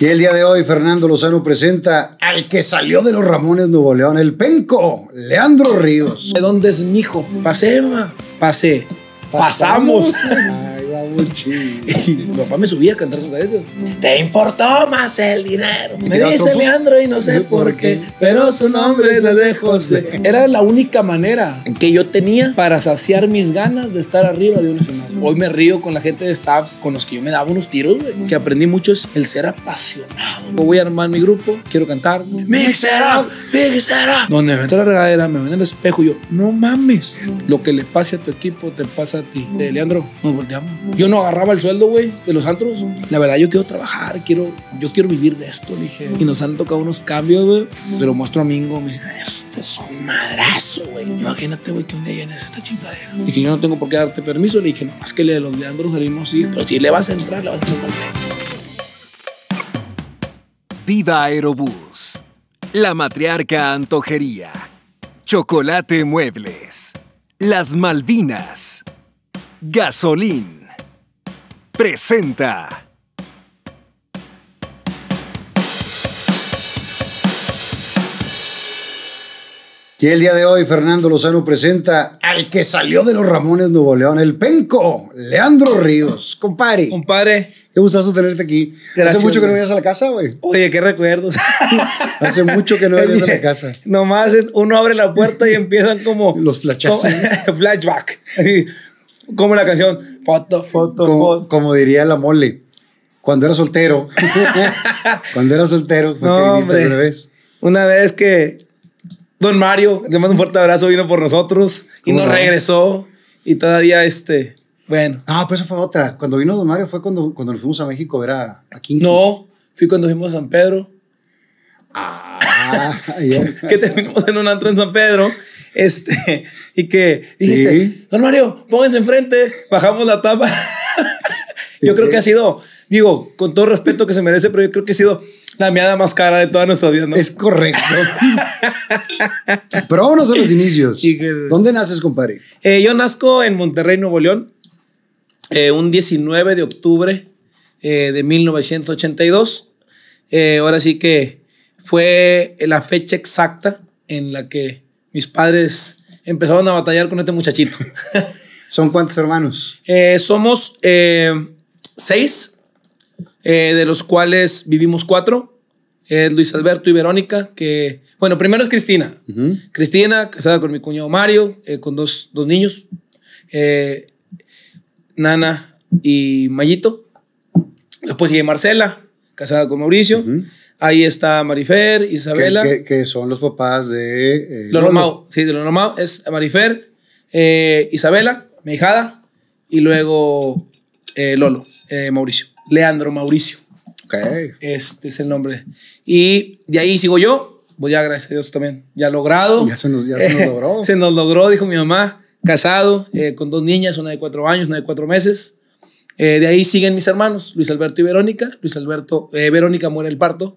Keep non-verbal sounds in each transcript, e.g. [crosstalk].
Y el día de hoy Fernando Lozano presenta al que salió de los Ramones Nuevo León, el penco, Leandro Ríos. ¿De dónde es mi hijo? Pasé, ma. pasé. Pasamos. [laughs] Y papá me subía a cantar con cadetes. Te importó más el dinero. Me dice Leandro y no sé por qué, pero su nombre es de José. Era la única manera que yo tenía para saciar mis ganas de estar arriba de un escenario. Hoy me río con la gente de staffs con los que yo me daba unos tiros, que aprendí mucho es el ser apasionado. voy a armar mi grupo, quiero cantar. Mix it up, mix up. Donde me meto la regadera, me ven el espejo y yo, no mames. Lo que le pase a tu equipo te pasa a ti. De Leandro, nos volteamos yo no agarraba el sueldo, güey, de los antros. La verdad, yo quiero trabajar, quiero, yo quiero vivir de esto, le dije. Y nos han tocado unos cambios, güey. Pero muestro a Mingo, me dice, ah, este es un madrazo, güey. Imagínate, güey, que un día llenes esta chingadera. Y yo no tengo por qué darte permiso. Le dije, más que le de los de salimos, sí. Pero si le vas a entrar, le vas a entrar. Viva Aerobús. La matriarca Antojería. Chocolate Muebles. Las Malvinas. Gasolín presenta. Y el día de hoy Fernando Lozano presenta al que salió de los Ramones Nuevo León, el penco, Leandro Ríos. Compadre. Compadre. Qué gustazo tenerte aquí. Hace mucho que no vienes a la casa, güey. Oye, qué recuerdos. [laughs] Hace mucho que no vienes a la casa. Nomás uno abre la puerta y empiezan como... Los [laughs] flashback. Como la canción, foto, foto, como, foto. Como diría la mole, cuando era soltero. [laughs] cuando era soltero, no, que una vez. Una vez que Don Mario, le mando un fuerte abrazo, vino por nosotros y nos no? regresó. Y todavía este, bueno. Ah, pero eso fue otra. Cuando vino Don Mario fue cuando, cuando nos fuimos a México, era aquí. No, fui cuando fuimos a San Pedro. Ah, [laughs] [laughs] que terminamos en un antro en San Pedro este, [laughs] y que dijiste, don Mario, pónganse enfrente, bajamos la tapa. [laughs] yo creo que ha sido, digo, con todo respeto que se merece, pero yo creo que ha sido la meada más cara de toda nuestra vida, ¿no? Es correcto. pero vámonos a los inicios. [laughs] ¿Dónde naces, compadre? Eh, yo nazco en Monterrey, Nuevo León, eh, un 19 de octubre eh, de 1982. ahora sí que fue la fecha exacta en la que mis padres empezaron a batallar con este muchachito. [laughs] ¿Son cuántos hermanos? Eh, somos eh, seis, eh, de los cuales vivimos cuatro. Luis Alberto y Verónica, que, bueno, primero es Cristina. Cristina, casada con mi cuñado Mario, con dos, niños, Nana y Mayito. Después sigue Marcela, casada con Mauricio. Ahí está Marifer, Isabela. Que, son los papás de... Eh, Lolo Mau. Sí, de Lolo Mau. Es Marifer, eh, Isabela, Isabela, hijada, y luego eh, Lolo, eh, Mauricio. Leandro Mauricio. Ok. Este es el nombre. Y de ahí sigo yo. Voy a agradecer a Dios también. Ya logrado. Ya se nos, se nos logró. [laughs] se nos logró, dijo mi mamá. Casado, con dos niñas, una de cuatro años, una de cuatro meses. de ahí siguen mis hermanos, Luis Alberto y Verónica. Luis Alberto, Verónica muere el parto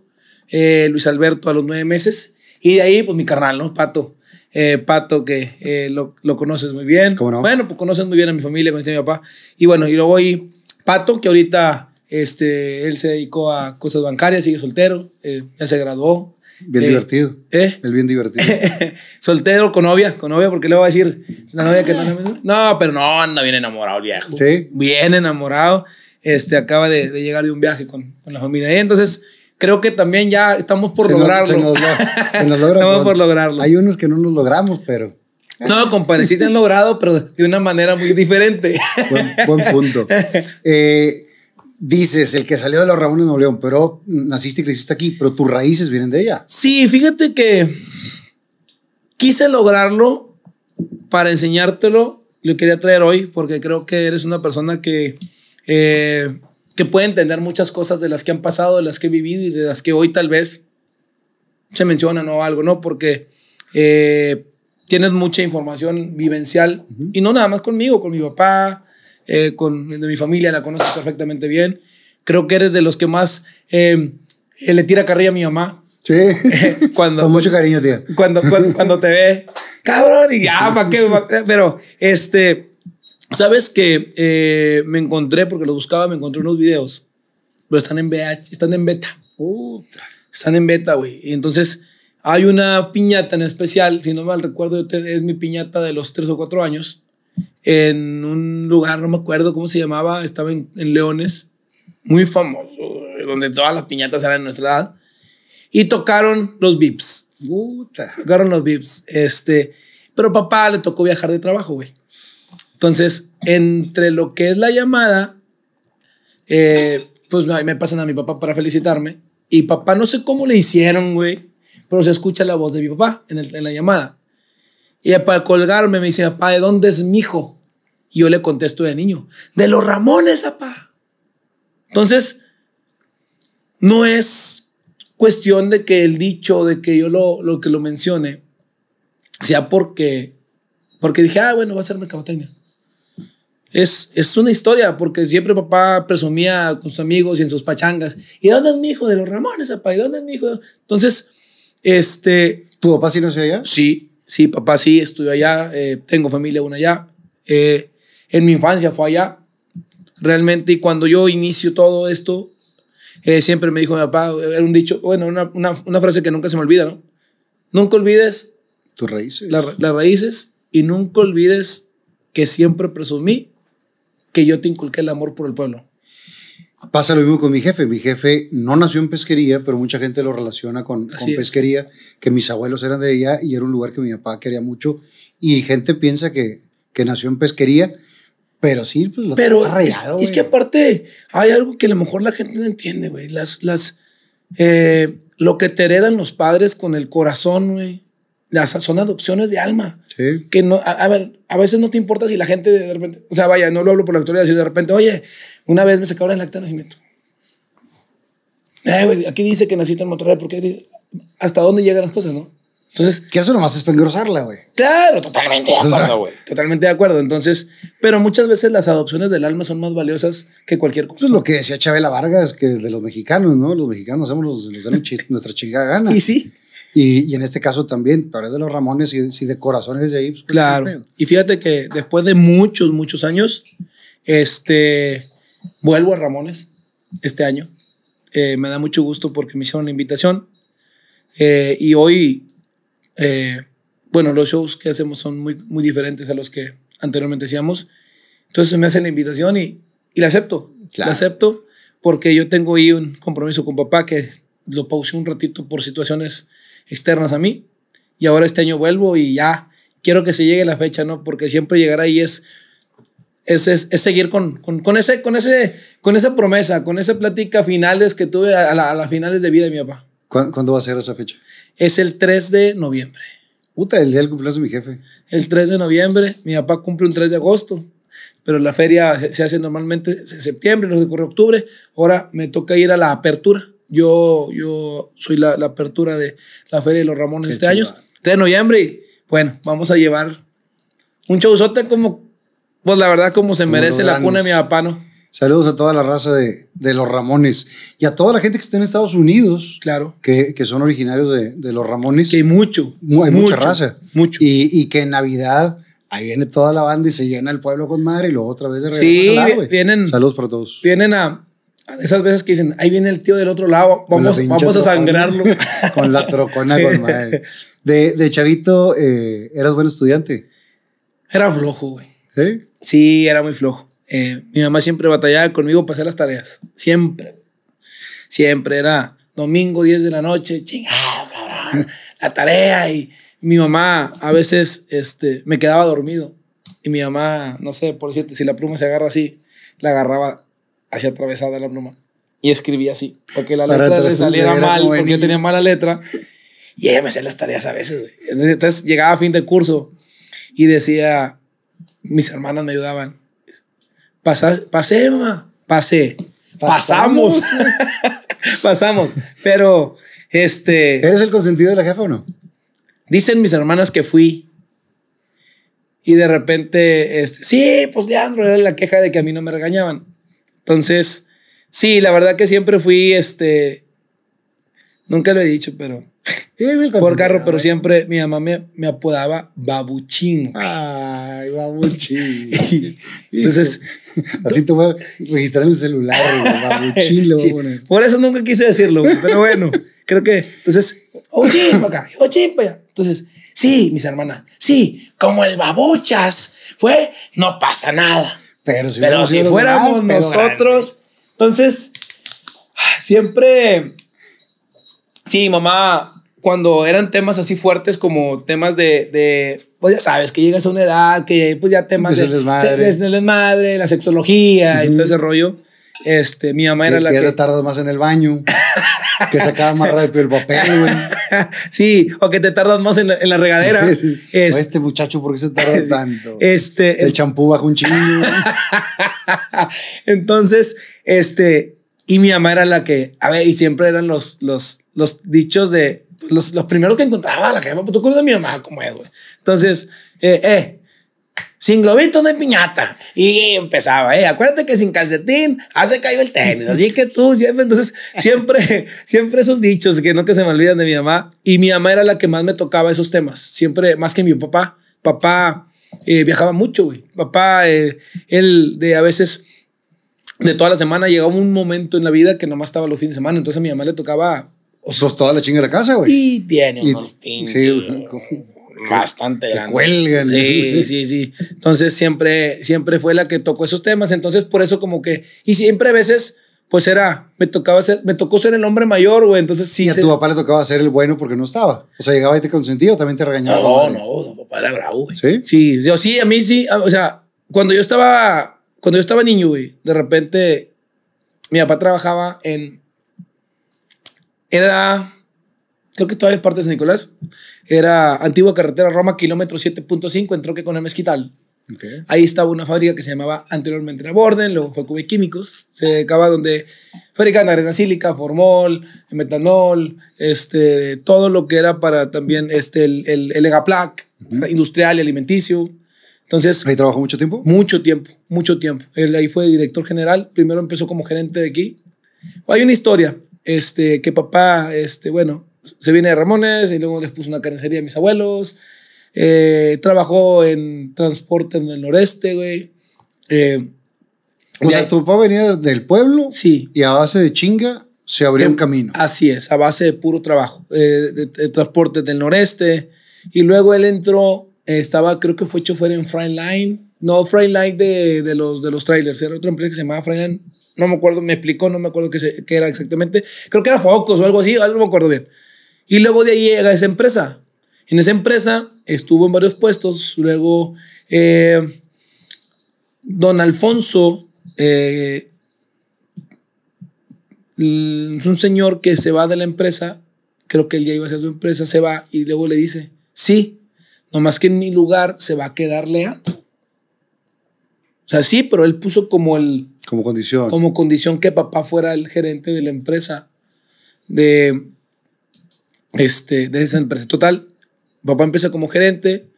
eh, Luis Alberto a los nueve meses. Y de ahí, pues mi carnal, ¿no? Pato. Eh, Pato, que eh, lo, lo, conoces muy bien. ¿Cómo no? Bueno, pues conoces muy bien a mi familia, conoces a mi papá. Y bueno, y luego ahí, Pato, que ahorita este, él se dedicó a cosas bancarias, sigue soltero, ya se graduó. Bien divertido. ¿Eh? El bien divertido. [laughs] soltero, con novia, con novia, porque le voy a decir, una novia que no, no, pero no, anda bien enamorado viejo. Sí. Bien enamorado. Este, acaba de, de llegar de un viaje con, con la familia. Y entonces, creo que también ya estamos por lograrlo. se, [laughs] estamos por lograrlo. Hay unos que no nos logramos, pero. No, compadre, sí te han logrado, pero de una manera muy diferente. [laughs] Buen, punto. Eh, dices, el que salió de los Ramones de Nuevo León, pero naciste y creciste aquí, pero tus raíces vienen de ella. Sí, fíjate que quise lograrlo para enseñártelo. Lo quería traer hoy porque creo que eres una persona que eh, que puede entender muchas cosas de las que han pasado, de las que he vivido y de las que hoy tal vez se mencionan o algo, ¿no? Porque eh, tienes mucha información vivencial y no nada más conmigo, con mi papá, eh, con de mi familia, la conoces perfectamente bien. Creo que eres de los que más eh, le tira carrilla a mi mamá. Sí. [laughs] cuando, con mucho cariño, tío. Cuando, cuando, cuando te ve, cabrón, y ya, ¿para qué? [laughs] Pero, este, Sabes que eh, me encontré, porque lo buscaba, me encontré unos videos, pero están en, BH, están en beta. están en beta, güey. Y entonces hay una piñata en especial, si no mal recuerdo, es mi piñata de los tres o cuatro años, en un lugar, no me acuerdo cómo se llamaba, estaba en, Leones, muy famoso, donde todas las piñatas eran de nuestra edad. Y tocaron los VIPs. Puta. Tocaron los VIPs. Este, pero papá le tocó viajar de trabajo, güey. Entonces, entre lo que es la llamada, eh, pues me pasan a mi papá para felicitarme. Y papá, no sé cómo le hicieron, güey, pero se escucha la voz de mi papá en, la llamada. Y para colgarme me dice, papá, ¿de dónde es mi hijo? Y yo le contesto de niño, de los Ramones, papá. Entonces, no es cuestión de que el dicho, de que yo lo, que lo mencione, sea porque, porque dije, ah, bueno, va a ser mercadotecnia es, es una historia, porque siempre papá presumía con sus amigos y en sus pachangas. ¿Y dónde es mi hijo? De los Ramones, papá. ¿Y dónde es mi hijo? Entonces, este... ¿Tu papá sí nació allá? Sí, sí, papá sí, estudió allá. Eh, tengo familia una allá. Eh, en mi infancia fue allá. Realmente, y cuando yo inicio todo esto, eh, siempre me dijo mi papá, era un dicho, bueno, una, una, frase que nunca se me olvida, ¿no? Nunca olvides... Tus raíces. las raíces y nunca olvides que siempre presumí que yo te inculqué el amor por el pueblo. Pasa lo mismo con mi jefe. Mi jefe no nació en pesquería, pero mucha gente lo relaciona con, pesquería, que mis abuelos eran de allá y era un lugar que mi papá quería mucho. Y gente piensa que, que nació en pesquería, pero sí, pues lo pero arreglado, es, es, que aparte hay algo que a lo mejor la gente no entiende, güey. Las, las, eh, lo que te heredan los padres con el corazón, güey las, son adopciones de alma. Sí. Que no, a, ver, a veces no te importa si la gente de repente, o sea, vaya, no lo hablo por la autoridad, sino de repente, oye, una vez me sacaron el acta de nacimiento. Eh, aquí dice que naciste en Monterrey, porque hasta dónde llegan las cosas, ¿no? Entonces. qué eso nomás es engrosarla, güey. Claro, totalmente de acuerdo, güey. Totalmente de acuerdo. Entonces, pero muchas veces las adopciones del alma son más valiosas que cualquier cosa. Eso es lo que decía Chabela Vargas, que de los mexicanos, ¿no? Los mexicanos somos los, [laughs] nuestra chingada gana. Y sí. Y, en este caso también, pero es de los Ramones y, de corazones de Ips. Pues, claro. Y fíjate que después de muchos, muchos años, este, vuelvo a Ramones este año. Eh, me da mucho gusto porque me hicieron la invitación. Eh, y hoy, eh, bueno, los shows que hacemos son muy, muy diferentes a los que anteriormente hacíamos. Entonces me hacen la invitación y, la acepto. La acepto porque yo tengo ahí un compromiso con papá que lo pausé un ratito por situaciones externas a mí. Y ahora este año vuelvo y ya quiero que se llegue la fecha, ¿no? Porque siempre llegar ahí es, es, es, seguir con, ese, con, ese, con esa promesa, con esa plática finales que tuve a, las finales de vida de mi papá. ¿Cuándo va a ser esa fecha? Es el 3 de noviembre. Puta, el día del cumpleaños de mi jefe. El 3 de noviembre, mi papá cumple un 3 de agosto, pero la feria se, hace normalmente en septiembre, no se octubre. Ahora me toca ir a la apertura yo, yo soy la, apertura de la Feria de los Ramones este año, 3 de noviembre. Y bueno, vamos a llevar un chauzote como, pues la verdad, como se merece la cuna de mi papá, Saludos a toda la raza de, los Ramones y a toda la gente que está en Estados Unidos. Claro. Que, son originarios de, los Ramones. Que hay mucho. Hay mucha raza. Mucho. Y, que en Navidad ahí viene toda la banda y se llena el pueblo con madre y luego otra vez de regreso. Sí, vienen. Saludos para todos. Vienen a, esas veces que dicen, ahí viene el tío del otro lado, vamos, vamos a sangrarlo. [laughs] Con la trocona, con [laughs] De, de chavito, eh, ¿eras buen estudiante? Era flojo, güey. ¿Sí? Sí, era muy flojo. Eh, mi mamá siempre batallaba conmigo para hacer las tareas. Siempre. Siempre era domingo 10 de la noche, chingado, cabrón, la tarea. Y mi mamá a veces este, me quedaba dormido. Y mi mamá, no sé, por cierto, si la pluma se agarra así, la agarraba así atravesada la pluma. Y escribía así, porque la letra le saliera mal, porque yo tenía mala letra. Y ella me hacía las tareas a veces, Entonces llegaba a fin de curso y decía, mis hermanas me ayudaban. pasé, mamá, pasé. Pasamos. Pasamos. [laughs] Pasamos. Pero, este... ¿Eres el consentido de la jefa o no? Dicen mis hermanas que fui. Y de repente, este, sí, pues Leandro, era la queja de que a mí no me regañaban. Entonces, sí, la verdad que siempre fui, este, nunca lo he dicho, pero... [laughs] por carro, pero ¿eh? siempre mi mamá me, apodaba babuchino. Ay, babuchino. [laughs] entonces, así te voy a registrar en el celular, [laughs] babuchino. por eso nunca quise decirlo, pero bueno, creo que, entonces, Babuchín, oh, acá, oh, allá. Entonces, sí, mis hermanas, sí, como el babuchas fue, no pasa nada. Pero si, fuéramos nosotros. Entonces, ah, siempre. Sí, mamá, cuando eran temas así fuertes como temas de, pues ya sabes que llegas a una edad que pues ya temas de, el desmadre. la sexología y todo ese rollo este, mi mamá era la que... Que tardas más en el baño, que acaba más rápido el papel, güey. [laughs] sí, o que te tardas más en la, regadera. [laughs] Este muchacho, ¿por qué se tarda [laughs] tanto? Este... El champú bajo un chingo. Entonces, este... Y mi mamá era la que, a ver, y siempre eran los, los, los dichos de, los, primeros que encontraba la que pues, tú conoces a mi mamá como es, güey. Entonces, eh, eh sin globito de piñata. Y empezaba, eh, acuérdate que sin calcetín hace caído el tenis. Así que tú siempre, entonces, siempre, [laughs] siempre esos dichos que no que se me olvidan de mi mamá. Y mi mamá era la que más me tocaba esos temas, siempre más que mi papá. Papá eh, viajaba mucho, güey. Papá, eh, él de a veces de toda la semana llegaba un momento en la vida que nomás estaba los fines de semana. Entonces a mi mamá le tocaba. O sea, pues toda la chinga de la casa, güey. Y tiene unos pinches bastante grande. Sí, [laughs] sí, sí. Entonces siempre, siempre fue la que tocó esos temas. Entonces por eso como que, y siempre a veces, pues era, me tocaba ser, me tocó ser el hombre mayor, güey. Entonces sí. a tu papá le tocaba ser el bueno porque no estaba. O sea, llegaba y te consentía o también te regañaba. No, no, no, papá era bravo, güey. Sí. Sí, yo sí, a mí sí. o sea, cuando yo estaba, cuando yo estaba niño, güey, de repente mi papá trabajaba en, era creo que todavía es parte de San Nicolás, era antigua carretera Roma, kilómetro 7.5, entró que con el mezquital. Ahí estaba una fábrica que se llamaba anteriormente La Borden, luego fue Cube Químicos, se acaba donde fabricaban arena sílica, formol, metanol, este, todo lo que era para también este, el, el, Egaplac, industrial y alimenticio. Entonces, ¿Ahí trabajó mucho tiempo? Mucho tiempo, mucho tiempo. Él ahí fue director general, primero empezó como gerente de aquí. Hay una historia, este, que papá, este, bueno, se viene de Ramones y luego les puso una carnicería a mis abuelos. Eh, trabajó en transportes del noreste, güey. Eh, o sea, tu papá venía del pueblo. Sí. Y a base de chinga se abrió un em, camino. Así es, a base de puro trabajo. Eh, de, transportes del noreste. Y luego él entró, eh, estaba, creo que fue chofer en Line No, Line de, de, los, de los trailers. Era otra empresa que se llamaba Line No me acuerdo, me explicó, no me acuerdo qué, qué era exactamente. Creo que era Focus o algo así, no me acuerdo bien. Y luego de ahí llega esa empresa. En esa empresa estuvo en varios puestos. Luego, eh, don Alfonso eh, es un señor que se va de la empresa. Creo que él ya iba a ser su empresa, se va y luego le dice, sí, nomás que en mi lugar se va a quedar Leandro. O sea, sí, pero él puso como el... Como condición. Como condición que papá fuera el gerente de la empresa. De, este, de esa empresa. Total, papá empezó como gerente,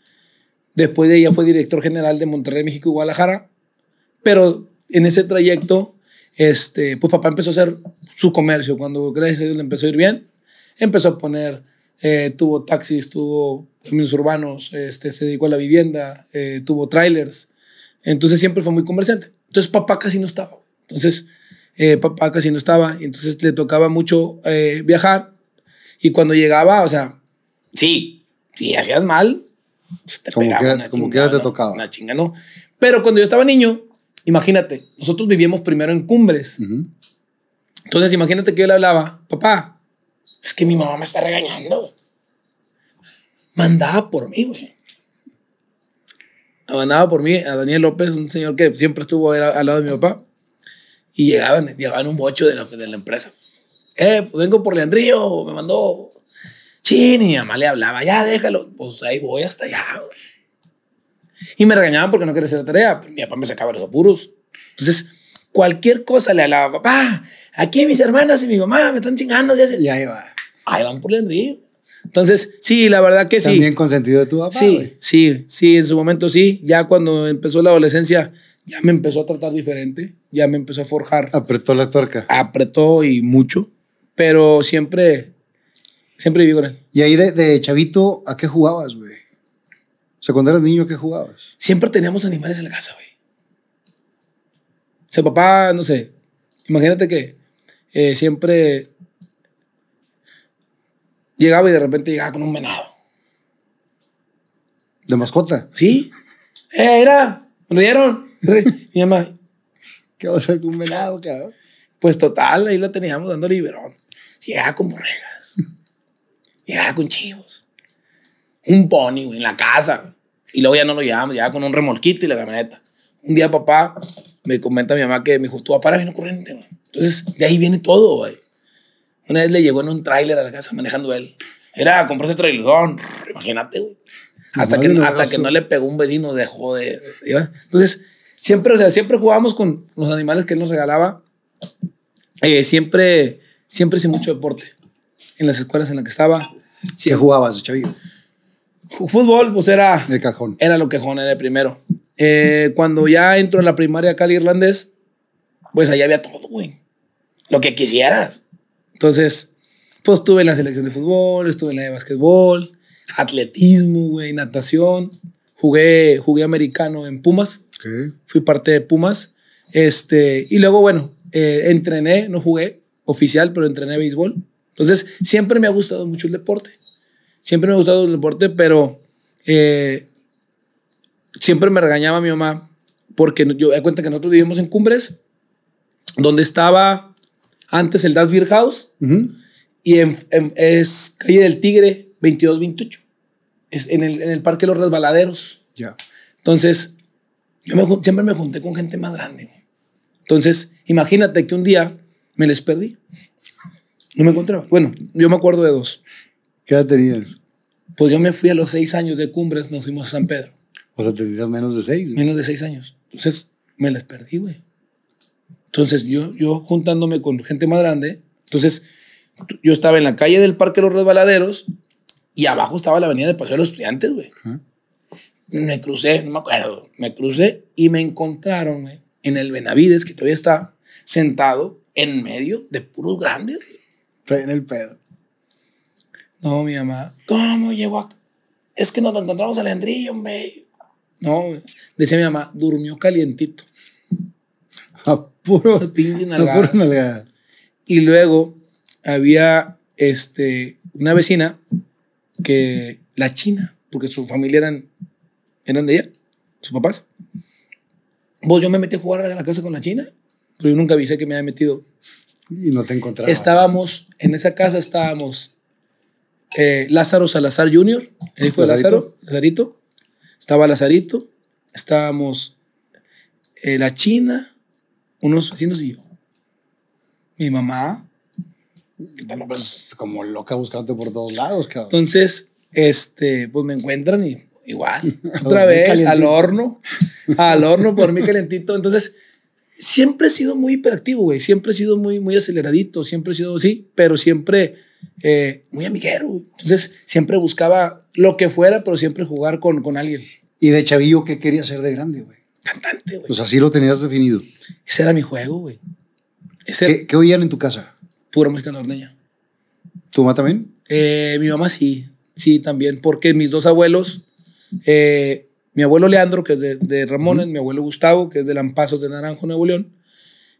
después de ella fue director general de Monterrey, México y Guadalajara, pero en ese trayecto, este, pues papá empezó a hacer su comercio. Cuando gracias a Dios le empezó a ir bien, empezó a poner, eh, tuvo taxis, tuvo caminos urbanos, este, se dedicó a la vivienda, eh, tuvo trailers. Entonces siempre fue muy comerciante. Entonces papá casi no estaba. Entonces eh, papá casi no estaba. Entonces le tocaba mucho viajar y cuando llegaba, o sea. Sí, si hacías mal, pues, te como pegaba. una te tocaba. Una chinga, no. Pero cuando yo estaba niño, imagínate, nosotros vivíamos primero en cumbres. Entonces, imagínate que yo le hablaba, papá, es que mi mamá me está regañando. Mandaba por mí, güey. Mandaba por mí a Daniel López, un señor que siempre estuvo al lado de mi papá. Y llegaban, llegaban un bocho de de la empresa eh, pues vengo por Leandrillo, me mandó. Chini, y mamá le hablaba, ya déjalo. Pues ahí voy hasta allá. Y me regañaban porque no quería hacer la tarea. Pues mi papá me sacaba los apuros. Entonces, cualquier cosa le hablaba, papá, aquí mis hermanas y mi mamá me están chingando. Ya ahí Ahí van por Leandrillo. Entonces, sí, la verdad que sí. También consentido de tu papá. Sí, sí, sí, en su momento sí. Ya cuando empezó la adolescencia, ya me empezó a tratar diferente. Ya me empezó a forjar. Apretó la tuerca. Apretó y mucho. Pero siempre, siempre viví con él. ¿Y ahí de, chavito, a qué jugabas, güey? O sea, cuando eras niño, ¿a qué jugabas? Siempre teníamos animales en la casa, güey. O sea, papá, no sé, imagínate que eh, siempre llegaba y de repente llegaba con un venado. ¿De mascota? Sí. Eh, era, me lo dieron. Mi mamá. ¿Qué vas a con un venado, cabrón? Pues total, ahí la teníamos dando liberón. Llegaba con borregas. Llegaba con chivos. Un pony, güey, en la casa. Y luego ya no lo llevamos. llegaba con un remolquito y la camioneta. Un día papá me comenta a mi mamá que me dijo, tú para vino corriente, güey. Entonces, de ahí viene todo, güey. Una vez le llegó en un tráiler a la casa manejando él. Era, comprarse ese imagínate, güey. Hasta, que, que, no le pegó un vecino, de... joder. Entonces, siempre, siempre jugábamos con los animales que él nos regalaba. Eh, siempre Siempre hice mucho deporte. En las escuelas en las que estaba. Sí. ¿Qué jugabas, chavillo? Fútbol, pues era. El cajón. Era lo quejón, era el primero. Eh, cuando ya entro en la primaria acá irlandés, pues allá había todo, güey. Lo que quisieras. Entonces, pues estuve en la selección de fútbol, estuve en la de básquetbol, atletismo, güey, natación. Jugué, jugué americano en Pumas. ¿Qué? Fui parte de Pumas. Este, y luego, bueno, eh, entrené, no jugué, oficial, pero entrené béisbol. Entonces, siempre me ha gustado mucho el deporte. Siempre me ha gustado el deporte, pero eh, siempre me regañaba mi mamá porque yo me cuenta que nosotros vivimos en Cumbres, donde estaba antes el Das Beer House, y es calle del Tigre 2228, es en el, Parque los Resbaladeros. Ya. Entonces, yo siempre me junté con gente más grande. Entonces, imagínate que un día me les perdí. No me encontraba. Bueno, yo me acuerdo de dos. ¿Qué edad tenías? Pues yo me fui a los seis años de Cumbres, nos fuimos a San Pedro. O sea, tenías menos de seis. Menos de seis años. Entonces, me les perdí, güey. Entonces, yo, yo juntándome con gente más grande, entonces, yo estaba en la calle del Parque los Resbaladeros y abajo estaba la avenida de Paseo de los Estudiantes, güey. Me crucé, no me acuerdo, me crucé y me encontraron, en el Benavides, que todavía está sentado, en medio de puros grandes. en el pedo. No, mi mamá. ¿Cómo llegó Es que nos encontramos al baby. No, decía mi mamá, durmió calientito. A puro. Y luego había este, una vecina que. La china, porque su familia eran, eran de ella, sus papás. Vos, pues yo me metí a jugar a la casa con la china pero yo nunca avisé que me había metido. Y no te encontraba. Estábamos, en esa casa estábamos eh, Lázaro Salazar Jr., el hijo de Lázaro, Lazarito. Estaba Lazarito, estábamos eh, la China, unos vecinos y yo. Mi mamá. Pues, como loca buscándote por todos lados, cabrón. Entonces, este, pues me encuentran y igual, [laughs] otra vez, al horno, al horno por mí calentito. Entonces, siempre he sido muy hiperactivo, güey. Siempre he sido muy, muy aceleradito, siempre he sido así, pero siempre eh, muy amiguero. Entonces, siempre buscaba lo que fuera, pero siempre jugar con, con alguien. ¿Y de chavillo qué quería ser de grande, güey? Cantante, güey. Pues así lo tenías definido. Ese era mi juego, güey. ¿Qué, oían en tu casa? Pura música norteña. ¿Tu mamá también? Eh, mi mamá sí, sí, también, porque mis dos abuelos eh, mi abuelo Leandro, que es de, Ramones, mi abuelo Gustavo, que es de Lampazos de Naranjo, Nuevo León.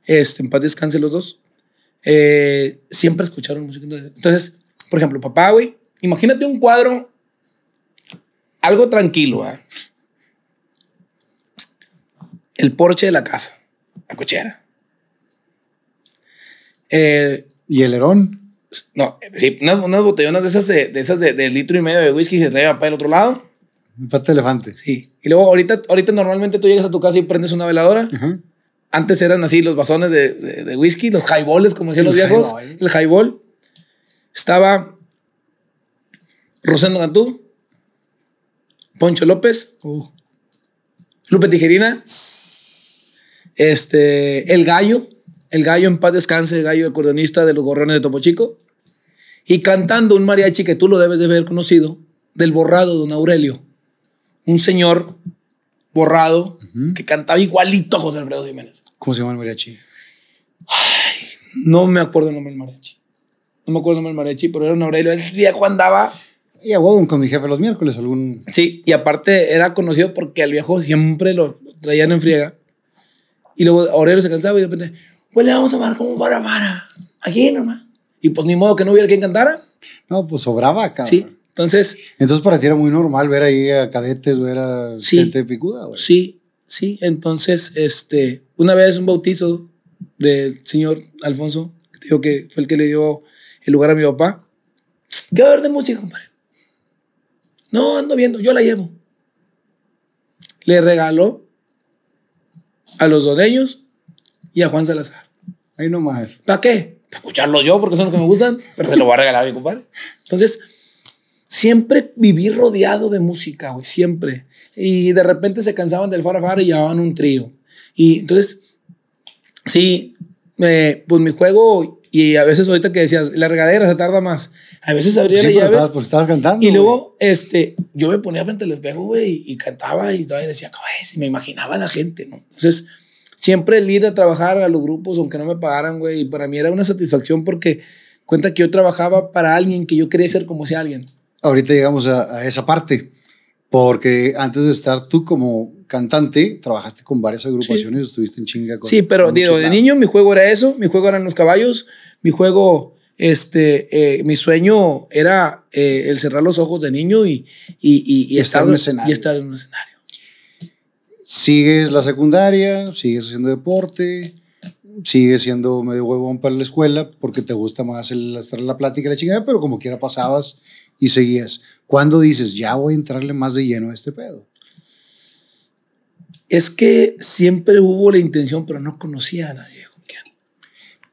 Este, en paz descanse los dos. Eh, siempre escucharon música. Entonces, por ejemplo, papá, güey, imagínate un cuadro, algo tranquilo, ¿eh? El porche de la casa, la cochera. Eh, ¿Y el herón? No, sí, unas, botellonas de esas, de, esas de, de, litro y medio de whisky se trae papá del otro lado. Pata de elefante. Sí. Y luego ahorita, ahorita normalmente tú llegas a tu casa y prendes una veladora. Antes eran así los bazones de, whisky, los highballs, como decían los viejos. El highball. Estaba Rosendo Cantú, Poncho López, oh. Lupe Tijerina, este, El Gallo, El Gallo en paz descanse, El Gallo, acordeonista de los gorrones de Topo Chico, y cantando un mariachi que tú lo debes de haber conocido, del borrado Don Aurelio un señor borrado que cantaba igualito a José Alfredo Jiménez. ¿Cómo se llama el mariachi? Ay, no me acuerdo el nombre del mariachi. No me acuerdo el nombre del mariachi, pero era un Aurelio El viejo andaba. Y a huevo con mi jefe los miércoles algún. Sí, y aparte era conocido porque al viejo siempre lo traían en friega. Y luego Aurelio se cansaba y de repente, pues le vamos a amar como para para. Aquí nomás. Y pues ni modo que no hubiera quien cantara. No, pues sobraba, acá. Sí. Entonces. Entonces para ti era muy normal ver ahí a cadetes, ver a gente picuda, güey. Sí, sí. Entonces, este, una vez un bautizo del señor Alfonso, que que fue el que le dio el lugar a mi papá. ¿Qué va haber de música, compadre? No, ando viendo, yo la llevo. Le regaló a los dodeños y a Juan Salazar. Ahí nomás. ¿Para qué? Para escucharlo yo, porque son los que me gustan, pero se lo va a regalar a mi compadre. Entonces, siempre viví rodeado de música, güey, siempre. Y de repente se cansaban del far y llevaban un trío. Y entonces, sí, eh, pues mi juego, y a veces ahorita que decías, la regadera se tarda más. A veces abría la llave. Estabas, porque estabas cantando. Y luego, este, yo me ponía frente al espejo, güey, y cantaba y todavía decía, güey, si me imaginaba la gente, ¿no? Entonces, siempre el ir a trabajar a los grupos, aunque no me pagaran, güey, para mí era una satisfacción porque cuenta que yo trabajaba para alguien que yo quería ser como si alguien ahorita llegamos a, esa parte, porque antes de estar tú como cantante, trabajaste con varias agrupaciones, estuviste en chinga con... Sí, pero de niño mi juego era eso, mi juego eran los caballos, mi juego, este, eh, mi sueño era eh, el cerrar los ojos de niño y, estar, en un escenario. y estar en Sigues la secundaria, sigues haciendo deporte, sigues siendo medio huevón para la escuela porque te gusta más el, estar en la plática y la chingada, pero como quiera pasabas y seguías. ¿Cuándo dices, ya voy a entrarle más de lleno a este pedo? Es que siempre hubo la intención, pero no conocía a nadie.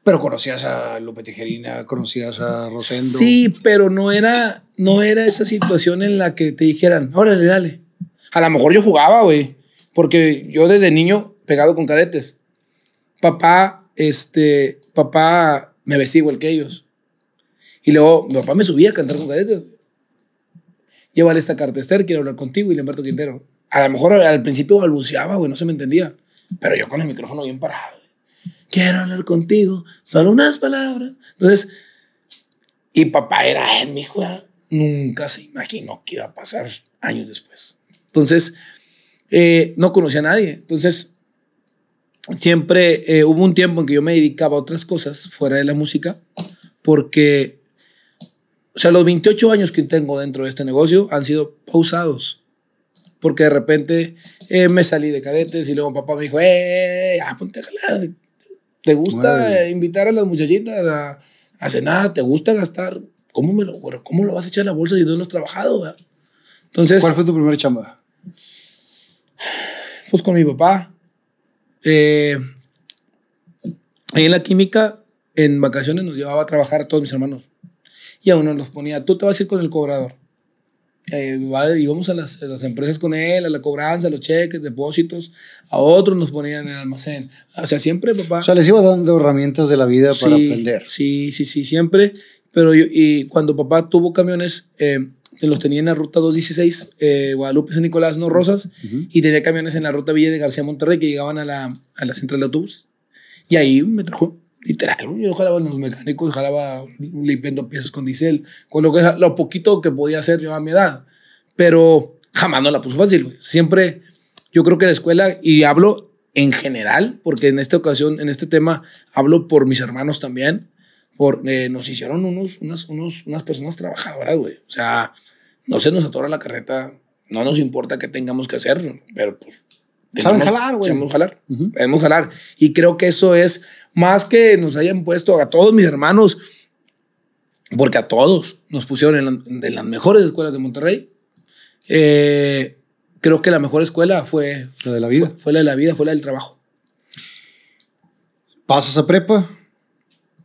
Pero conocías a Lupe Tijerina, conocías a Rosendo. Sí, pero no era, no era esa situación en la que te dijeran, órale, dale. A lo mejor yo jugaba, güey, porque yo desde niño pegado con cadetes. Papá, este, papá me vestía igual que ellos. Y luego mi papá me subía a cantar con cadetes llévale esta carta Esther, quiero hablar contigo, y Humberto Quintero. A lo mejor al principio balbuceaba, güey, no se me entendía. Pero yo con el micrófono bien parado. Quiero hablar contigo, solo unas palabras. Entonces, y papá era, en mi hijo nunca se imaginó que iba a pasar años después. Entonces, eh, no conocía a nadie. Entonces, siempre eh, hubo un tiempo en que yo me dedicaba a otras cosas fuera de la música, porque o sea, los 28 años que tengo dentro de este negocio han sido pausados. Porque de repente eh, me salí de cadetes y luego papá me dijo, ¡eh! Ah, ponte a ¿Te gusta invitar a las muchachitas a, a, cenar? ¿Te gusta gastar? ¿Cómo, me lo, ¿Cómo lo vas a echar en la bolsa si no lo has trabajado? Entonces, ¿Cuál fue tu primera chamba? Pues con mi papá. Eh, ahí en la química, en vacaciones nos llevaba a trabajar a todos mis hermanos y a uno nos ponía, tú te vas a ir con el cobrador. Eh, íbamos a las, las, empresas con él, a la cobranza, a los cheques, depósitos, a otros nos ponían en el almacén. O sea, siempre, papá. O sea, les iba dando herramientas de la vida para aprender. Sí, sí, sí, siempre. Pero yo, y cuando papá tuvo camiones, eh, los tenía en la ruta 216, eh, Guadalupe, San Nicolás, no Rosas, y tenía camiones en la ruta Villa de García Monterrey que llegaban a la, a la central de autobuses Y ahí me trajo. Literal, yo jalaba en los mecánicos jalaba limpiando piezas con diésel, con lo, que, lo poquito que podía hacer yo a mi edad. Pero jamás no la puso fácil, güey. Siempre, yo creo que la escuela, y hablo en general, porque en esta ocasión, en este tema, hablo por mis hermanos también, por, eh, nos hicieron unos, unas, unos, unas personas trabajadoras, güey. O sea, no se nos atora la carreta, no nos importa qué tengamos que hacer, pero pues Saben jalar, güey. jalar. Y creo que eso es más que nos hayan puesto a todos mis hermanos, porque a todos nos pusieron en, las mejores escuelas de Monterrey. Eh, creo que la mejor escuela fue. La de la vida. fue la de la vida, fue la del trabajo. Pasas a prepa,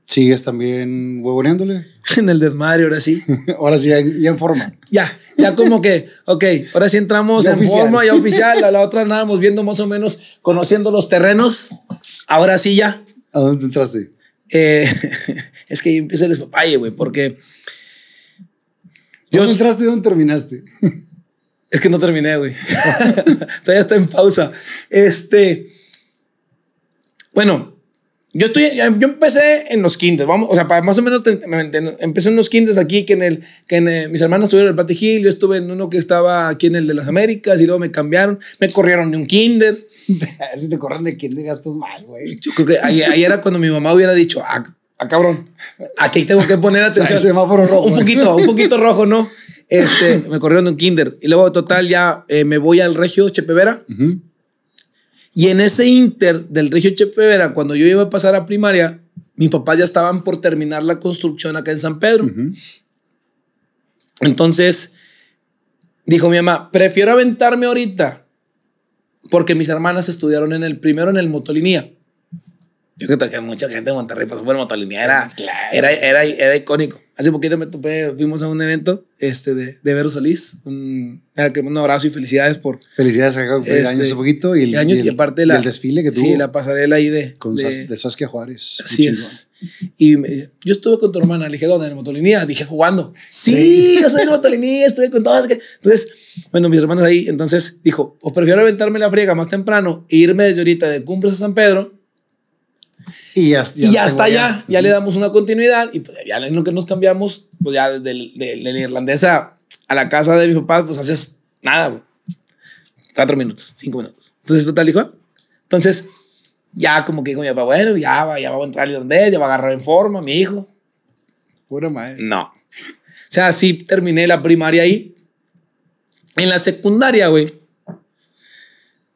¿Sigues también huevoneándole? [laughs] En el desmadre, ahora sí. [laughs] ahora sí, ya en forma. Ya, ya como que, ok, ahora sí entramos en forma ya oficial. A la [laughs] otra andábamos viendo más o menos, conociendo los terrenos. Ahora sí ya. ¿A dónde entraste? Eh, es que ahí empieza el despapalle, güey, porque... ¿Dónde entraste y dónde terminaste? es que no terminé, güey. Todavía está en pausa. Este... Bueno, yo estoy, yo empecé en los kinders, vamos, o sea, para más o menos empecé en los kinders aquí, que en el, que en eh, mis hermanos estuvieron en el Pate yo estuve en uno que estaba aquí en el de las Américas y luego me cambiaron, me corrieron de un kinder. [laughs] así te corren de kinder gastas mal, güey. Yo creo que ahí, era cuando mi mamá hubiera dicho, ah, ah cabrón, aquí tengo que poner [laughs] atención. semáforo rojo. Un poquito, un poquito rojo, ¿no? Este, me corrieron de un kinder y luego total ya eh, me voy al Regio Chepevera. Y en ese inter del Regio Chepevera, cuando yo iba a pasar a primaria, mis papás ya estaban por terminar la construcción acá en San Pedro. Entonces, dijo mi mamá, prefiero aventarme ahorita porque mis hermanas estudiaron en el primero en el Motolinía yo creo que mucha gente de Monterrey pasó por motolinía. Era, era, era, era, icónico. Hace poquito me topé, fuimos a un evento este, de, de Vero Solís. Un, un abrazo y felicidades por. Felicidades, este, el año hace poquito y el, y, aparte la, desfile que tuvo. Sí, la pasarela ahí de. Con de, de Saskia Juárez. Así es. Y yo estuve con tu hermana, le dije, ¿dónde? En motolinía. Dije, jugando. Sí, yo soy en motolinía, estuve con todas. Entonces, bueno, mis hermanos ahí. Entonces dijo, o prefiero aventarme la friega más temprano e irme de ahorita de Cumbres a San Pedro y, ya y ya allá, ya, ya le damos una continuidad y pues ya en lo que nos cambiamos, pues ya desde el, la irlandesa a la casa de mis papás, pues haces nada, cuatro minutos, cinco minutos. Entonces, total, hijo. entonces ya como que bueno, ya va, ya va a entrar el irlandés, ya va a agarrar en forma mi hijo. Pura madre. No. O sea, sí terminé la primaria ahí. En la secundaria, güey,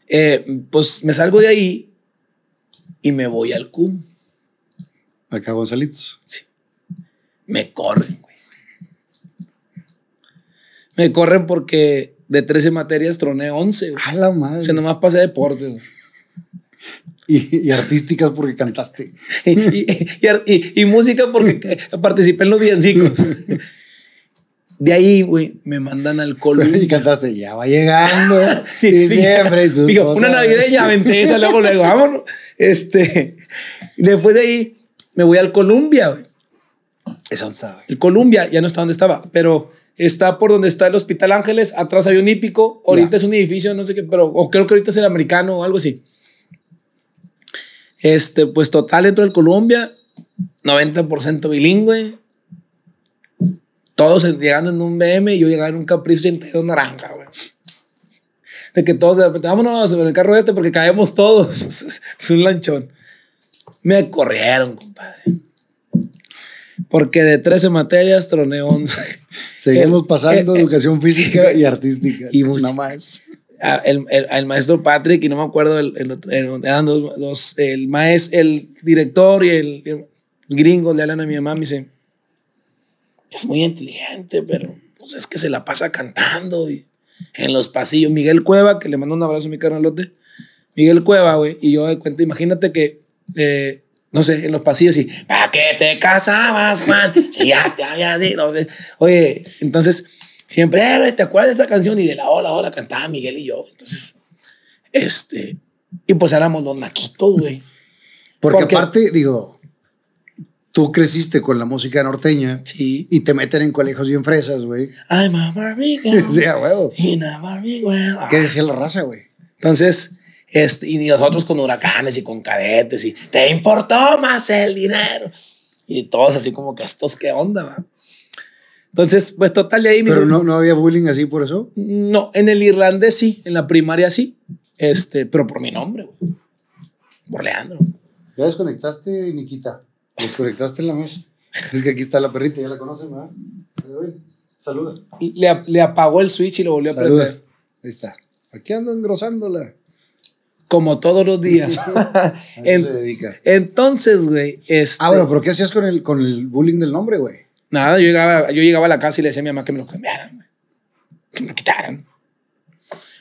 eh, pues me salgo de ahí y me voy al CUM. Acá Gonzalitos. Sí. Me corren, güey. Me corren porque de 13 materias troné 11. Güey. A la madre. Se nomás pasé deporte, güey. Y, artísticas porque cantaste. [laughs] y, música porque participé en los biencicos. De ahí, güey, me mandan al [laughs] Y cantaste, ya va llegando. [laughs] sí, siempre digo, Una navideña, vente esa, luego, luego, vámonos. Este, [laughs] después de ahí me voy al Columbia, güey. El Columbia, ya no está donde estaba, pero está por donde está el Hospital Ángeles, atrás había un hípico, ahorita es un edificio, no sé qué, pero creo que ahorita es el americano o algo así. Este, pues total, dentro del Colombia, 90% bilingüe. Todos llegando en un BM, yo llegaba en un en 82 naranja, güey de que todos de repente, vámonos en el carro este porque caemos todos. [laughs] es un lanchón. Me corrieron, compadre. Porque de 13 materias troné 11. Seguimos [laughs] pasando eh, eh, educación física y [laughs] artística. Y nada más. Ah, el, maestro Patrick y no me acuerdo, el, eran dos, el, maestro, el director y el, gringo le hablan a mi mamá, me dice, es muy inteligente, pero pues, es que se la pasa cantando y en los pasillos. Miguel Cueva, que le mando un abrazo a mi carnalote. Miguel Cueva, güey. Y yo de cuenta, imagínate que, eh, no sé, en los pasillos y, ¿para qué te casabas, man? ya te había dicho. Oye, entonces, siempre, eh, güey, ¿te acuerdas de esta canción? Y de la hola hora cantaba Miguel y yo. Entonces, este, y pues éramos los naquitos, güey. Porque aparte, digo, tú creciste con la música norteña. Sí. Y te meten en colegios en fresas, güey. I'm a [laughs] sí, a huevo. a güey. ¿Qué decía la raza, güey? Entonces, este, y nosotros con huracanes y con cadetes y te importó más el dinero. Y todos así como que estos, ¿qué onda, güey. Entonces, pues total, y ahí. Pero no, había bullying así por eso. No, en el irlandés sí, en la primaria sí. Este, pero por mi nombre, güey. Por Leandro. ¿Ya desconectaste, Nikita? ¿Desconectaste en la mesa? Es que aquí está la perrita, ya la conocen, ¿verdad? Saluda. Le, apagó el switch y lo volvió a prender. Ahí está. Aquí ando engrosándola. Como todos los días. [laughs] [laughs] se dedica. Entonces, güey. Ah, bueno, este pero ¿qué hacías con el, con el bullying del nombre, güey? Nada, yo llegaba, yo llegaba a la casa y le decía a mi mamá que me lo cambiaran, Que me lo quitaran.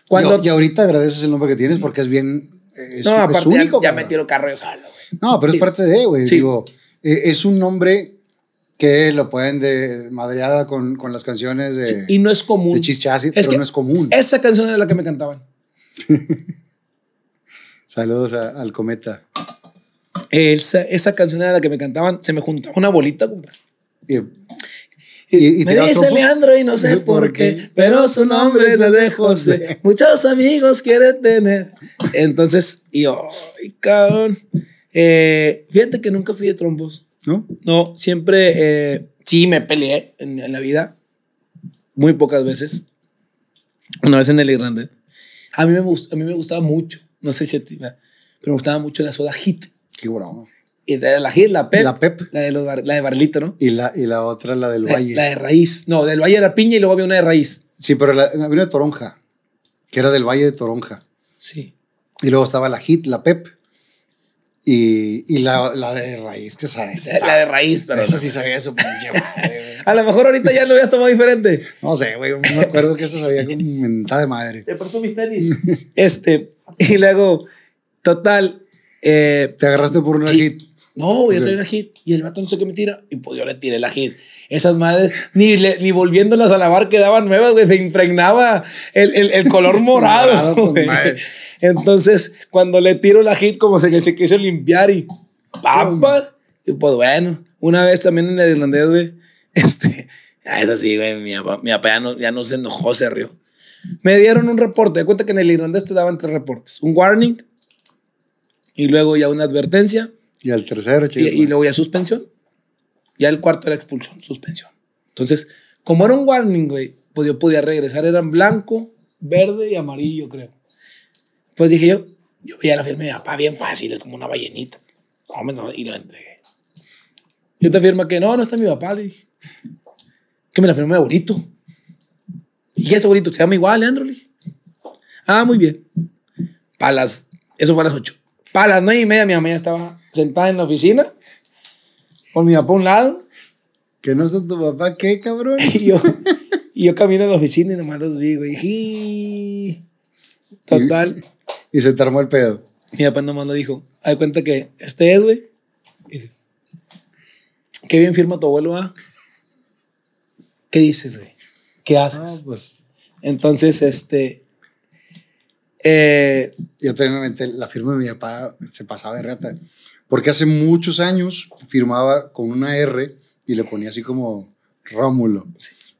Cuando... Y, ahorita agradeces el nombre que tienes porque es bien. Eh, no, aparte, ya, ya tiro carro yo solo. No, pero es parte de, güey. Digo, eh, es un nombre que lo pueden de madreada con, las canciones de. y no es común. De pero no es común. Esa canción era la que me cantaban. [laughs] Saludos al cometa. Esa, canción era la que me cantaban. Se me juntaba una bolita, Y, me dice Leandro y no sé [laughs] por, qué, pero su nombre es el de José. [laughs] Muchos amigos quiere tener. Entonces, y yo, cabrón. Eh, fíjate que nunca fui de trombos. ¿No? No, siempre eh, sí me peleé en, la vida. Muy pocas veces. Una vez en el Irlanda. A mí me, a mí me gustaba mucho. No sé si a ti, pero me gustaba mucho la soda hit. Qué broma. la hit, la pep. La de, los, Barlito, ¿no? Y la, y la otra, la del Valle. La de raíz. No, del Valle la piña y luego había una de raíz. Sí, pero había una de Toronja. Que era del Valle de Toronja. Sí. Y luego estaba la hit, la pep. Y, y la, la, de raíz, que sabes. [laughs] La de raíz, pero. Esa sí sabía eso pinche A lo mejor ahorita ya lo habías tomado diferente. No sé, güey. Me acuerdo que eso sabía con mentada de madre. Te presto mis tenis. [laughs] Este, y luego, total. Eh, Te agarraste por un hit. No, voy a traer la hit. Y el vato no sé qué me tira. Y pues yo le tiré la hit. Esas madres, ni, le, ni volviéndolas a lavar quedaban nuevas, güey. Se impregnaba el, color [laughs] morado. Pues, Entonces, cuando le tiro la hit, como se se quiso limpiar y ¡papa! Y pues bueno, una vez también en el irlandés, güey. Este, ah, es así, güey. Mi papá, mi papá ya, no, ya no se enojó, se rió. Me dieron un reporte. De cuenta que en el irlandés te daban tres reportes: un warning y luego ya una advertencia y al tercero, y, y, luego ya suspensión. Ya el cuarto era expulsión, suspensión. Entonces, como era un warning, güey, pues yo podía regresar. Eran blanco, verde y amarillo, creo. Pues dije yo, yo veía la firma de mi papá bien fácil, es como una ballenita. y lo entregué. Yo te firma que no, no está mi papá, le dije. Que me la firmó mi abuelito. Y ya está se llama igual, Leandro, Ah, muy bien. Para las, eso fue a las ocho. Para las nueve y media mi mamá ya estaba sentada en la oficina, con mi papá a un lado. ¿Que no son tu papá qué, cabrón? [laughs] y, yo, [laughs] y yo camino a la oficina y nomás los vi, güey. Total. Y, se te armó el pedo. Mi papá nomás lo dijo. Hay cuenta que este es, güey. Dice, qué bien firma tu abuelo, ¿ah? ¿Qué dices, güey? ¿Qué haces? Ah, pues. Entonces, este, eh, yo también la firma de mi papá se pasaba de rata, porque hace muchos años firmaba con una R y le ponía así como Rómulo.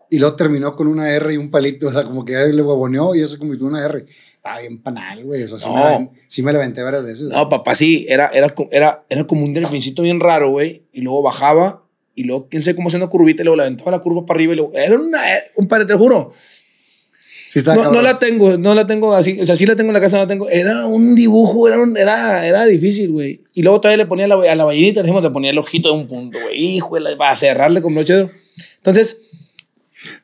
Y luego terminó con una R y un palito, [laughs] o sea, como que le huevoneó y eso como una R. Estaba bien panal, güey. o sea, no. sí me levanté varias veces. No, papá, sí, era, era, era, era como un delfincito bien raro, güey. Y luego bajaba y luego, quién sé cómo haciendo curvita, y luego levantaba la curva para arriba y luego, era una, eh, un padre, te juro no, la tengo, no la tengo así, o sea, sí la tengo en la casa, no la tengo. Era un dibujo, era, era, era difícil, güey. Y luego todavía le ponía a la ballenita, le ponía el ojito de un punto, güey. Hijo, para cerrarle con broche Entonces...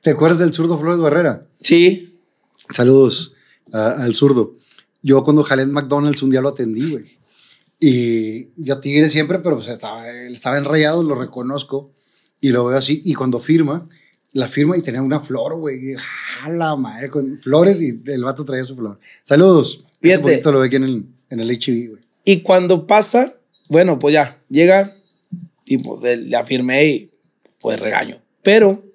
¿Te acuerdas del zurdo Flores Barrera? Sí. Saludos al zurdo. Yo cuando jalé McDonald's un día lo atendí, güey. Y yo tigre siempre, pero pues, estaba, estaba enrayado, lo reconozco y lo veo así. Y cuando firma, la firma y tenía una flor, güey. A la madre, con flores y el vato traía su flor. Saludos. Fíjate. Esto lo ve aquí en el, en güey. Y cuando pasa, bueno, pues ya, llega y pues, la firmé y pues regaño. Pero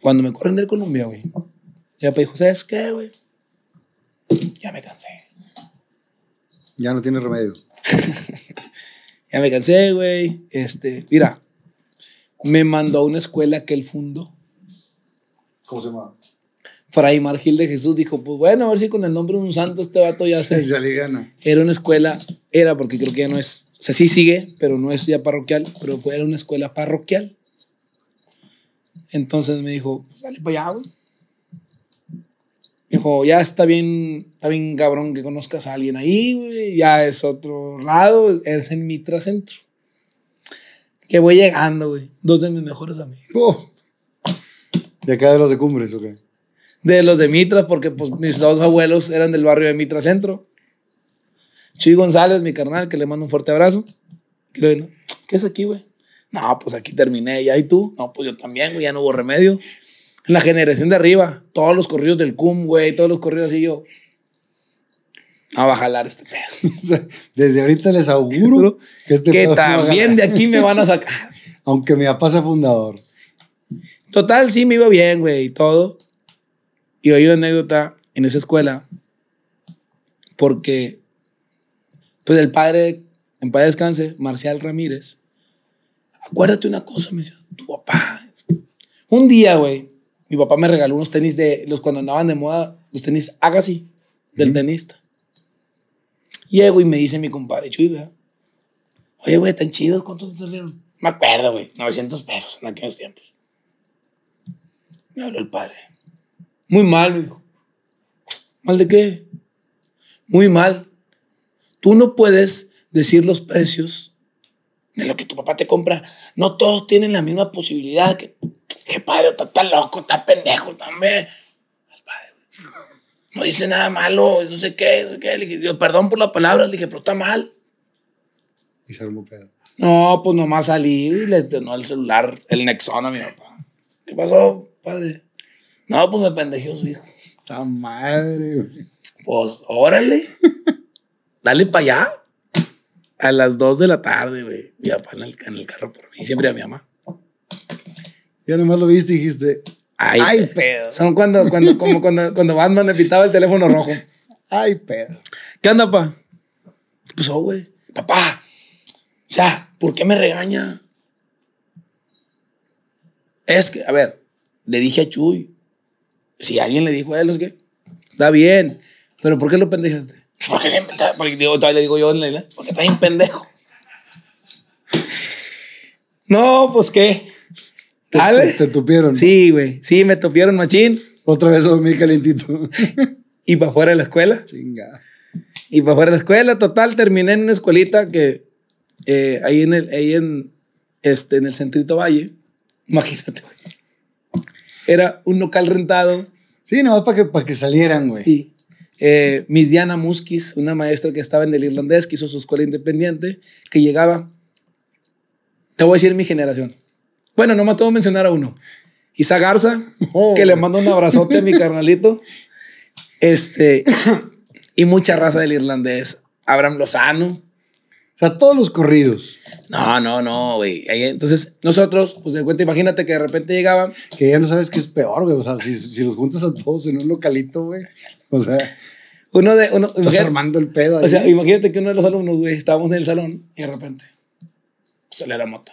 cuando me corren del Colombia, güey, ya me dijo, pues, ¿sabes qué, güey? Ya me cansé. Ya no tiene remedio. [laughs] ya me cansé, güey. Este, mira, me mandó a una escuela que él fundó. ¿Cómo se llama? Fray Margil de Jesús dijo, pues bueno, a ver si con el nombre de un santo este vato ya [laughs] se... ya le gana. Era una escuela, era porque creo que ya no es, o sea, sí sigue, pero no es ya parroquial, pero era una escuela parroquial. Entonces me dijo, pues dale para allá, güey. Dijo, ya está bien, está bien cabrón que conozcas a alguien ahí, güey. Ya es otro lado, es en Mitra Centro que voy llegando, güey. Dos de mis mejores amigos. ¿Y acá de los de Cumbres o qué? De los de Mitras, porque pues, mis dos abuelos eran del barrio de Mitra Centro. Chuy González, mi carnal, que le mando un fuerte abrazo. Creo, ¿Qué es aquí, güey? No, pues aquí terminé, ya y tú. No, pues yo también, güey, ya no hubo remedio. la generación de arriba, todos los corridos del cum, güey, todos los corridos así yo. Ah, a jalar este pedo. [laughs] Desde ahorita les auguro que este Que también de aquí me van a sacar. [laughs] Aunque mi papá sea fundador. Total, sí, me iba bien, güey, y todo. Y oí una anécdota en esa escuela porque pues el padre, en paz descanse, Marcial Ramírez, acuérdate una cosa, me decía, tu papá. Un día, güey, mi papá me regaló unos tenis de los cuando andaban de moda, los tenis Agassi, del tenista. Llego y me dice mi compadre Chuy, Oye, güey, tan chido, ¿cuánto te salieron? Me acuerdo, güey, 900 pesos en aquellos tiempos. Me habló el padre. Muy mal, hijo, ¿Mal de qué? Muy mal. Tú no puedes decir los precios de lo que tu papá te compra. No todos tienen la misma posibilidad. Que, padre, está, está loco, está pendejo también no dice nada malo, no sé qué, no sé qué. Le dije, perdón por la palabra, le dije, pero está mal. Y se armó pedo. No, pues nomás salí y le donó el celular, el nexón a mi papá. ¿Qué pasó, padre? No, pues me pendejó su hijo. Está madre, güey. Pues órale. Dale para allá. A las 2 de la tarde, güey. Mi papá en el, carro por mí, siempre a mi mamá. Ya nomás lo viste y dijiste, Ay, pedo. Son cuando, cuando, como cuando, cuando Batman le pitaba el teléfono rojo. Ay, pedo. ¿Qué anda pa? ¿Qué pasó, güey? Papá, o sea, ¿por qué me regaña? Es que, a ver, le dije a Chuy, si alguien le dijo a él, es que está bien, pero ¿por qué lo pendejaste? Porque, le, porque digo, todavía le digo yo, ¿no? porque está bien pendejo. No, pues qué. Te, te tupieron. Sí, güey. Sí, me topieron, machín. Otra vez a dormir calentito. [laughs] y para fuera de la escuela. Chinga. Y para fuera de la escuela, total, terminé en una escuelita que eh, ahí en el, en, este, en el Centrito Valle, imagínate, güey. Era un local rentado. Sí, nomás para que, para que salieran, güey. Sí. Eh, Miss Diana Muskis, una maestra que estaba en el irlandés, que hizo su escuela independiente, que llegaba. Te voy a decir mi generación. Bueno, no me atrevo mencionar a uno. Isa Garza, [laughs] oh. que le mando un abrazote a mi carnalito. Este, y mucha raza del irlandés. Abraham Lozano. O sea, todos los corridos. No, no, no, güey. Entonces, nosotros, pues de cuenta, imagínate que de repente llegaban. Que ya no sabes qué es peor, güey. O sea, si, si los juntas a todos en un localito, güey. O sea, uno de. Uno, estás armando el pedo. O sea, imagínate que uno de los alumnos, güey, estábamos en el salón y de repente. Pues, sale la moto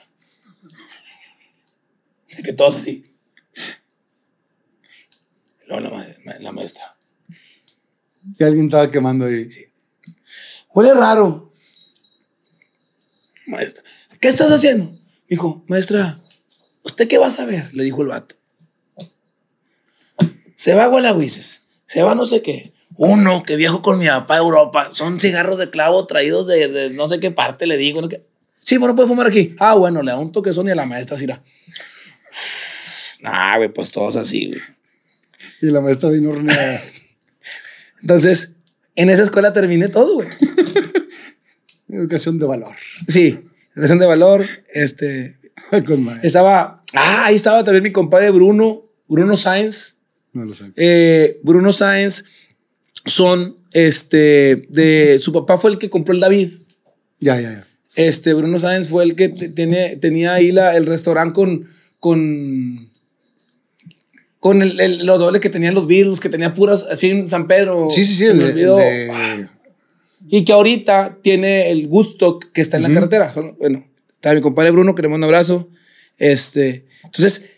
que todos así. Luego la, maestra. Y alguien estaba quemando ahí. Huele raro. Maestra, ¿qué estás haciendo? Dijo, maestra, ¿usted qué va a saber? Le dijo el vato. Se va a gualagüises se va no sé qué. Uno que viajo con mi papá a Europa, son cigarros de clavo traídos de, no sé qué parte, le digo. Sí, bueno, puede fumar aquí. Ah, bueno, le da un toque son y a la maestra, Sira. Ah, güey, pues todos así, güey. Y la maestra vino horneada. [laughs] Entonces, en esa escuela terminé todo, güey. [laughs] Educación de valor. Sí, educación de valor. Este. [laughs] estaba. Ah, ahí estaba también mi compadre Bruno, Bruno Sáenz No lo eh, Bruno Sáenz son este de su papá fue el que compró el David. Ya, ya, ya. Este Bruno Sáenz fue el que tiene, tenía ahí la, el restaurante con con con el, los dobles que tenían los Beatles, que tenía puras, así en San Pedro. Sí, sí, sí. Se Y que ahorita tiene el Gusto que está en la carretera. Bueno, está mi compadre Bruno, que le mando un abrazo. Este, entonces,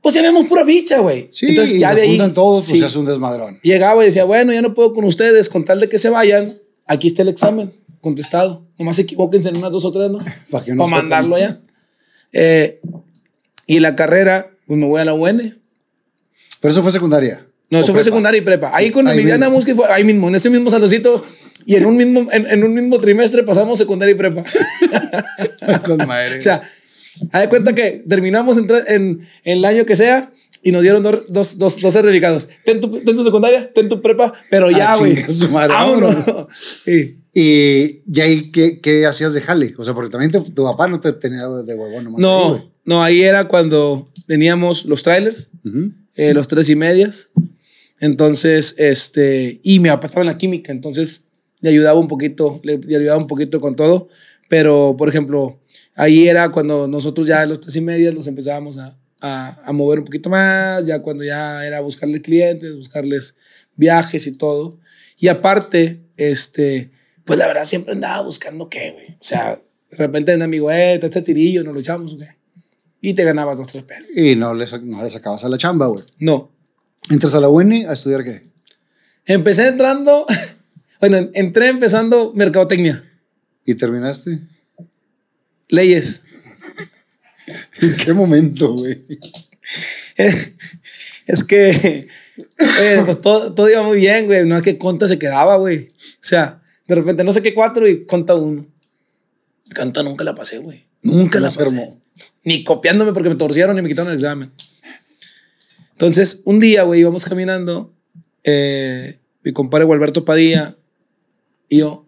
pues ya vemos pura bicha, güey. Sí, entonces, ya de ahí, todos, se pues, un desmadrón. Llegaba y decía, bueno, ya no puedo con ustedes, con tal de que se vayan, aquí está el examen contestado. Nomás equivóquense en unas dos o tres, ¿no? [laughs] Para, que mandarlo ya. Eh, y la carrera, pues me voy a la UN. Pero eso fue secundaria. No, eso fue secundaria y prepa. Ahí con Emiliana Musqui fue ahí mismo, en ese mismo saloncito y en un mismo, en, un mismo trimestre pasamos secundaria y prepa. [laughs] con madre. [laughs] O sea, haz cuenta que terminamos en, en, el año que sea y nos dieron dos, dos, dos, certificados. Ten tu, secundaria, ten tu prepa, pero ah, ya, güey. su [laughs] sí. Y, y ahí, ¿qué, ¿qué, hacías de jale? O sea, porque también tu, papá no te tenía de huevón nomás. No. No, ahí era cuando teníamos los trailers, eh, los tres y medias. Entonces, este, y me papá en la química, entonces le ayudaba un poquito, le, ayudaba un poquito con todo. Pero, por ejemplo, ahí era cuando nosotros ya los tres y medias los empezábamos a, a, mover un poquito más, ya cuando ya era buscarle clientes, buscarles viajes y todo. Y aparte, este, pues la verdad siempre andaba buscando qué, güey. O sea, de repente un amigo, eh, este tirillo, nos lo echamos, ¿qué? y te ganabas dos, tres pesos. Y no le, no sacabas a la chamba, güey. No. ¿Entras a la UNI a estudiar qué? Empecé entrando, [laughs] bueno, entré empezando mercadotecnia. ¿Y terminaste? Leyes. ¿En qué momento, güey? Eh, es que pues todo, iba muy bien, güey. No es que conta se quedaba, güey. O sea, de repente no sé qué cuatro y conta uno. canta nunca la pasé, güey. Nunca, la pasé ni copiándome porque me torcieron y me quitaron el examen. Entonces, un día, güey, íbamos caminando, eh, mi compadre Gualberto Padilla y yo,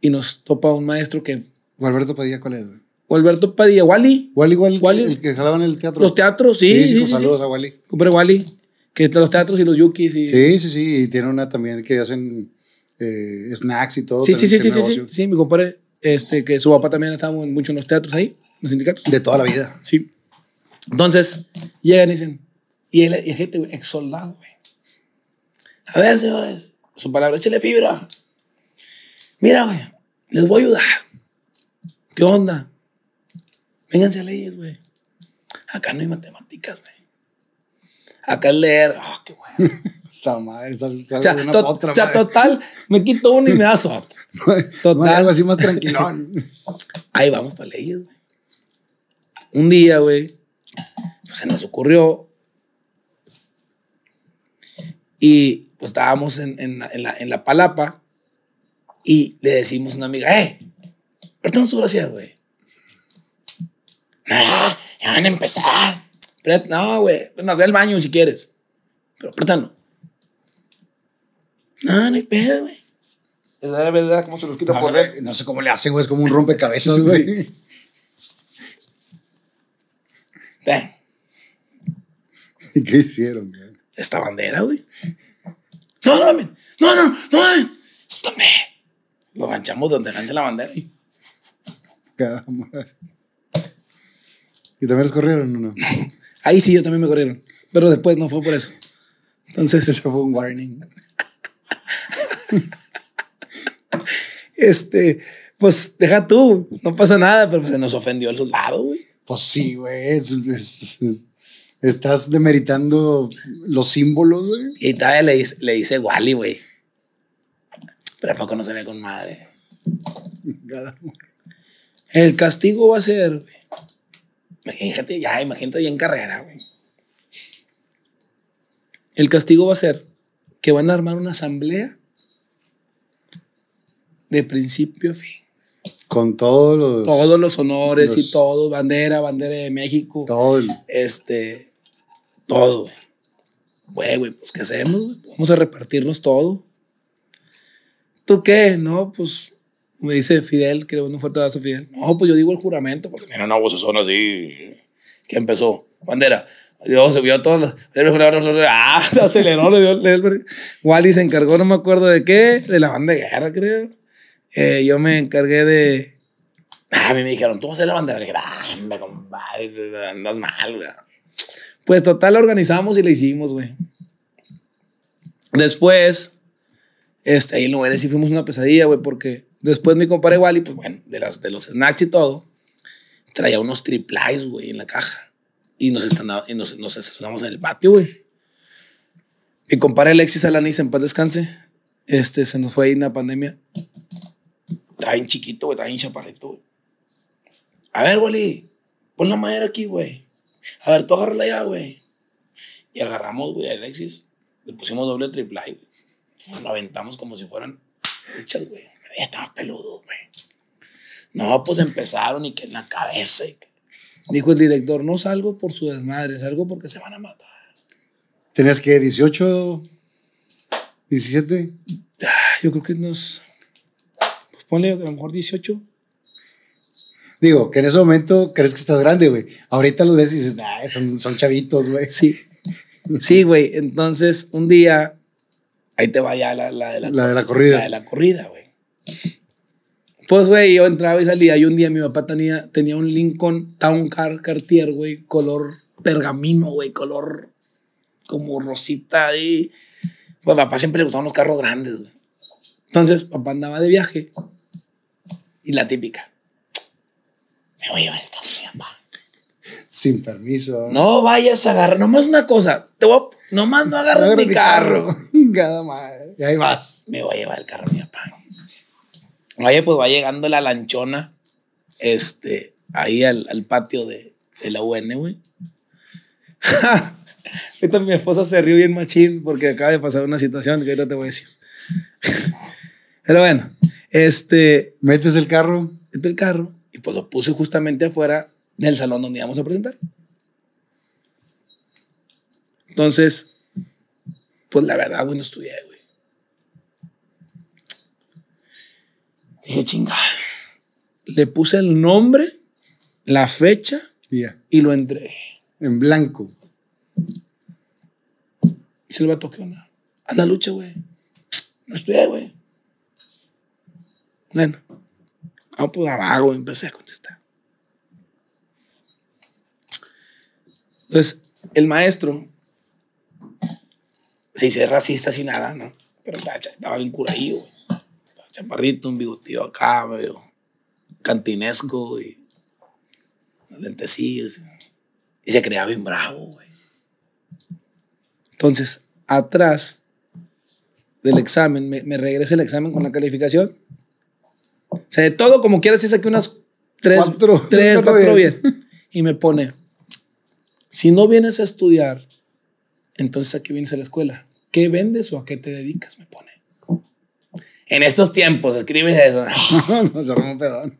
y nos topa un maestro que... ¿Gualberto Padilla cuál es, güey? Gualberto Padilla, Wally. Wally, Wally, El que jalaban el teatro. Los teatros, sí. sí, sí, sí a Wally. compadre Wally, que los teatros y los yukis. Sí, sí, sí. Y tiene una también que hacen eh, snacks y todo. Sí, sí, sí, sí, sí, sí. mi compadre, este, que su papá también estaba mucho en los teatros ahí los sindicatos. De toda la vida. Sí. Entonces, llegan y dicen, y el, gente, ex soldado, güey. A ver, señores, su palabra, échale fibra. Mira, güey, les voy a ayudar. ¿Qué onda? Vénganse a leyes, güey. Acá no hay matemáticas, güey. Acá es leer. ¡Ah, qué bueno! [laughs] La madre, o sea, una total, me quito uno y me da [laughs] Total. algo así más tranquilón. Ahí vamos para leyes, güey un día, güey, se nos ocurrió. Y pues estábamos en, en, la, en la, palapa y le decimos a una amiga, ¡eh! perdón su gracia, güey. No, ya van a empezar. no, güey, nos ve al baño si quieres. Pero préstalo. No, no hay pedo, güey. Es verdad, cómo se los quita no, No sé cómo le hacen, güey, es como un rompecabezas, güey. Ven. [laughs] ¿Y qué hicieron, güey? Esta bandera, güey. No, no, no, no, no, me Lo ganchamos donde gancha la bandera. Y... ¿Y también los corrieron o no? [laughs] Ahí sí, yo también me corrieron. Pero después no fue por eso. Entonces. Eso fue un warning. [laughs] este, pues deja tú, no pasa nada, pero se nos ofendió el soldado, güey. Pues sí, güey. estás demeritando los símbolos, güey. Y todavía le, dice, le Wally, güey. Pero poco no se ve con madre. El castigo va a ser, güey. ya, imagínate ya en carrera, güey. El castigo va a ser que van a armar una asamblea de principio a fin. Con todos los... honores y todo, bandera, bandera de México. Todo. este, todo. Güey, güey, pues ¿qué hacemos? Vamos a repartirnos todo. ¿Tú qué? No, pues me dice Fidel, que no un fuerte abrazo Fidel. No, pues yo digo el juramento, porque no, una voz son así. que empezó? Bandera. Dios, se vio todo. Ah, [laughs] se aceleró, le dio el Wally se encargó, no me acuerdo de qué, de la banda de guerra, creo. Eh, yo me encargué de. a mí me dijeron, tú vas a ser la bandera grande, ah, compadre, andas mal, güey. Pues total, la organizamos y la hicimos, güey. Después, este, ahí en lugares sí fuimos una pesadilla, güey, porque después mi compadre Wally, pues bueno, de, las, de los snacks y todo, traía unos triplais, güey, en la caja. Y nos, están, nos, nos estacionamos en el patio, güey. Mi compadre Alexis Alanis, en paz descanse, este, se nos fue ahí en la pandemia. Está bien chiquito, güey, está bien chaparrito, güey. A ver, güey, pon la madera aquí, güey. A ver, tú agárrala ya, güey. Y agarramos, güey, a Alexis. Le pusimos doble triple A, güey. Lo aventamos como si fueran muchas, güey. Ya estaba peludo, güey. No, pues empezaron y que en la cabeza. Dijo el director, no salgo por su desmadre, salgo porque se van a matar. ¿Tenías que 18, 17? yo creo que nos de a lo mejor 18. Digo, que en ese momento crees que estás grande, güey. Ahorita los ves y dices, son, chavitos, güey. Sí. Sí, güey. Entonces, un día, ahí te va ya la, de, la, corrida. La de la corrida, güey. Pues, güey, yo entraba y salía. Y un día mi papá tenía, tenía un Lincoln Town Car Cartier, güey, color pergamino, güey, color como rosita. Y, pues, papá siempre le gustaban los carros grandes, güey. Entonces, papá andaba de viaje y la típica. Me voy a llevar el carro mi mamá. Sin permiso. No vayas a agarrar. Nomás una cosa. Te voy nomás no agarres mi, carro. [laughs] Nada más. Y ahí vas. Me voy a llevar el carro mi papá. Vaya, pues va llegando la lanchona. Este. Ahí al, patio de, de la UN, güey. [laughs] Ahorita mi esposa se rió bien machín porque acaba de pasar una situación que ahorita te voy a decir. [laughs] Pero bueno, este. Metes el carro. mete el carro. Y pues lo puse justamente afuera del salón donde íbamos a presentar. Entonces, pues la verdad, güey, no estudié, güey. dije, chinga. Le puse el nombre, la fecha y lo entregué. En blanco. Y se le va a tocar una. A la lucha, güey. No estudié, güey. Bueno, no, pues abajo empecé a contestar. Entonces, el maestro, se es racista sin nada, ¿no? Pero estaba, bien curado, güey. Estaba chaparrito, un bigotillo acá, cantinesco, y Lentecillos. Y se creía bien bravo, güey. Entonces, atrás del examen, me, me regresa el examen con la calificación o sea, de todo, como quieras, sí saqué unas tres, cuatro, [laughs] bien. Y me pone, si no vienes a estudiar, entonces aquí vienes a la escuela? ¿Qué vendes o a qué te dedicas? Me pone. En estos tiempos, escribe eso. [laughs] No, un pedón.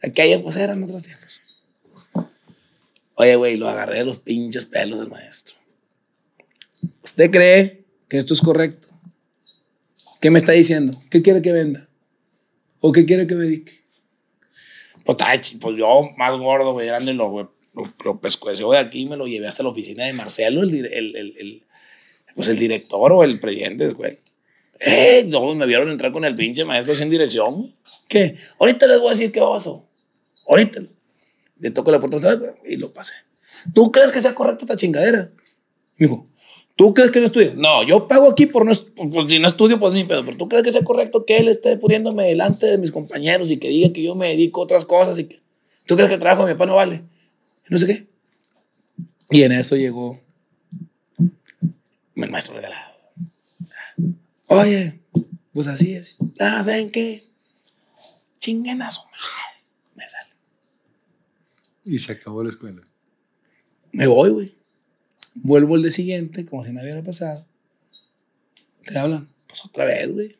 hay pues eran otros tiempos. Oye, güey, lo agarré de los pinches pelos del maestro. ¿Usted cree que esto es correcto? ¿Qué me está diciendo? ¿Qué quiere que venda? ¿O qué quiere que me dedique? Pues, pues, yo, más gordo, güey, grande, lo, lo, lo de aquí me lo llevé hasta la oficina de Marcelo, el, pues el director o el presidente, güey. Eh, no, me vieron entrar con el pinche maestro sin dirección. ¿Qué? Ahorita les voy a decir qué pasó. Ahorita. Le toco la puerta y lo pasé. ¿Tú crees que sea correcta esta chingadera? Me dijo, ¿Tú crees que no estudia? No, yo pago aquí por no, pues, si no estudio, pues ni pedo. Pero ¿tú crees que sea correcto que él esté poniéndome delante de mis compañeros y que diga que yo me dedico a otras cosas y que tú crees que el trabajo de mi papá no vale? No sé qué. Y en eso llegó el maestro regalado. Oye, pues así es. Ah, ven qué? Chinguen Me sale. Y se acabó la escuela. Me voy, güey. Vuelvo el de siguiente, como si no hubiera pasado. Te hablan, pues otra vez, güey.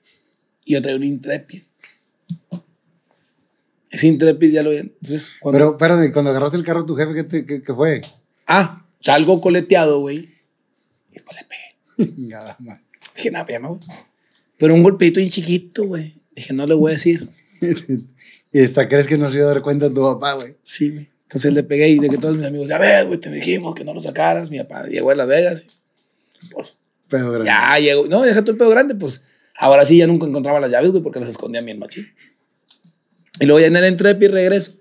Y otra vez un intrépido. es intrépido ya lo vi. Entonces, cuando... Pero, espérame, cuando agarraste el carro tu jefe, ¿qué, fue? Ah, salgo coleteado, güey. Y pues Nada más. Dije, nada, pues Pero un golpeito bien chiquito, güey. Dije, no le voy a decir. [laughs] y hasta crees que no se iba a dar cuenta tu papá, güey. Sí, güey. Entonces le pegué y de que todos mis amigos, ya ves, güey, te dijimos que no lo sacaras. Mi papá llegó a Las Vegas. pues, pedo grande. Ya llegó. No, deja todo el pedo grande. Pues ahora sí ya nunca encontraba las llaves, güey, porque las escondía mi machín. Y luego ya en el entrepi regreso.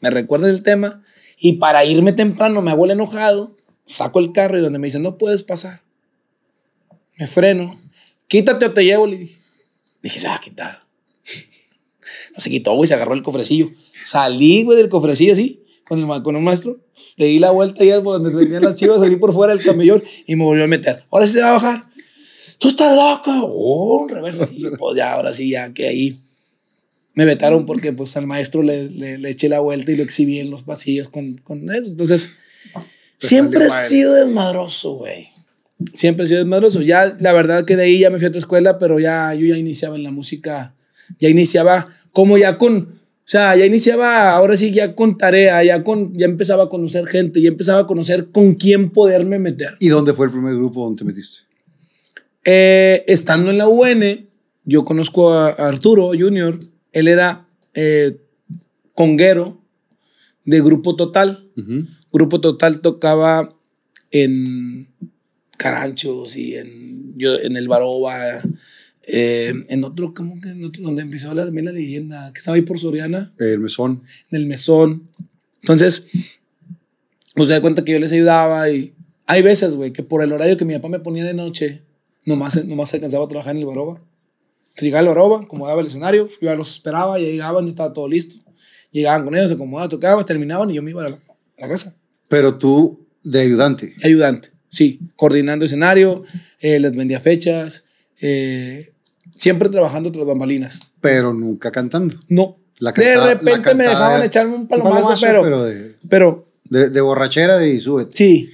Me recuerda el tema. Y para irme temprano, me abuela enojado, saco el carro y donde me dice, no puedes pasar. Me freno. Quítate o te llevo, le dije. Dije, se va a quitar. [laughs] No se quitó, güey, se agarró el cofrecillo. Salí, güey, del cofrecillo así con el, maestro, le di la vuelta y por donde sentí las chivas, así por fuera del camellón, y me volvió a meter. Ahora sí se va a bajar. ¡Tú estás loco! ¡Oh, un reverso! Y pues ya, ahora sí, ya que ahí me vetaron porque pues al maestro le, le, eché la vuelta y lo exhibí en los pasillos con, con eso. Entonces, siempre he sido desmadroso, güey. Siempre he sido desmadroso. Ya, la verdad que de ahí ya me fui a otra escuela, pero ya yo ya iniciaba en la música. Ya iniciaba como ya con o sea, ya iniciaba, ahora sí, ya con tarea, ya, con, ya empezaba a conocer gente, ya empezaba a conocer con quién poderme meter. ¿Y dónde fue el primer grupo donde te metiste? Eh, estando en la UN, yo conozco a Arturo Junior, él era eh, conguero de Grupo Total. Grupo Total tocaba en Caranchos y en, en el Baroba, eh, en otro, ¿cómo que en otro? Donde empezó la, también la leyenda, que estaba ahí por Soriana. El mesón. En el mesón. Entonces, pues se da cuenta que yo les ayudaba y hay veces, güey, que por el horario que mi papá me ponía de noche, nomás, se alcanzaba a trabajar en el Baroba. Entonces llegaba el Baroba, acomodaba el escenario, yo ya los esperaba, ya llegaban, ya estaba todo listo. Llegaban con ellos, se acomodaban, tocaban terminaban y yo me iba a la, casa. Pero tú, de ayudante. Ayudante, sí. Coordinando escenario, eh, les vendía fechas, eh, siempre trabajando tras bambalinas. Pero nunca cantando. No. La de repente me dejaban echarme un palomazo, pero, pero, de, borrachera de, Sí.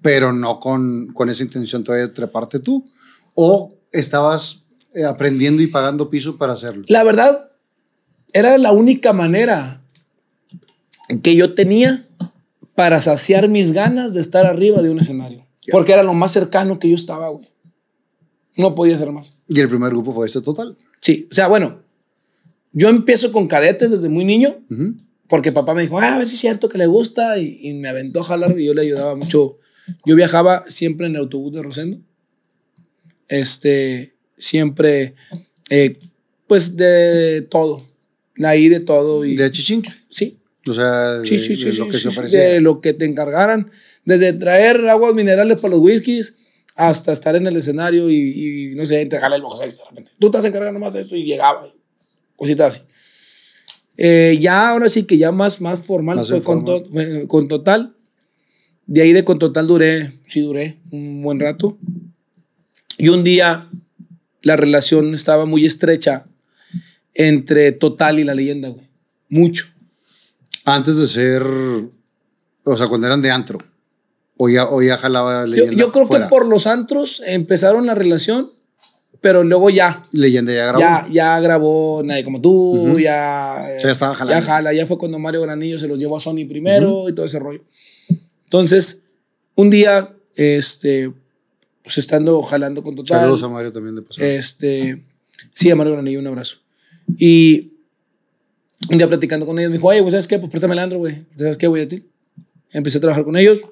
Pero no con, esa intención todavía de treparte tú. O estabas eh, aprendiendo y pagando pisos para hacerlo. La verdad, era la única manera que yo tenía para saciar mis ganas de estar arriba de un escenario. Porque era lo más cercano que yo estaba, güey. No podía ser más. Y el primer grupo fue este total. Sí, o sea, bueno, yo empiezo con cadetes desde muy niño, porque papá me dijo, ah, a ver si es cierto que le gusta, y, me aventó a jalar y yo le ayudaba mucho. Yo viajaba siempre en el autobús de Rosendo. Este, siempre, eh, pues de todo. Ahí de todo. Y, ¿De chichinque? Sí. O sea, lo que se De lo que te encargaran. Desde traer aguas minerales para los whiskies hasta estar en el escenario y, no sé, entregarle el box de repente. Tú te has encargado nomás de esto y llegaba, cositas así. Eh, ya ahora sí que ya más, más formal, con, eh, con, Total. De ahí de con Total duré, sí duré un buen rato. Y un día la relación estaba muy estrecha entre Total y la leyenda, güey. Mucho. Antes de ser, o sea, cuando eran de antro. ¿O ya, jalaba leyenda? Yo, yo creo que por los antros empezaron la relación, pero luego ya. Leyenda ya grabó. Ya, ya grabó Nadie como tú, ya. Ya estaba jalando. Ya jala, ya fue cuando Mario Granillo se los llevó a Sony primero y todo ese rollo. Entonces, un día, este, pues estando jalando con Total. Saludos a Mario también de pasar. Este, sí, a Mario Granillo, un abrazo. Y un día platicando con ellos, me dijo, oye, pues, ¿sabes qué? Pues préstame el antro, güey. ¿Sabes qué, voy a ti? Empecé a trabajar con ellos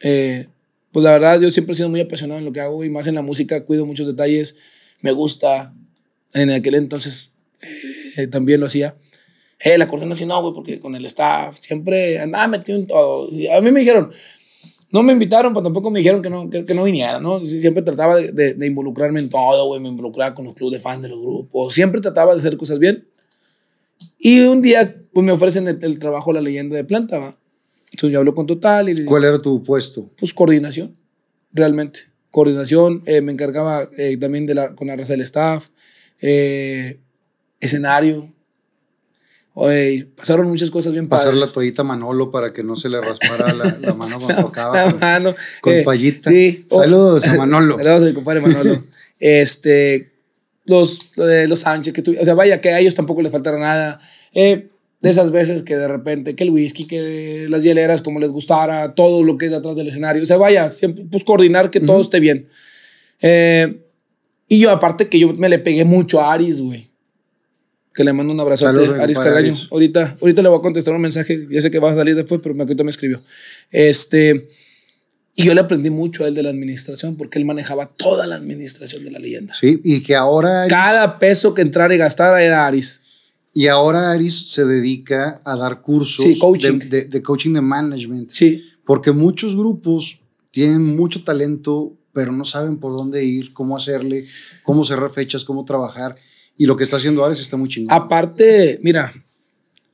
eh, pues la verdad, yo siempre he sido muy apasionado en lo que hago y más en la música, cuido muchos detalles, me gusta. En aquel entonces eh, también lo hacía. Eh, la cortina así no, güey, porque con el staff siempre andaba metido en todo. Y a mí me dijeron, no me invitaron, pero tampoco me dijeron que no, que, no viniera, ¿no? Siempre trataba de, involucrarme en todo, güey, me involucraba con los clubes de fans de los grupos, siempre trataba de hacer cosas bien. Y un día, pues me ofrecen el, trabajo La Leyenda de Planta, ¿va? Entonces yo hablo con Total. Y le ¿Cuál era tu puesto? Pues coordinación, realmente. Coordinación, eh, me encargaba eh, también de la, con la raza del staff, eh, escenario. pasaron muchas cosas bien Pasar la toallita a Manolo para que no se le raspara la, la mano cuando [laughs] tocaba. La mano. Con eh, toallita. Sí. Oh. Saludos a Manolo. [laughs] Saludos a mi compadre Manolo. [laughs] este, los, los Sánchez que O sea, vaya que a ellos tampoco les faltará nada. Eh, de esas veces que de repente, que el whisky, que las hieleras, como les gustara, todo lo que es detrás del escenario. O sea, vaya, siempre, pues coordinar que todo esté bien. Eh, y yo, aparte que yo me le pegué mucho a Aris, güey. Que le mando un abrazo a Aris Cagaño. Ahorita, ahorita le voy a contestar un mensaje, ya sé que va a salir después, pero me ahorita me escribió. Este. Y yo le aprendí mucho a él de la administración porque él manejaba toda la administración de la leyenda. Sí, y que ahora. Cada peso que entrara y gastara era Aris. Y ahora Aris se dedica a dar cursos De, coaching de management. Sí. Porque muchos grupos tienen mucho talento, pero no saben por dónde ir, cómo hacerle, cómo cerrar fechas, cómo trabajar. Y lo que está haciendo Aris está muy chingón. Aparte, mira,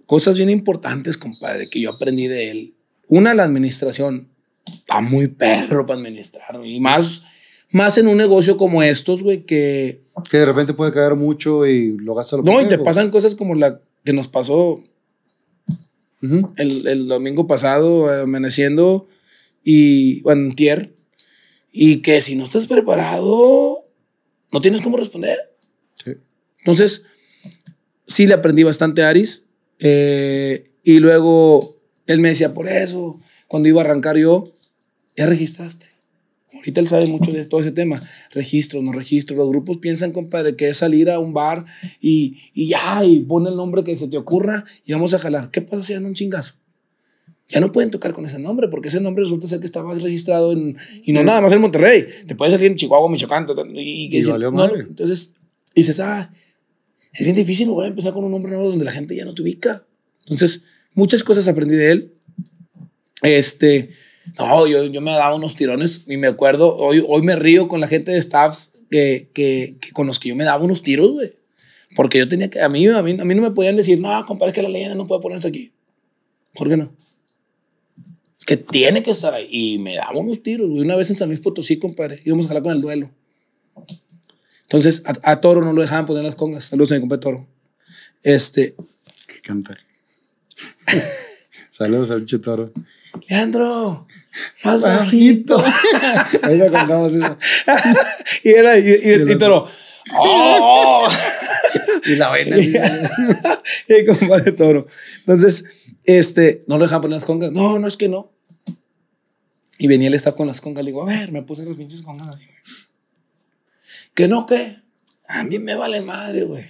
cosas bien importantes, compadre, que yo aprendí de él. Una, la administración. Está muy perro para administrar. Y más, más en un negocio como estos, güey, que que de repente puede caer mucho y lo gastas lo No, y te pasan cosas como la que nos pasó el, domingo pasado, eh, amaneciendo y bueno, Tier y que si no estás preparado, no tienes cómo responder. Entonces, sí le aprendí bastante a Aris, eh, y luego él me decía, por eso, cuando iba a arrancar yo, ya registraste. Ahorita él sabe mucho de todo ese tema. Registro, no registro. Los grupos piensan, compadre, que es salir a un bar y, y ya, y pon el nombre que se te ocurra y vamos a jalar. ¿Qué pasa si dan un chingazo? Ya no pueden tocar con ese nombre, porque ese nombre resulta ser que estaba registrado en, y no nada más en Monterrey. Te puede salir en Chihuahua, Michoacán, y, que no, Entonces, dices, ah, es bien difícil volver a empezar con un nombre nuevo donde la gente ya no te ubica. Entonces, muchas cosas aprendí de él. Este, no, yo, yo me daba unos tirones y me acuerdo, hoy, hoy me río con la gente de staffs que, con los que yo me daba unos tiros, güey. Porque yo tenía que, a mí, a mí, a mí no me podían decir, no, compadre, es que la leyenda no puede ponerse aquí. ¿Por qué no? Es que tiene que estar ahí. Y me daba unos tiros, güey. Una vez en San Luis Potosí, compadre, íbamos a jalar con el duelo. Entonces, a, Toro no lo dejaban poner las congas. Saludos a mi compadre Toro. Este. Que cantar. [laughs] Saludos al Toro. Leandro, más bajito. [laughs] Ahí ya contamos eso. [laughs] y era, y, y, ¡Oh! [laughs] y la vaina. y el compadre toro. Entonces, este, no lo dejaban poner las congas. No, no es que no. Y venía el staff con las congas. Le digo, a ver, me puse las pinches congas así, Que no, que a mí me vale madre, güey.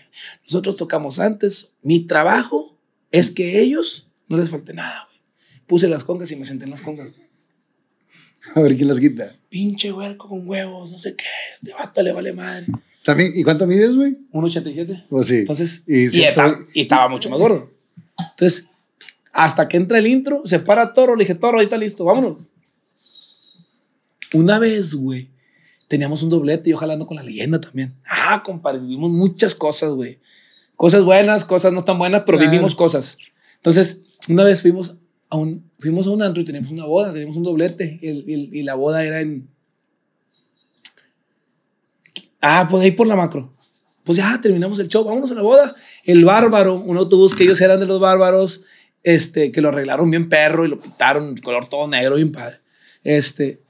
Nosotros tocamos antes. Mi trabajo es que ellos no les falte nada, güey. Puse las congas y me senté en las congas. A ver quién las quita. Pinche huerco con huevos, no sé qué. Este vato le vale madre. ¿También? ¿Y cuánto mides, güey? 1,87. Pues sí. Entonces, y, estaba, y, estaba, mucho más gordo. Entonces, hasta que entra el intro, se para Toro. Le dije, Toro, ahí está listo, vámonos. Una vez, güey, teníamos un doblete y yo no con la leyenda también. Ah, compadre, vivimos muchas cosas, güey. Cosas buenas, cosas no tan buenas, pero vivimos cosas. Entonces, una vez fuimos fuimos a un antro y teníamos una boda, teníamos un doblete y, la boda era en... Ah, pues ahí por la macro. Pues ya terminamos el show, vámonos a la boda. El bárbaro, un autobús que ellos eran de los bárbaros, este, que lo arreglaron bien perro y lo pintaron color todo negro, bien padre. Este,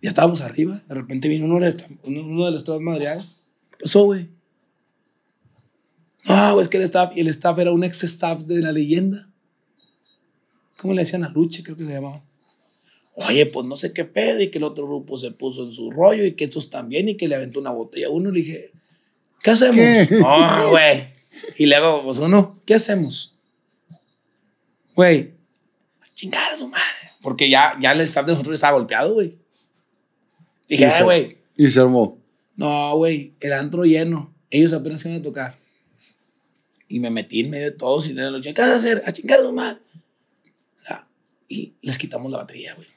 ya estábamos arriba, de repente vino uno de, uno de los tres madrileños ¿Qué pasó, güey? No, es que el staff, y el staff era un ex staff de la leyenda. ¿Cómo le decían a Luche? Creo que se llamaban. Oye, pues no sé qué pedo, y que el otro grupo se puso en su rollo, y que estos también, y que le aventó una botella a uno. Le dije, ¿qué hacemos? [laughs] No, güey. Y luego, pues uno, ¿qué hacemos? Güey, chingada su madre. Porque ya, ya el staff de nosotros estaba golpeado, güey. Dije, güey. Y se armó. No, güey, el antro lleno. Ellos apenas se iban a tocar. Y me metí en medio de todos y le dije, ¿qué vas a hacer? A chingar a su madre y les quitamos la batería, güey.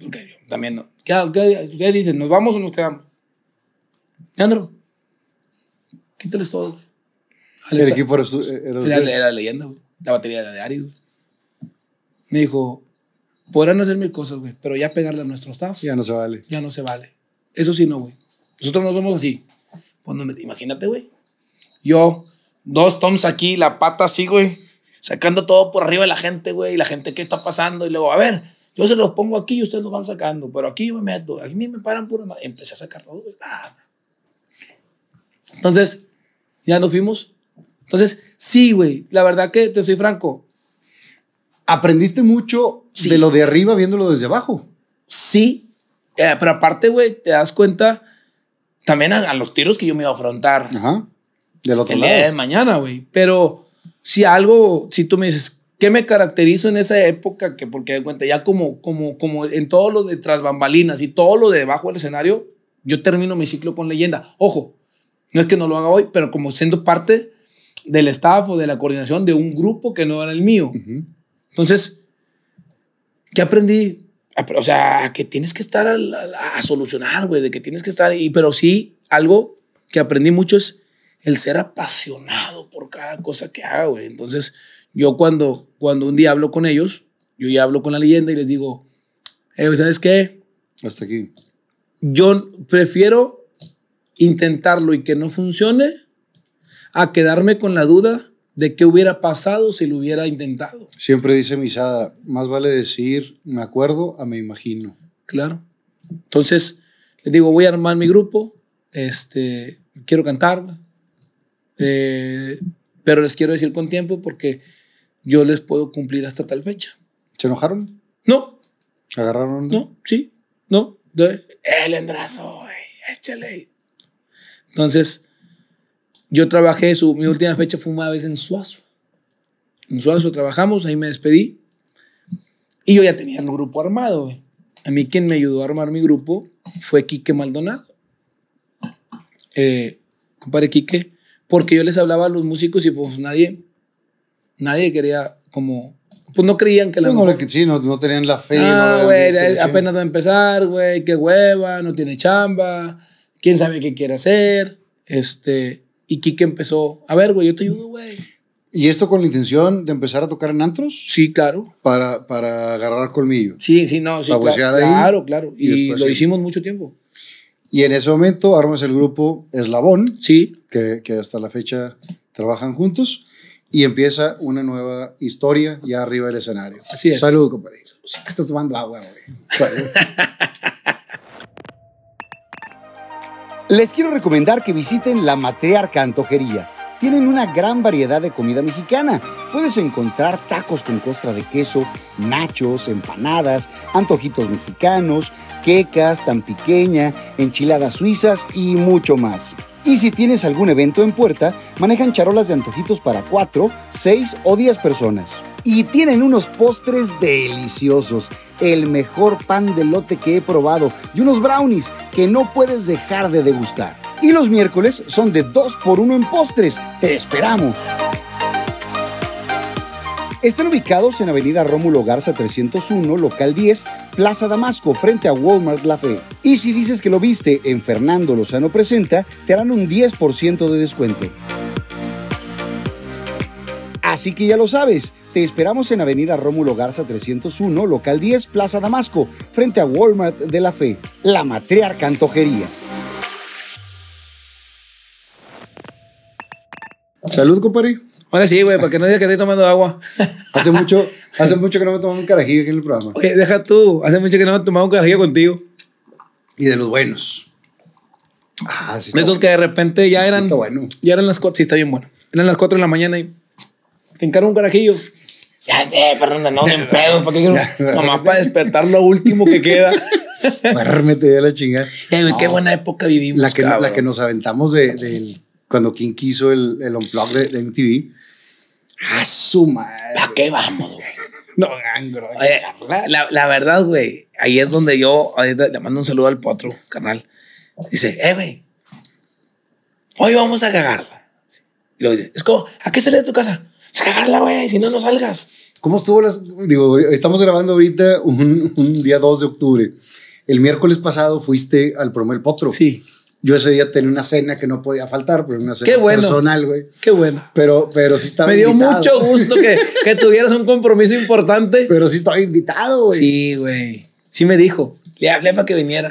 Porque yo también no. ¿Qué, ustedes dicen, ¿nos vamos o nos quedamos? Leandro, quítales todo, güey. El equipo era, eh, era, leyenda, güey. La batería era de Ari, güey. Me dijo, podrán hacer mil cosas, güey, pero ya pegarle a nuestro staff. Ya no se vale. Ya no se vale. Eso sí, no, güey. Nosotros no somos así. Pues no, imagínate, güey. Yo, dos toms aquí, la pata así, güey sacando todo por arriba de la gente, güey, y la gente, ¿qué está pasando? Y luego, a ver, yo se los pongo aquí y ustedes los van sacando, pero aquí yo me meto, a mí me paran por madre. Empecé a sacar todo, ah. Entonces, ya nos fuimos. Entonces, sí, güey, la verdad que te soy franco. Aprendiste mucho de lo de arriba viéndolo desde abajo. Sí, eh, pero aparte, güey, te das cuenta también a, los tiros que yo me iba a afrontar. Ajá. Del otro el lado. Día de mañana, güey. Pero si algo, si tú me dices, ¿qué me caracterizo en esa época? Que porque de cuenta, ya como, como, como en todo lo de tras bambalinas y todo lo de debajo del escenario, yo termino mi ciclo con leyenda. Ojo, no es que no lo haga hoy, pero como siendo parte del staff o de la coordinación de un grupo que no era el mío. Entonces, ¿qué aprendí? Ah, o sea, que tienes que estar a, solucionar, güey, de que tienes que estar. ahí, pero sí, algo que aprendí mucho es el ser apasionado por cada cosa que haga, Entonces, yo cuando, cuando un día hablo con ellos, yo ya hablo con la leyenda y les digo, eh, ¿sabes qué? Hasta aquí. Yo prefiero intentarlo y que no funcione a quedarme con la duda de qué hubiera pasado si lo hubiera intentado. Siempre dice Misada, más vale decir me acuerdo a me imagino. Claro. Entonces, les digo, voy a armar mi grupo, este, quiero cantar, eh, pero les quiero decir con tiempo porque yo les puedo cumplir hasta tal fecha. ¿Se enojaron? No. ¿Agarraron? No, sí, no. el endrazo, échale. Entonces, yo trabajé, su, mi última fecha fue una vez en Suazo. En Suazo trabajamos, ahí me despedí. Y yo ya tenía el grupo armado. A mí quien me ayudó a armar mi grupo fue Quique Maldonado. Eh, compadre Quique, porque yo les hablaba a los músicos y pues nadie, nadie quería como... Pues no creían que la... Pues, no, no, sí, no, no, tenían la fe. Ah, güey, eh, apenas de empezar, güey, qué hueva, no tiene chamba, quién sabe qué quiere hacer. Este, y Kike empezó, a ver, güey, yo te ayudo, güey. ¿Y esto con la intención de empezar a tocar en antros? Sí, claro. Para, para agarrar colmillo. Sí, sí, no, sí. Para claro, ahí claro, claro. Y, lo hicimos mucho tiempo. Y en ese momento armas el grupo Eslabón, sí. que, hasta la fecha trabajan juntos, y empieza una nueva historia ya arriba del escenario. Así es. Saludos, compadre. Sí tomando agua, güey. [laughs] Les quiero recomendar que visiten la Matriarca Antojería tienen una gran variedad de comida mexicana. Puedes encontrar tacos con costra de queso, nachos, empanadas, antojitos mexicanos, quecas, tan pequeña, enchiladas suizas y mucho más. Y si tienes algún evento en puerta, manejan charolas de antojitos para 4, 6 o 10 personas y tienen unos postres deliciosos, el mejor pan de lote que he probado y unos brownies que no puedes dejar de degustar. Y los miércoles son de 2 por 1 en postres. Te esperamos. Están ubicados en Avenida Rómulo Garza 301, local 10, Plaza Damasco, frente a Walmart La Fe. Y si dices que lo viste en Fernando Lozano Presenta, te harán un 10% de descuento. Así que ya lo sabes, te esperamos en Avenida Rómulo Garza 301, local 10, Plaza Damasco, frente a Walmart de la Fe, la matriarca antojería. Salud, compadre. Ahora sí, güey, para que no diga que estoy tomando agua. [laughs] hace mucho, [laughs] hace mucho que no me tomado un carajillo aquí en el programa. Oye, deja tú, hace mucho que no me he tomado un carajillo contigo. Y de los buenos. Ah, sí. Está Esos que de repente ya eran. Está bueno. Ya eran las 4 Sí, está bien bueno. Eran las 4 de la mañana y te encargo un carajillo. Ya, eh, no, en [laughs] pedo, ¿para qué quiero? Mamá, [laughs] para despertar lo último que queda. Mármete [laughs] de la chingada. qué buena época vivimos. La que, la que nos aventamos de, cuando King quiso el, el unplug de, MTV. A ah, su madre. ¿Para qué vamos, güey? No, gangro. Oye, la, la, verdad, güey, ahí es donde yo le mando un saludo al potro, carnal. Dice, eh, güey, hoy vamos a cagar. Y luego dice, es como, ¿a qué sale de tu casa? cagarla, güey, si no, no salgas. ¿Cómo estuvo las.? Digo, estamos grabando ahorita un, día 2 de octubre. El miércoles pasado fuiste al Promel Potro. Sí. Yo ese día tenía una cena que no podía faltar, pero una cena personal, güey. Qué bueno. Pero, pero sí estaba Me dio mucho gusto que, que, tuvieras un compromiso importante. [laughs] Pero sí estaba invitado, güey. Sí, güey. Sí me dijo. Le hablé para que viniera.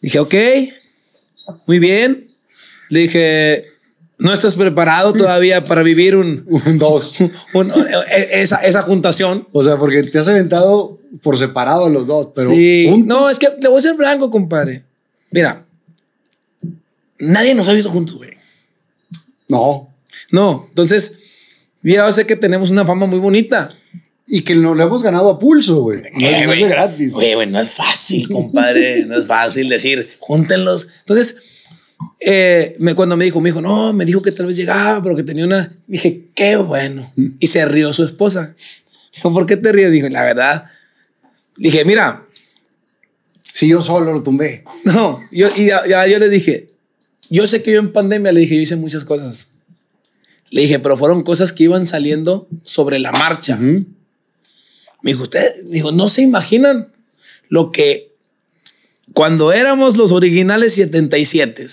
Dije, ok, muy bien. Le dije, no estás preparado todavía para vivir un... [laughs] Un dos. Eh, eh, esa, esa juntación. O sea, porque te has aventado por separado los dos, pero... Sí. No, es que le voy a ser blanco, compadre. Mira, nadie nos ha visto juntos, güey. No. No, entonces, ya sé que tenemos una fama muy bonita. Y que nos lo hemos ganado a pulso, güey. No, eh, es gratis. güey, no es fácil, compadre. no es fácil decir, júntenlos. Entonces, eh, me, cuando me dijo, me dijo, no, me dijo que tal vez llegaba, pero que tenía una... Dije, qué bueno. Mm. Y se rió su esposa. Dijo, [laughs] ¿por qué te ríes? Dijo, la verdad. Dije, mira. Si yo solo lo tumbé. [laughs] No, yo, y yo le dije, yo sé que yo en pandemia le dije, yo hice muchas cosas. Le dije, pero fueron cosas que iban saliendo sobre la marcha. Me dijo, usted, dijo, no se imaginan lo que cuando éramos los originales 77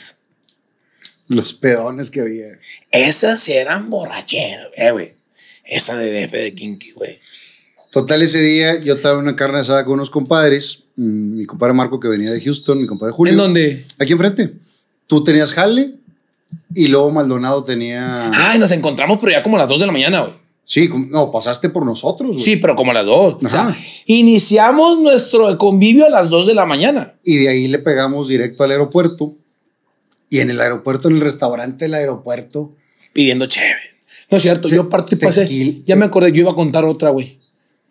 los pedones que había. Esas eran borracheras, eh, güey. Esa de DF de Kinky, güey. Total, ese día yo estaba en una carne asada con unos compadres. Mm, mi compadre Marco, que venía de Houston, mi compadre Julio. ¿En dónde? Aquí enfrente. Tú tenías Halle y luego Maldonado tenía. Ay, ah, nos encontramos, pero ya como a las 2 de la mañana, güey. Sí, no, pasaste por nosotros. Sí, pero como a las 2. iniciamos nuestro convivio a las 2 de la mañana. Y de ahí le pegamos directo al aeropuerto y en el aeropuerto, en el restaurante del aeropuerto. Pidiendo chévere. No es cierto, yo partí, pasé. ya me acordé, yo iba a contar otra, güey.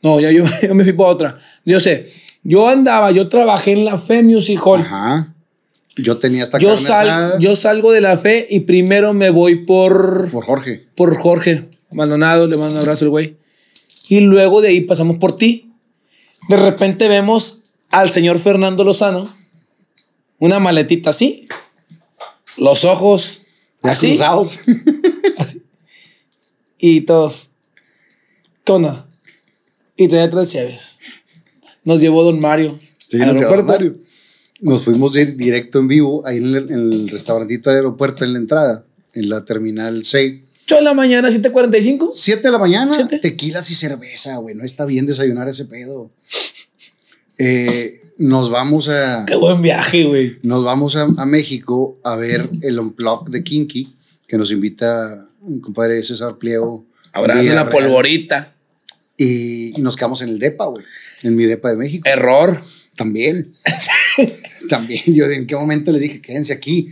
No, ya yo, [laughs] me fui para otra. Yo sé, yo andaba, yo trabajé en la Fe Music Hall. Ajá. Yo tenía esta yo Yo salgo de la Fe y primero me voy por. Por Jorge. Por Jorge Maldonado, le mando un abrazo al güey. Y luego de ahí pasamos por ti. De repente vemos al señor Fernando Lozano, una maletita así, los ojos Cruzados. [laughs] y todos, Tona. Y traía tres chaves. Nos llevó Don Mario. Sí, al nos Don Mario. Nos fuimos directo en vivo ahí en el, restaurantito del aeropuerto en la entrada, en la terminal 6. 8 de la mañana, 7.45. 7 de la mañana, tequila tequilas y cerveza, güey. No está bien desayunar ese pedo. Eh, nos vamos a. Qué buen viaje, güey. Nos vamos a, México a ver el Unplug de Kinky, que nos invita un compadre César Pliego. Ahora una la polvorita. Y, nos quedamos en el DEPA, güey. En mi DEPA de México. Error. También. [laughs] También. Yo en qué momento les dije, quédense aquí.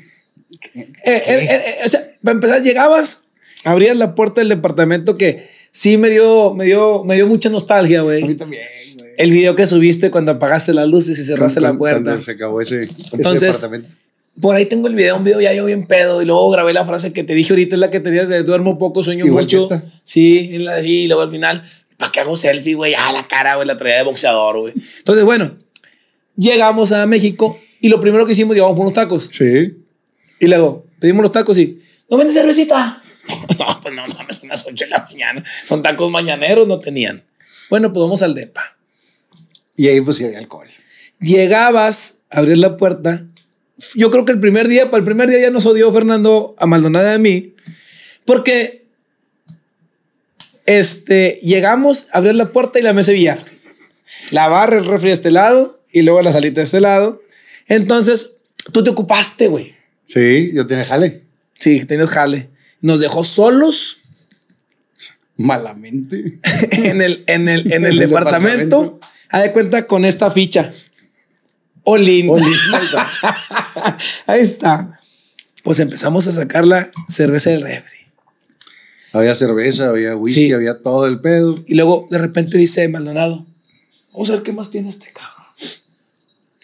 Eh, eh, eh, o sea, para empezar, llegabas, abrías la puerta del departamento que sí me dio, me dio, me dio mucha nostalgia, güey. A mí también el video que subiste cuando apagaste las luces y cerraste la puerta. se acabó ese, Entonces, Por ahí tengo el video, un video ya yo bien pedo. Y luego grabé la frase que te dije ahorita, es la que te dije de duermo poco, sueño mucho. Sí, en la, sí, luego al final, ¿para qué hago selfie, güey? Ah, la cara, güey, la traía de boxeador, güey. Entonces, bueno, llegamos a México y lo primero que hicimos, llevamos unos tacos. Sí. Y luego pedimos los tacos y, ¿no vende cervecita? [laughs] no, pues no, no, es unas 8 de la mañana. Son tacos mañaneros, no tenían. Bueno, pues vamos al DEPA. Y ahí pues había alcohol. Llegabas, abrías la puerta. Yo creo que el primer día, para el primer día ya nos odió Fernando a Maldonado y a mí, porque este, llegamos, abrías la puerta y la mesa de La barra, el refri de este lado y luego la salita de este lado. Entonces, tú te ocupaste, güey. Sí, yo tenía jale. Sí, tienes jale. Nos dejó solos malamente [laughs] en el, en el, en el [laughs] departamento. Ha de cuenta con esta ficha. Olin. [laughs] Ahí está. Pues empezamos a sacar la cerveza del refri. Había cerveza, había whisky, había todo el pedo. Y luego de repente dice Maldonado, vamos a ver qué más tiene este cabrón.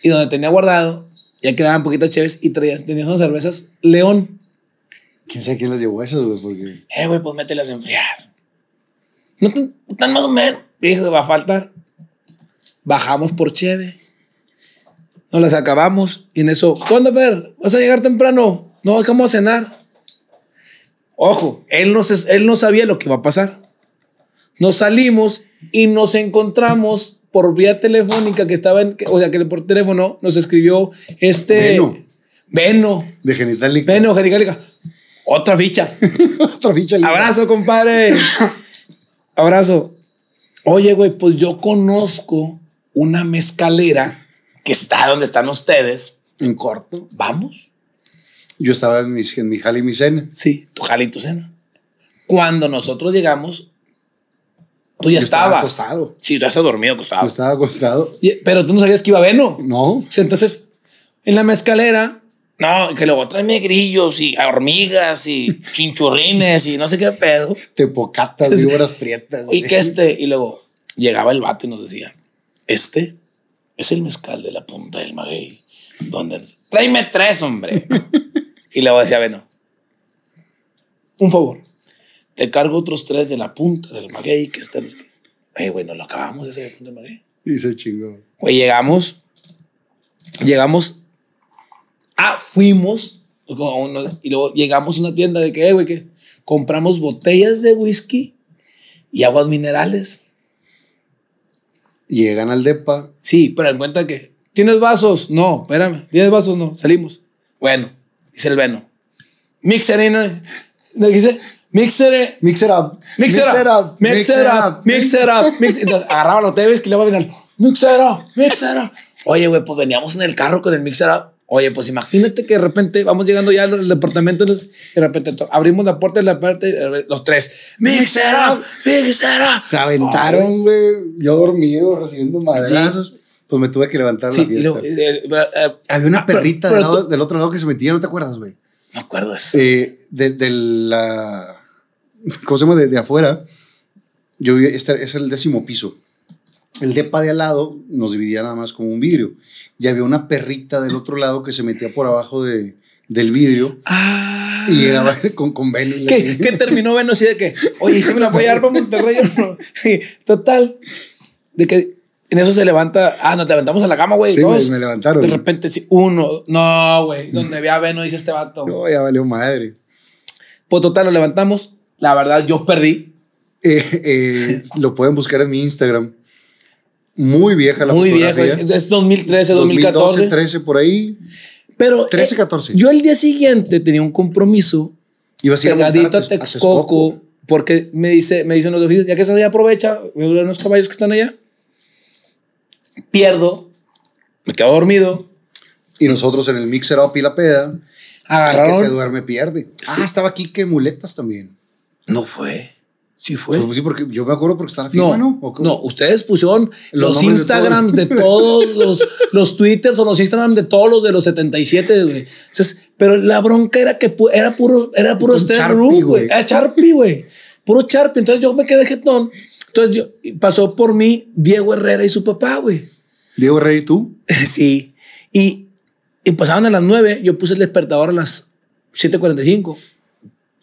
Y donde tenía guardado, ya quedaban poquitas chéves y traías, tenías unas cervezas León. ¿Quién sabe quién las llevó esas, güey? Eh, güey, pues mételas a enfriar. No tan, más o menos. Dijo va a faltar bajamos por cheve. Nos las acabamos y en eso, ¿cuándo, ver? ¿Vas a llegar temprano? No, vamos a cenar. Ojo, él no, él no sabía lo que iba a pasar. Nos salimos y nos encontramos por vía telefónica que estaba en, o sea, que por teléfono nos escribió este... Veno. Veno. De genitalica. Veno, genitalica. Otra ficha. [laughs] Otra ficha. Abrazo, compadre. Abrazo. Oye, güey, pues yo conozco una mezcalera que está donde están ustedes. En corto, vamos. Yo estaba en mi, en y mi cena. Sí, tu jale y tu cena. Cuando nosotros llegamos, tú ya estabas. Estaba acostado. Sí, tú ya dormido acostado. estaba acostado. pero tú no sabías que iba a Veno. No. Entonces, en la mezcalera, no, que luego traen grillos y hormigas y [laughs] chinchurrines y no sé qué pedo. Te Tepocatas, horas prietas. Y que este, y luego llegaba el vato y nos decía, este es el mezcal de la punta del maguey. Donde, tráeme tres, hombre. y le voy a un favor, te cargo otros tres de la punta del maguey que están... Eh, bueno, lo acabamos hacer de punta del maguey? Y se chingó. Güey, llegamos, llegamos, ah, fuimos, y luego llegamos a una tienda de que, eh, güey, que compramos botellas de whisky y aguas minerales. Llegan al DEPA. Sí, pero en cuenta que. ¿Tienes vasos? No, espérame. ¿Tienes vasos? No, salimos. Bueno, dice el Veno. Mixer ¿eh? ¿no? dice? Mixer. ¿eh? Mixer up. Mixer up. Mixer up. Mixer up. Entonces agarraba los teves que le va a venir. Mixer up. Mixer up. Oye, güey, pues veníamos en el carro con el mixer up. Oye, pues imagínate que de repente vamos llegando ya al departamento, de repente abrimos la puerta de la parte, eh, los tres. ¡Mixera! ¡Mixera! Se aventaron, güey. yo dormido, recibiendo madrazos. Pues me tuve que levantar la fiesta. Eh, eh, Había una ah, perrita del, otro lado que se metía, ¿no te acuerdas, güey? No acuerdas. de, de, la. ¿Cómo se llama? De, afuera. Yo vi, este es el décimo piso el depa de al lado nos dividía nada más como un vidrio. Y había una perrita del otro lado que se metía por abajo de, del vidrio. Ah, y llegaba [laughs] con, con Veno. ¿Qué? que, terminó Veno así de que, oye, si me la voy a llevar para Monterrey [laughs] Total, de que en eso se levanta, ah, nos levantamos a la cama, güey. Sí, dos. Me, levantaron. De repente, uno, no, güey, donde vea Veno dice este vato. No, ya valió madre. Pues total, lo levantamos. La verdad, yo perdí. Eh, eh, lo pueden buscar en mi Instagram. Muy vieja la Muy vieja. Es 2013, 2014. 2012, 13 por ahí. Pero 13, 14. Eh, yo el día siguiente tenía un compromiso y pegadito a, a, Texcoco, porque me dice, me dicen los oficios, ya que esa día aprovecha, me unos caballos que están allá. Pierdo, me quedo dormido. Y nosotros en el mixer up pila la peda. Agarraron. que se duerme pierde. Ah, estaba aquí que muletas también. No fue. Sí fue. Pues, sí, porque yo me acuerdo porque estaba ¿no? ¿no? ustedes pusieron los, Instagram de, todos, los, los Twitters o los Instagram de todos los de los 77, güey. Entonces, pero la bronca era que era puro, era puro güey. Era ah, güey. Puro Charpy. Entonces yo me quedé jetón. Entonces yo, pasó por mí Diego Herrera y su papá, güey. ¿Diego Herrera y tú? [laughs] sí. Y, y pasaban a las 9, yo puse el despertador a las 7.45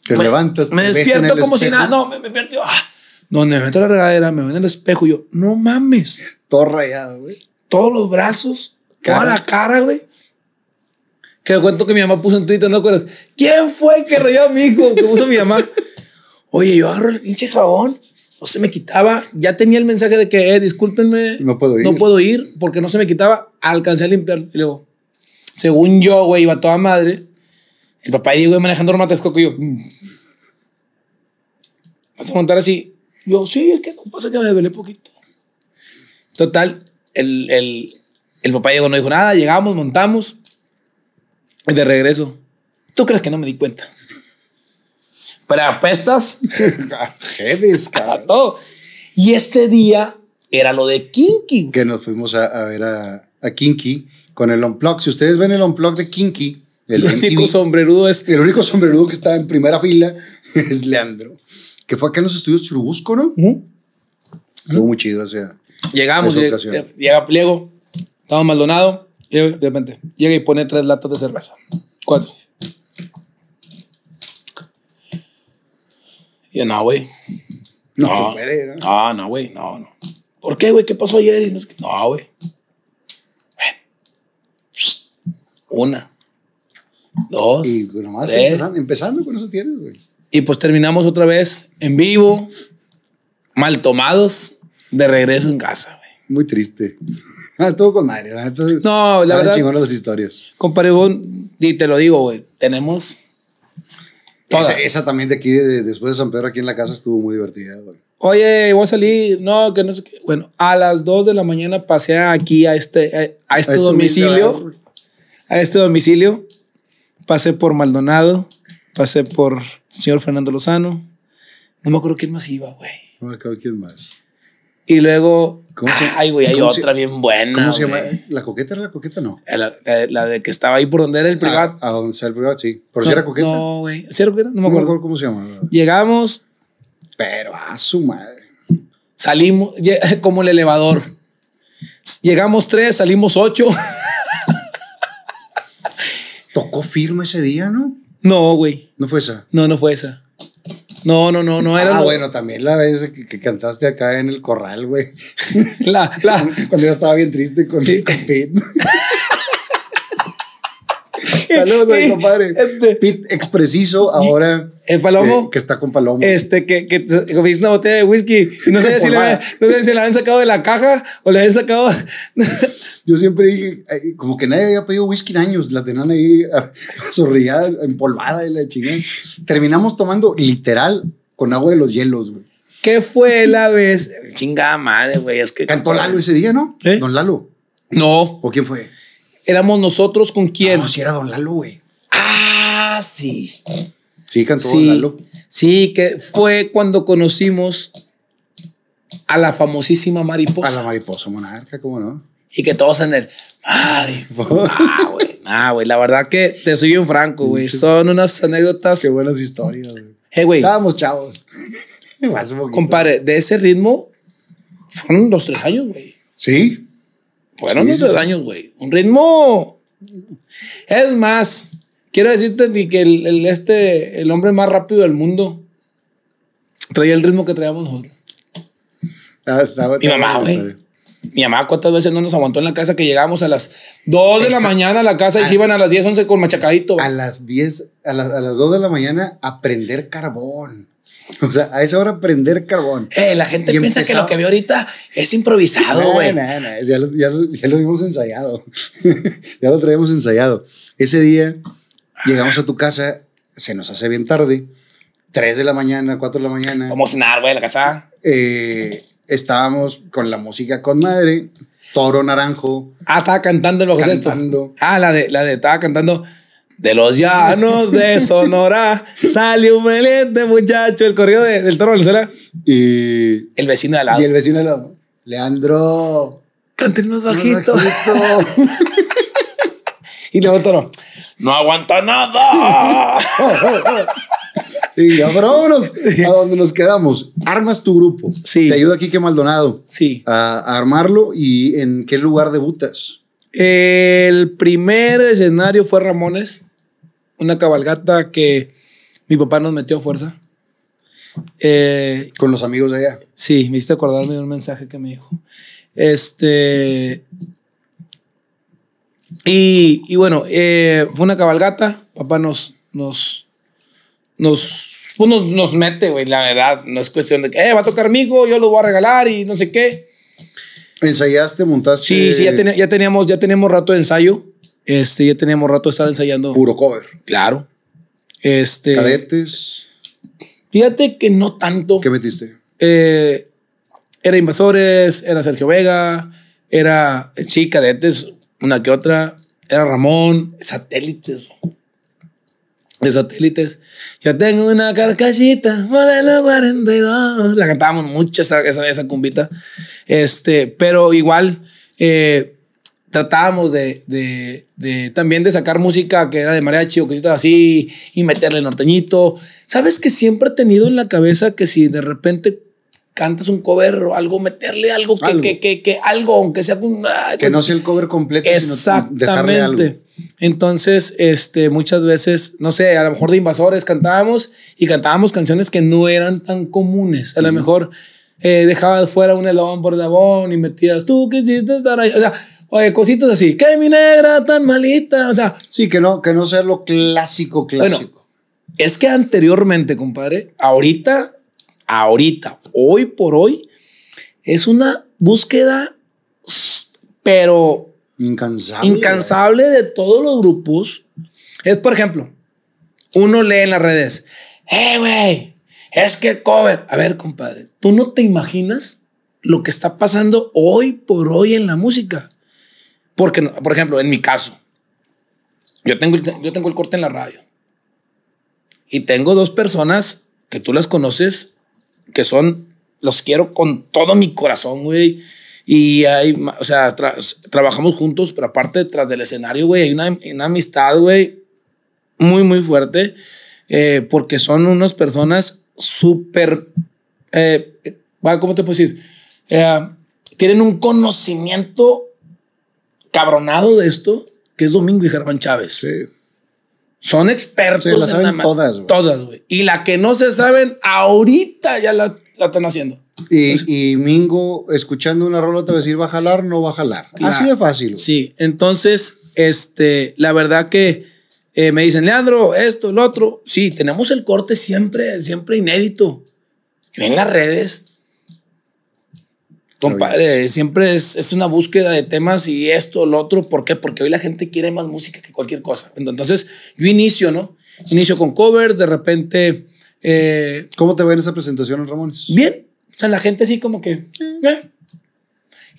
te me, pues, levantas. Me despierto como si nada. No, me, me ah, No, donde me meto la regadera, me en el espejo y yo, no mames. Todo rayado, güey. Todos los brazos, toda la cara, güey. Que cuento que mi mamá puso en Twitter, ¿no acuerdas? ¿Quién fue que rayó a mi hijo? Que puso mi mamá. Oye, yo agarro el pinche jabón, no se me quitaba. Ya tenía el mensaje de que, eh, discúlpenme. No puedo ir. No puedo ir porque no se me quitaba. Alcancé a limpiarlo. Y luego, según yo, güey, iba toda madre. El papá Diego manejando Roma Texcoco y yo. Mm". Vas a montar así. Yo, sí, es que pasa que me duele poquito. Total, el, papá Diego no dijo nada, llegamos, montamos. Y de regreso, ¿tú crees que no me di cuenta? Pero apestas. [laughs] Jedes, [laughs] todo. Y este día era lo de Kinky. Que nos fuimos a, ver a, a Kinky con el Unplug. Si ustedes ven el Unplug de Kinky, el, único sombrerudo es. El único sombrerudo que estaba en primera fila [laughs] es Leandro, que fue acá en los estudios Churubusco, ¿no? Uh muy chido. O sea, Llegamos, llega, llega, Pliego, estamos Maldonado, y de repente llega y pone tres latas de cerveza. Cuatro. Y yo, no, güey. No, no, Ah, no, güey, no, no. ¿Por qué, güey? ¿Qué pasó ayer? no, güey. Es que, no, una dos, y pues, nomás Empezando, con eso tienes, güey. Y pues terminamos otra vez en vivo, mal tomados, de regreso en casa, güey. Muy triste. Ah, estuvo con madre, No, la verdad. las historias. Compadre, y te lo digo, güey, tenemos Esa, también de aquí, después de San Pedro, aquí en la casa, estuvo muy divertida, güey. Oye, voy a salir, no, que no sé qué. Bueno, a las 2 de la mañana pasé aquí a este, este, domicilio. a este domicilio pasé por Maldonado, pasé por señor Fernando Lozano. No me acuerdo quién más iba, güey. No me acuerdo quién más. Y luego. ¿Cómo se, ay, güey, hay otra bien buena. ¿Cómo se llama? ¿La coqueta era la coqueta no? Eh, eh, la, de que estaba ahí por donde era el ah, privado. Ah, a donde era el privado, sí. ¿Por si era coqueta? No, güey. ¿Si era coqueta? No me acuerdo. No me acuerdo cómo se llama. Llegamos. Pero a su madre. Salimos, [laughs] como el elevador. Llegamos tres, salimos ocho. [laughs] firma ese día, ¿no? No, güey. ¿No fue esa? No, no fue esa. No, no, no, no era. Ah, bueno, también la vez que, cantaste acá en el corral, güey. [laughs] La, la. [laughs] Cuando yo estaba bien triste con, con Pete. [laughs] Saludos a mi compadre. Este, Pete ahora. Palomo. que está con Palomo. Este, que, que, una botella de whisky. Y no si, sé si la han sacado de la caja o la han sacado. [laughs] Yo siempre dije, como que nadie había pedido whisky en años. La tenían ahí sorrillada, empolvada y la chingada. Terminamos tomando literal con agua de los hielos, güey. ¿Qué fue la vez? Chingada madre, güey. Es Cantó Lalo ese día, ¿no? ¿Eh? Don Lalo. No. ¿O quién fue? éramos nosotros con quién. No, si era Don Lalo, güey. Ah, sí. Sí, cantó Don Lalo. Sí, que fue cuando conocimos a la famosísima mariposa. A la mariposa monarca, ¿cómo no? Y que todos en el mariposa. [laughs] Ah, ah, güey. Ah, güey. La verdad que te soy un franco, güey. Son unas anécdotas. Qué buenas historias, güey. Hey, güey. Estábamos chavos. [laughs] Compadre, de ese ritmo fueron los tres años, güey. Sí. Fueron años, güey. Un ritmo. Es más, quiero decirte que el, este, el hombre más rápido del mundo traía el ritmo que traíamos nosotros. Ah, mi mamá, güey. Mi mamá, ¿cuántas veces no nos aguantó en la casa que llegábamos a las 2 de la mañana a la casa y ah. se iban a las 10, 11 con machacadito? A las 10, a, a las 2 de la mañana a prender carbón. [laughs] O sea, a esa hora prender carbón. Eh, la gente piensa que lo que veo ahorita es improvisado, güey. No, no, no, ya, lo vimos ensayado. ya lo traemos [laughs] ensayado. Ese día llegamos a tu casa, se nos hace bien tarde, Tres de la mañana, 4 de la mañana. Vamos a cenar, güey, a la casa. Eh, estábamos con la música con madre, Toro Naranjo. Ah, estaba cantando lo que Cantando. Ah, la de, la de, estaba cantando de los llanos de [laughs] Sonora salió un valiente muchacho. El corrido del toro Valenzuela. Y. El vecino de al lado. Y el vecino de al Leandro. Canten bajito. [laughs] y luego el toro. No aguanta nada. [laughs] Y ya, vámonos a donde nos quedamos. Armas tu grupo. Sí. Te ayuda que Maldonado. Sí. a, armarlo. ¿Y en qué lugar debutas? El primer escenario fue Ramones una cabalgata que mi papá nos metió a fuerza. Eh, ¿Con los amigos de allá? Sí, me hiciste acordarme de un mensaje que me dijo. Este. Y, bueno, eh, fue una cabalgata. Papá nos. Nos. Nos. Pues nos, nos mete, güey, la verdad. No es cuestión de que eh, va a tocar amigo, yo lo voy a regalar y no sé qué. ¿Ensayaste, montaste? Sí, sí, ya, tenía ya, teníamos, ya teníamos rato de ensayo. Este, ya teníamos rato estaba ensayando. Puro cover. Claro. Este. Cadetes. Fíjate que no tanto. ¿Qué metiste? Eh, era Invasores, era Sergio Vega, era sí, Cadetes, una que otra, era Ramón, satélites. De satélites. ya tengo una carcajita modelo 42. La cantábamos mucho esa, esa, cumbita. Este, pero igual, eh, tratábamos de, también de sacar música que era de mariachi o estaba así y meterle norteñito. ¿Sabes que siempre he tenido en la cabeza que si de repente cantas un cover o algo, meterle algo, Que, que, que, algo, aunque sea ah, que no sea el cover completo, exactamente. Entonces, este, muchas veces, no sé, a lo mejor de invasores cantábamos y cantábamos canciones que no eran tan comunes. A lo mejor eh, dejabas fuera un elabón por elabón y metías tú que hiciste estar ahí. O sea, Oye, cositas así. que mi negra tan malita? O sea. Sí, que no, que no sea lo clásico, clásico. es que anteriormente, compadre, ahorita, ahorita, hoy por hoy, es una búsqueda, pero. Incansable. Incansable de todos los grupos. Es, por ejemplo, uno lee en las redes: ¡Eh, güey! Es que el cover. A ver, compadre, ¿tú no te imaginas lo que está pasando hoy por hoy en la música? Porque, por ejemplo, en mi caso, yo tengo, el, yo tengo el corte en la radio. Y tengo dos personas que tú las conoces, que son, los quiero con todo mi corazón, güey. Y hay, o sea, trabajamos juntos, pero aparte, tras del escenario, güey, hay una, una amistad, güey, muy, muy fuerte, eh, porque son unas personas súper, eh, ¿cómo te puedo decir? Eh, tienen un conocimiento cabronado de esto, que es Domingo y Germán Chávez. Sí. Son expertos. Sí, saben todas, güey. Todas, güey. Y la que no se saben, ahorita ya la, están haciendo. Y, Mingo, escuchando una rola, te va a decir, va a jalar, no va a jalar. Así de fácil. Sí, entonces, este, la verdad que eh, me dicen, Leandro, esto, lo otro. Sí, tenemos el corte siempre, siempre inédito. Yo en las redes Compadre, siempre es, una búsqueda de temas y esto, lo otro. ¿Por qué? Porque hoy la gente quiere más música que cualquier cosa. Entonces, yo inicio, ¿no? Inicio con cover, de repente. Eh, ¿Cómo te va en esa presentación en Ramones? Bien. O sea, la gente así como que. Eh".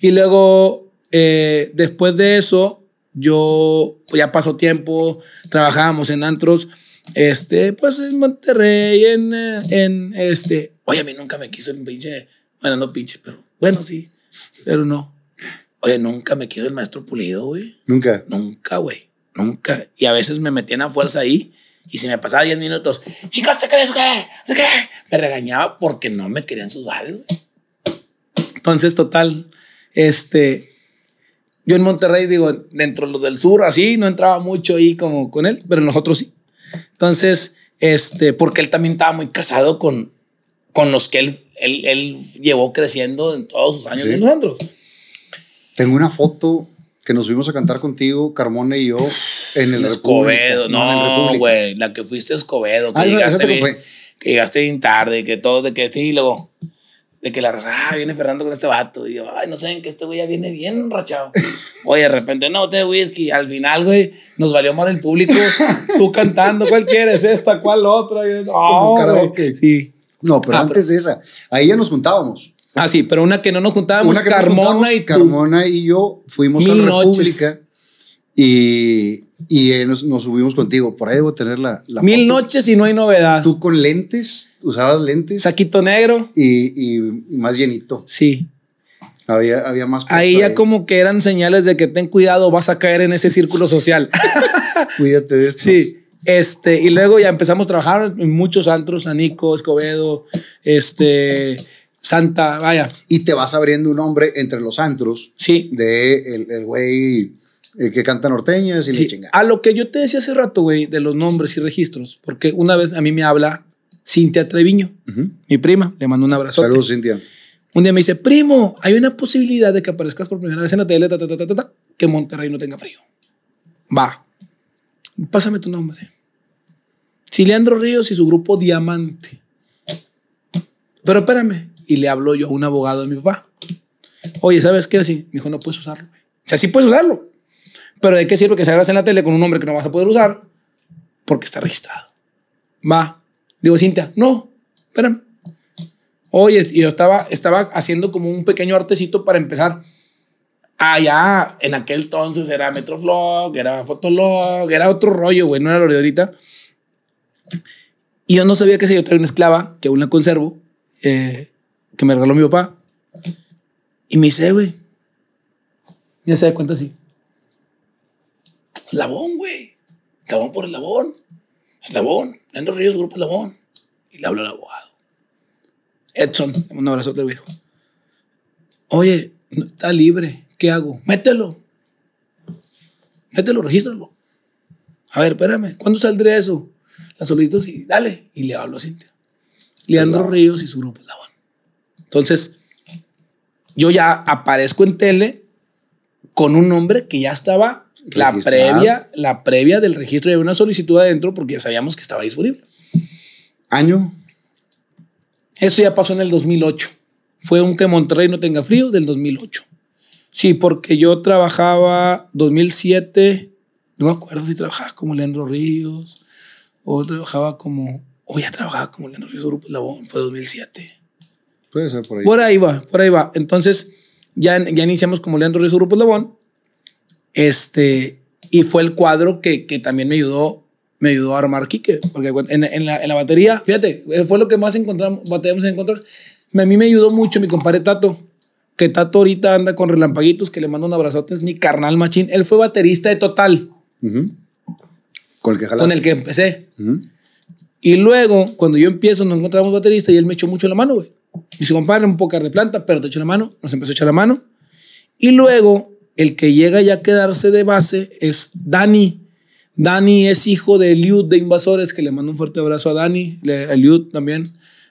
Y luego, eh, después de eso, yo ya pasó tiempo, trabajábamos en antros, este, pues en Monterrey, en, en este. Oye, a mí nunca me quiso el pinche. Bueno, no pinche, pero bueno, sí, pero no. Oye, nunca me quiso el maestro pulido, güey. Nunca. Nunca, güey. Nunca. Y a veces me metían a fuerza ahí y si me pasaba 10 minutos, chicos, ¿te crees ¿Qué? Me regañaba porque no me querían sus bares, güey. Entonces, total, este, yo en Monterrey, digo, dentro de lo del sur, así, no entraba mucho ahí como con él, pero nosotros sí. Entonces, este, porque él también estaba muy casado con, con los que él, él, él llevó creciendo en todos sus años de nosotros. Tengo una foto que nos fuimos a cantar contigo, Carmona y yo, en el Escobedo. No, güey, la que fuiste Escobedo, ah, que, llegaste, bien, que llegaste tarde, que todo, de que sí, luego, de que la raza, ah, viene Fernando con este vato. Y yo, ay, no saben que este güey ya viene bien rachado. [laughs] Oye, de repente, no, te whisky. Al final, güey, nos valió más el público. Tú cantando, ¿cuál quieres? Esta, ¿cuál otra? Y yo, [laughs] sí. No, ah, pero antes de esa, ahí ya nos juntábamos. Ah, sí, pero una que no nos juntábamos, una Carmona y tú. Carmona y yo fuimos a la República y, y eh, nos, subimos contigo. Por ahí debo tener la. Mil noches y no hay novedad. Tú con lentes, usabas lentes. Saquito negro. Y, más llenito. Sí. Había, había más. Ahí ya como que eran señales de que ten cuidado, vas a caer en ese círculo social. [laughs] Cuídate de esto. Sí. Este, y luego ya empezamos a trabajar en muchos antros, Anico, Escobedo, este, Santa, vaya. Y te vas abriendo un nombre entre los antros. Sí. De el, güey eh, que canta norteñas y sí. A lo que yo te decía hace rato, güey, de los nombres y registros, porque una vez a mí me habla Cintia Treviño, mi prima, le mando un abrazo. Saludos, Cintia. Un día me dice, primo, hay una posibilidad de que aparezcas por primera vez en la tele, que Monterrey no tenga frío. Va, pásame tu nombre. Si Leandro Ríos y su grupo Diamante. Pero espérame. Y le hablo yo a un abogado de mi papá. Oye, ¿sabes qué? Así. Me dijo, no puedes usarlo. O sea, sí puedes usarlo. Pero ¿de qué sirve que salgas en la tele con un nombre que no vas a poder usar? Porque está registrado. Va. Digo, Cintia, no, espérame. Oye, yo estaba, estaba haciendo como un pequeño artecito para empezar. Allá, en aquel entonces era Metroflog, era Fotolog, era otro rollo, güey, no era lo ahorita. Y yo no sabía que se yo traía una esclava que aún la conservo, eh, que me regaló mi papá. Y me dice, eh, güey, ya se da cuenta así. Eslabón, güey. Labón por Labón. Eslabón. Leandro Ríos, Grupo Eslabón. Y le habló al abogado. Edson, un abrazo otro viejo. Oye, está libre. ¿Qué hago? Mételo. Mételo, regístralo. A ver, espérame. ¿Cuándo saldría eso? la solicitud y dale. Y le hablo a Leandro Ríos y su grupo La Entonces, yo ya aparezco en tele con un nombre que ya estaba la previa, la previa del registro de una solicitud adentro porque ya sabíamos que estaba disponible. ¿Año? Eso ya pasó en el 2008. Fue un que Monterrey no tenga frío del 2008. Sí, porque yo trabajaba 2007, no me acuerdo si trabajaba como Leandro Ríos, o trabajaba como, o ya trabajaba como Leandro Rizzo Grupo Labón, fue 2007. Puede ser por ahí. Por ahí va, por ahí va. Entonces, ya, ya iniciamos como Leandro Rizzo Grupo Labón. Este, y fue el cuadro que, que también me ayudó me ayudó a armar Kike. porque en, en, la, en, la, batería, fíjate, eh, fue lo que más encontramos, batallamos en encontrar. A mí me ayudó mucho mi compadre Tato, que Tato ahorita anda con relampaguitos, que le mando un abrazote, es mi carnal machín. Él fue baterista de Total. Uh con el que el que empecé. Y luego, cuando yo empiezo, nos encontramos baterista y él me echó mucho la mano, güey. Y dice, compadre, un poco de planta, pero te echó la mano. Nos empezó a echar la mano. Y luego, el que llega ya a quedarse de base es Dani. Dani es hijo de Eliud de Invasores, que le mando un fuerte abrazo a Dani, a Eliud también.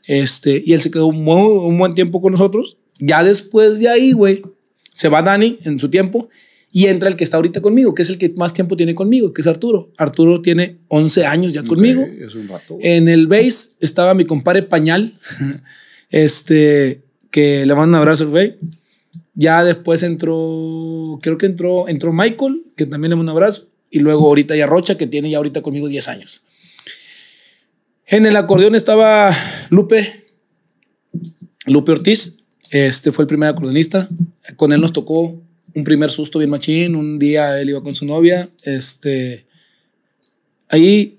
Este, y él se quedó un, un buen tiempo con nosotros. Ya después de ahí, güey, se va Dani en su tiempo y entra el que está ahorita conmigo, que es el que más tiempo tiene conmigo, que es Arturo. Arturo tiene 11 años ya conmigo. En el base estaba mi compadre Pañal, [laughs] este, que le manda un abrazo güey. Ya después entró, creo que entró, entró Michael, que también le mando un abrazo. Y luego ahorita ya Rocha, que tiene ya ahorita conmigo 10 años. En el acordeón estaba Lupe, Lupe Ortiz. Este fue el primer acordeonista. Con él nos tocó un primer susto bien machín. Un día él iba con su novia. Este, ahí,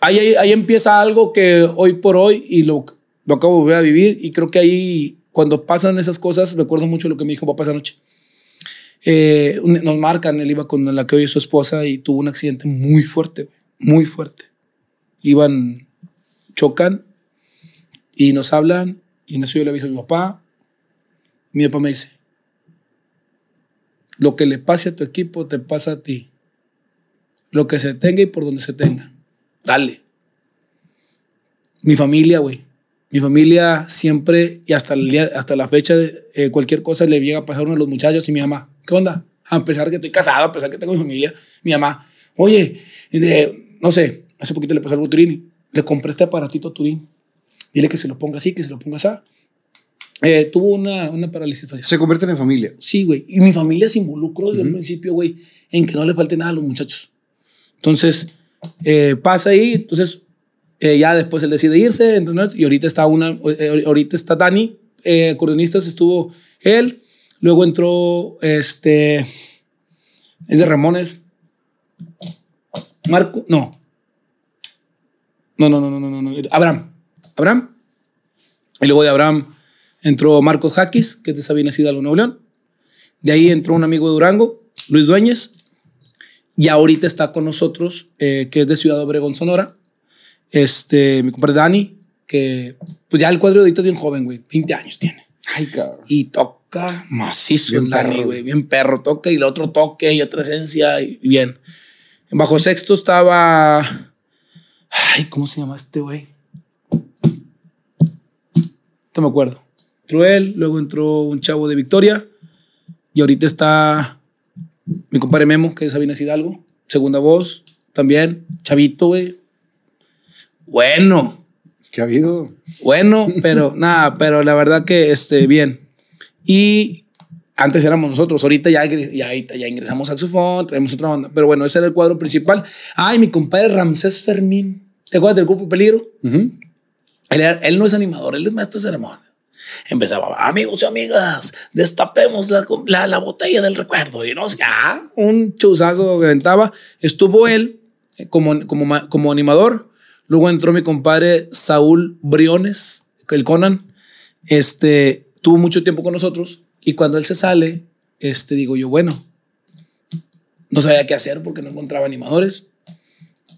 ahí, ahí empieza algo que hoy por hoy y lo, lo acabo de volver a vivir. Y creo que ahí, cuando pasan esas cosas, recuerdo mucho lo que me dijo papá esa noche. Eh, nos marcan, él iba con la que hoy es su esposa y tuvo un accidente muy fuerte, muy fuerte. Iban, chocan y nos hablan y en eso yo le aviso a mi papá. Mi papá me dice, lo que le pase a tu equipo te pasa a ti. Lo que se tenga y por donde se tenga. Dale. Mi familia, güey. Mi familia siempre y hasta, el día, hasta la fecha, de, eh, cualquier cosa le llega a pasar a uno de los muchachos y mi mamá, ¿qué onda? A pesar que estoy casado, a pesar que tengo mi familia, mi mamá, oye, no sé, hace poquito le pasó algo a Turini, le compré este aparatito a Turín, dile que se lo ponga así, que se lo ponga así eh, tuvo una, una parálisis Se convierten en familia. Sí, güey. Y mi familia se involucró desde el principio, güey, en que no le falte nada a los muchachos. Entonces, eh, pasa ahí. Entonces, eh, ya después él decide irse. y ahorita está una, ahorita está Dani, eh, estuvo él. Luego entró este, es de Ramones. Marco, no. No, no, no, no, no, no. Abraham. Abraham. Y luego de Abraham entró Marcos Jaquis, que es de Sabina Cidalo, Nuevo León. De ahí entró un amigo de Durango, Luis Dueñez, y ahorita está con nosotros, eh, que es de Ciudad Obregón, Sonora, este, mi compadre Dani, que pues ya el cuadro ahorita es bien joven, güey, 20 años tiene. Ay, cabrón. Y toca macizo bien el Dani, güey, bien perro, toca y el otro toque y otra esencia, y bien. En bajo sexto estaba... Ay, ¿cómo se llama este güey? No me acuerdo él, luego entró un chavo de Victoria y ahorita está mi compadre Memo, que es Sabina Hidalgo, segunda voz, también, chavito, güey. Bueno. ¿Qué ha habido? Bueno, pero [laughs] nada, pero la verdad que este, bien. Y antes éramos nosotros, ahorita ya, ya, ya ingresamos saxofón, traemos otra banda. Pero bueno, ese era el cuadro principal. Ay, mi compadre Ramsés Fermín. ¿Te acuerdas del grupo Peligro? él, no es animador, él es maestro de empezaba, amigos y amigas, destapemos la, la, botella del recuerdo. Y no, sea un chuzazo que aventaba. Estuvo él eh, como, como, como animador. Luego entró mi compadre Saúl Briones, el Conan. Este, tuvo mucho tiempo con nosotros. Y cuando él se sale, este, digo yo, bueno, no sabía qué hacer porque no encontraba animadores.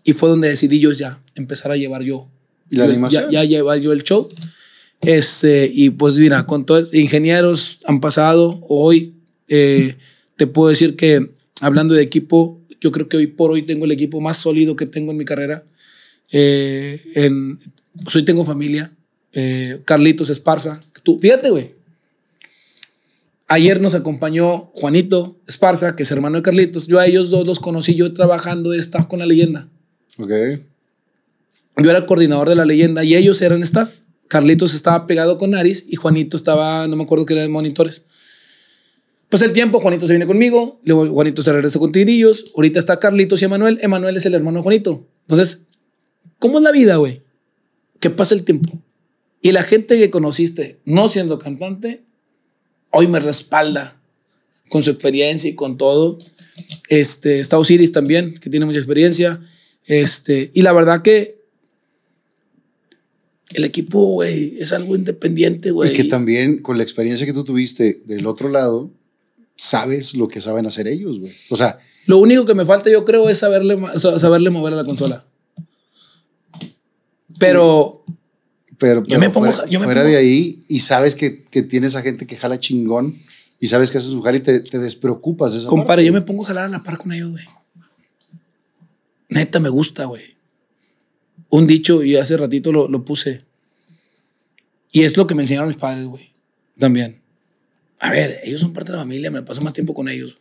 Y fue donde decidí yo ya empezar a llevar yo. la animación? Ya, ya, llevar yo el show. Este, y pues mira, con todos ingenieros han pasado hoy. Eh, te puedo decir que hablando de equipo, yo creo que hoy por hoy tengo el equipo más sólido que tengo en mi carrera. Eh, en, pues hoy tengo familia. Eh, Carlitos Esparza. Tú, fíjate, güey. Ayer nos acompañó Juanito Esparza, que es hermano de Carlitos. Yo a ellos dos los conocí yo trabajando de staff con la leyenda. Ok. Yo era el coordinador de la leyenda y ellos eran staff. Carlitos estaba pegado con Aris y Juanito estaba, no me acuerdo qué era de monitores. Pues el tiempo, Juanito se viene conmigo, luego Juanito se regresa con Tigrillos, ahorita está Carlitos y Emanuel, Emanuel es el hermano de Juanito. Entonces, ¿cómo es la vida, güey? Que pasa el tiempo. Y la gente que conociste no siendo cantante, hoy me respalda con su experiencia y con todo. Este, está Osiris también, que tiene mucha experiencia. Este, y la verdad que el equipo, güey, es algo independiente, güey. Y que también con la experiencia que tú tuviste del otro lado, sabes lo que saben hacer ellos, güey. O sea... Lo único que me falta, yo creo, es saberle, saberle mover a la consola. Pero... Pero, yo me pongo, yo me pongo. de ahí y sabes que, que, tienes a gente que jala chingón y sabes que haces su jala y te, te despreocupas. De esa Compare, yo me pongo a jalar a la par con ellos, güey. Neta, me gusta, güey un dicho y hace ratito lo, puse. Y es lo que me enseñaron mis padres, güey. También. A ver, ellos son parte de la familia, me paso más tiempo con ellos.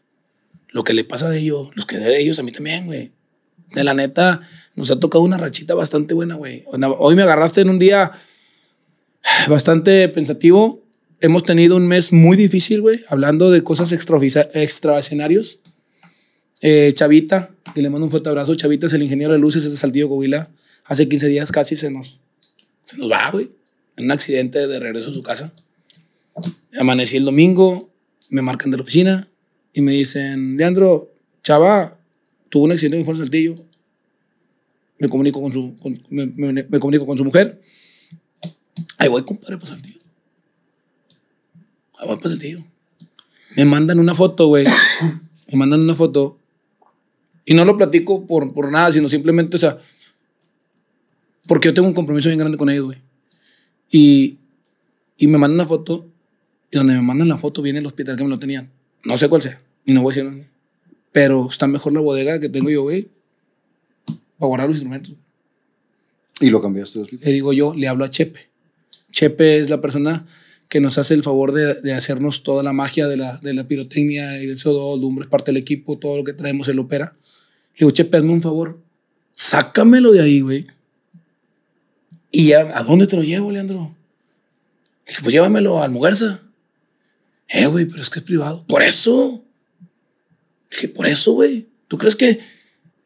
Lo que le pasa de ellos, los que de ellos, a mí también, güey. De la neta, nos ha tocado una rachita bastante buena, güey. Hoy me agarraste en un día bastante pensativo. Hemos tenido un mes muy difícil, güey, hablando de cosas extraescenarios. Eh, Chavita, le mando un fuerte abrazo. Chavita es el ingeniero de luces, es de Saltillo, Coahuila hace 15 días casi se nos, nos va, güey, en un accidente de regreso a su casa. Amanecí el domingo, me marcan de la oficina y me dicen, Leandro, Chava tuvo un accidente en Saltillo. Me comunico con su, me, comunico con su mujer. Ahí voy, compadre, para Saltillo. Ahí voy para Saltillo. Me mandan una foto, güey. Me mandan una foto. Y no lo platico por, por nada, sino simplemente, o sea, porque yo tengo un compromiso bien grande con ellos, güey. Y, y me mandan una foto. Y donde me mandan la foto viene el hospital que me lo tenían. No sé cuál sea. Y no voy a decir nada. Pero está mejor la bodega que tengo yo, güey. Para guardar los instrumentos. ¿Y lo cambiaste? Le digo yo, le hablo a Chepe. Chepe es la persona que nos hace el favor de, de hacernos toda la magia de la, de la pirotecnia y del CO2, lumbre, parte del equipo, todo lo que traemos, él opera. Le digo, Chepe, hazme un favor, sácamelo de ahí, güey. ¿Y a dónde te lo llevo, Leandro? dije, pues llévamelo al Mugarza. Eh, güey, pero es que es privado. Por eso. Le dije, por eso, güey. ¿Tú crees que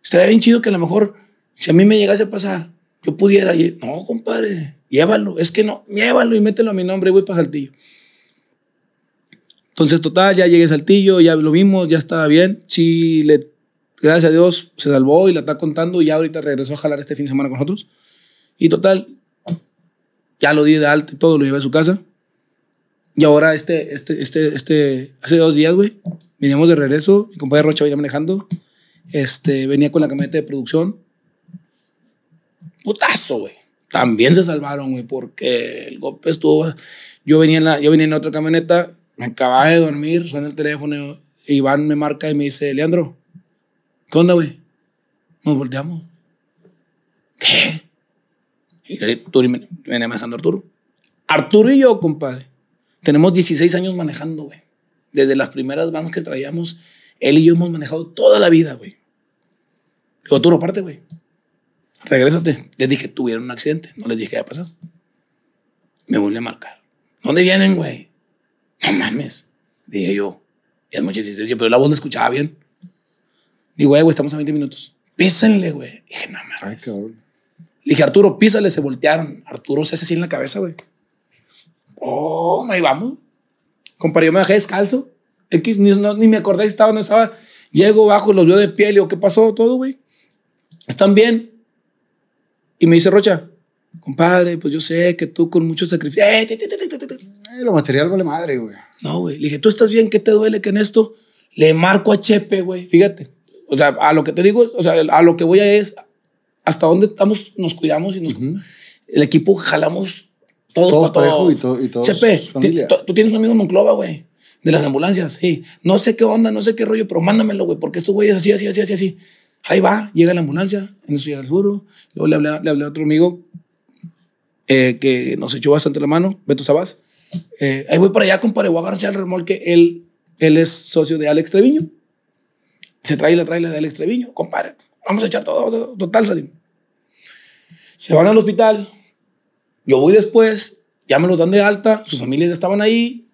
estaría bien chido que a lo mejor, si a mí me llegase a pasar, yo pudiera. ir no, compadre, llévalo. Es que no, llévalo y mételo a mi nombre, y voy para Saltillo. Entonces, total, ya llegué a Saltillo, ya lo vimos, ya estaba bien. Sí, gracias a Dios se salvó y la está contando. Y ya ahorita regresó a jalar este fin de semana con nosotros. Y total, ya lo di de alta y todo, lo llevé a su casa. Y ahora este, este, este, este, hace dos días, güey, veníamos de regreso, mi compadre Rocha venía manejando, este, venía con la camioneta de producción. Putazo, güey. También se salvaron, güey, porque el golpe estuvo... Yo venía en, la, yo venía en otra camioneta, me acababa de dormir, suena el teléfono, Iván me marca y me dice, Leandro, ¿qué onda, güey? Nos volteamos. ¿Qué? Y tú venía manejando Arturo. Arturo y yo, compadre, tenemos 16 años manejando, güey. Desde las primeras vans que traíamos, él y yo hemos manejado toda la vida, güey. Digo, Arturo, parte, güey. Regrésate. Les dije, tuvieron un accidente. No les dije qué había pasado. Me vuelve a marcar. ¿Dónde vienen, güey? No mames. Dije yo. es mucha insistencia, pero la voz la escuchaba bien. Digo, eh, güey, estamos a 20 minutos. Písenle, güey. Dije, no mames. Ay, le dije, Arturo, písale, se voltearon. Arturo se hace así en la cabeza, güey. Oh, ahí vamos. Compadre, yo me dejé descalzo. X, ni, me acordé si estaba o no estaba. Llego bajo, los veo de pie, y digo, ¿qué pasó? Todo, güey. ¿Están bien? Y me dice Rocha, compadre, pues yo sé que tú con mucho sacrificio. Eh, eh, lo material vale madre, güey. No, güey. Le dije, ¿tú estás bien? ¿Qué te duele que en esto? Le marco a Chepe, güey. Fíjate. O sea, a lo que te digo, o sea, a lo que voy a es hasta dónde estamos, nos cuidamos y nos, el equipo jalamos todos, para todos. Y, y todos Chepe, tú tienes un amigo en Monclova, güey, de las ambulancias, sí. No sé qué onda, no sé qué rollo, pero mándamelo, güey, porque estos güeyes así, así, así, así, así. Ahí va, llega la ambulancia, en el juro. Luego le hablé, le a otro amigo eh, que nos echó bastante la mano, Beto Sabás. Eh, ahí voy para allá, compadre, voy a agarrar el remolque. Él, él es socio de Alex Treviño. Se trae la trae la de Alex Treviño, compadre. Vamos a echar todo, total salimos. Se van al hospital, yo voy después, ya me los dan de alta, sus familias estaban ahí.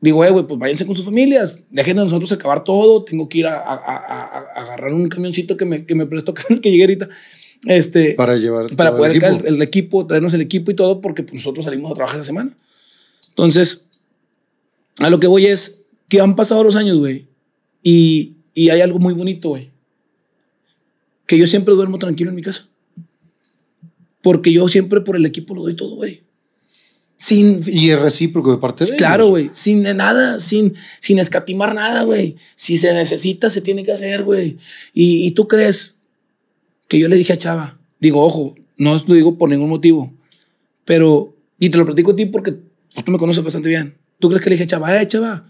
Digo, eh, güey, pues váyanse con sus familias, dejen a nosotros acabar todo, tengo que ir a, agarrar un camioncito que me, que me prestó [laughs] que llegué ahorita. Este, para llevar para poder el equipo. traernos el equipo y todo, porque pues, nosotros salimos a trabajar esa semana. Entonces, a lo que voy es que han pasado los años, güey, y, y hay algo muy bonito, güey, que yo siempre duermo tranquilo en mi casa porque yo siempre por el equipo lo doy todo, güey. Sin, y es recíproco de parte de Claro, güey. Sin nada, sin, sin escatimar nada, güey. Si se necesita, se tiene que hacer, güey. Y, y, tú crees que yo le dije a Chava, digo, ojo, no lo digo por ningún motivo, pero, y te lo platico a ti porque tú me conoces bastante bien. ¿Tú crees que le dije a Chava, eh, Chava?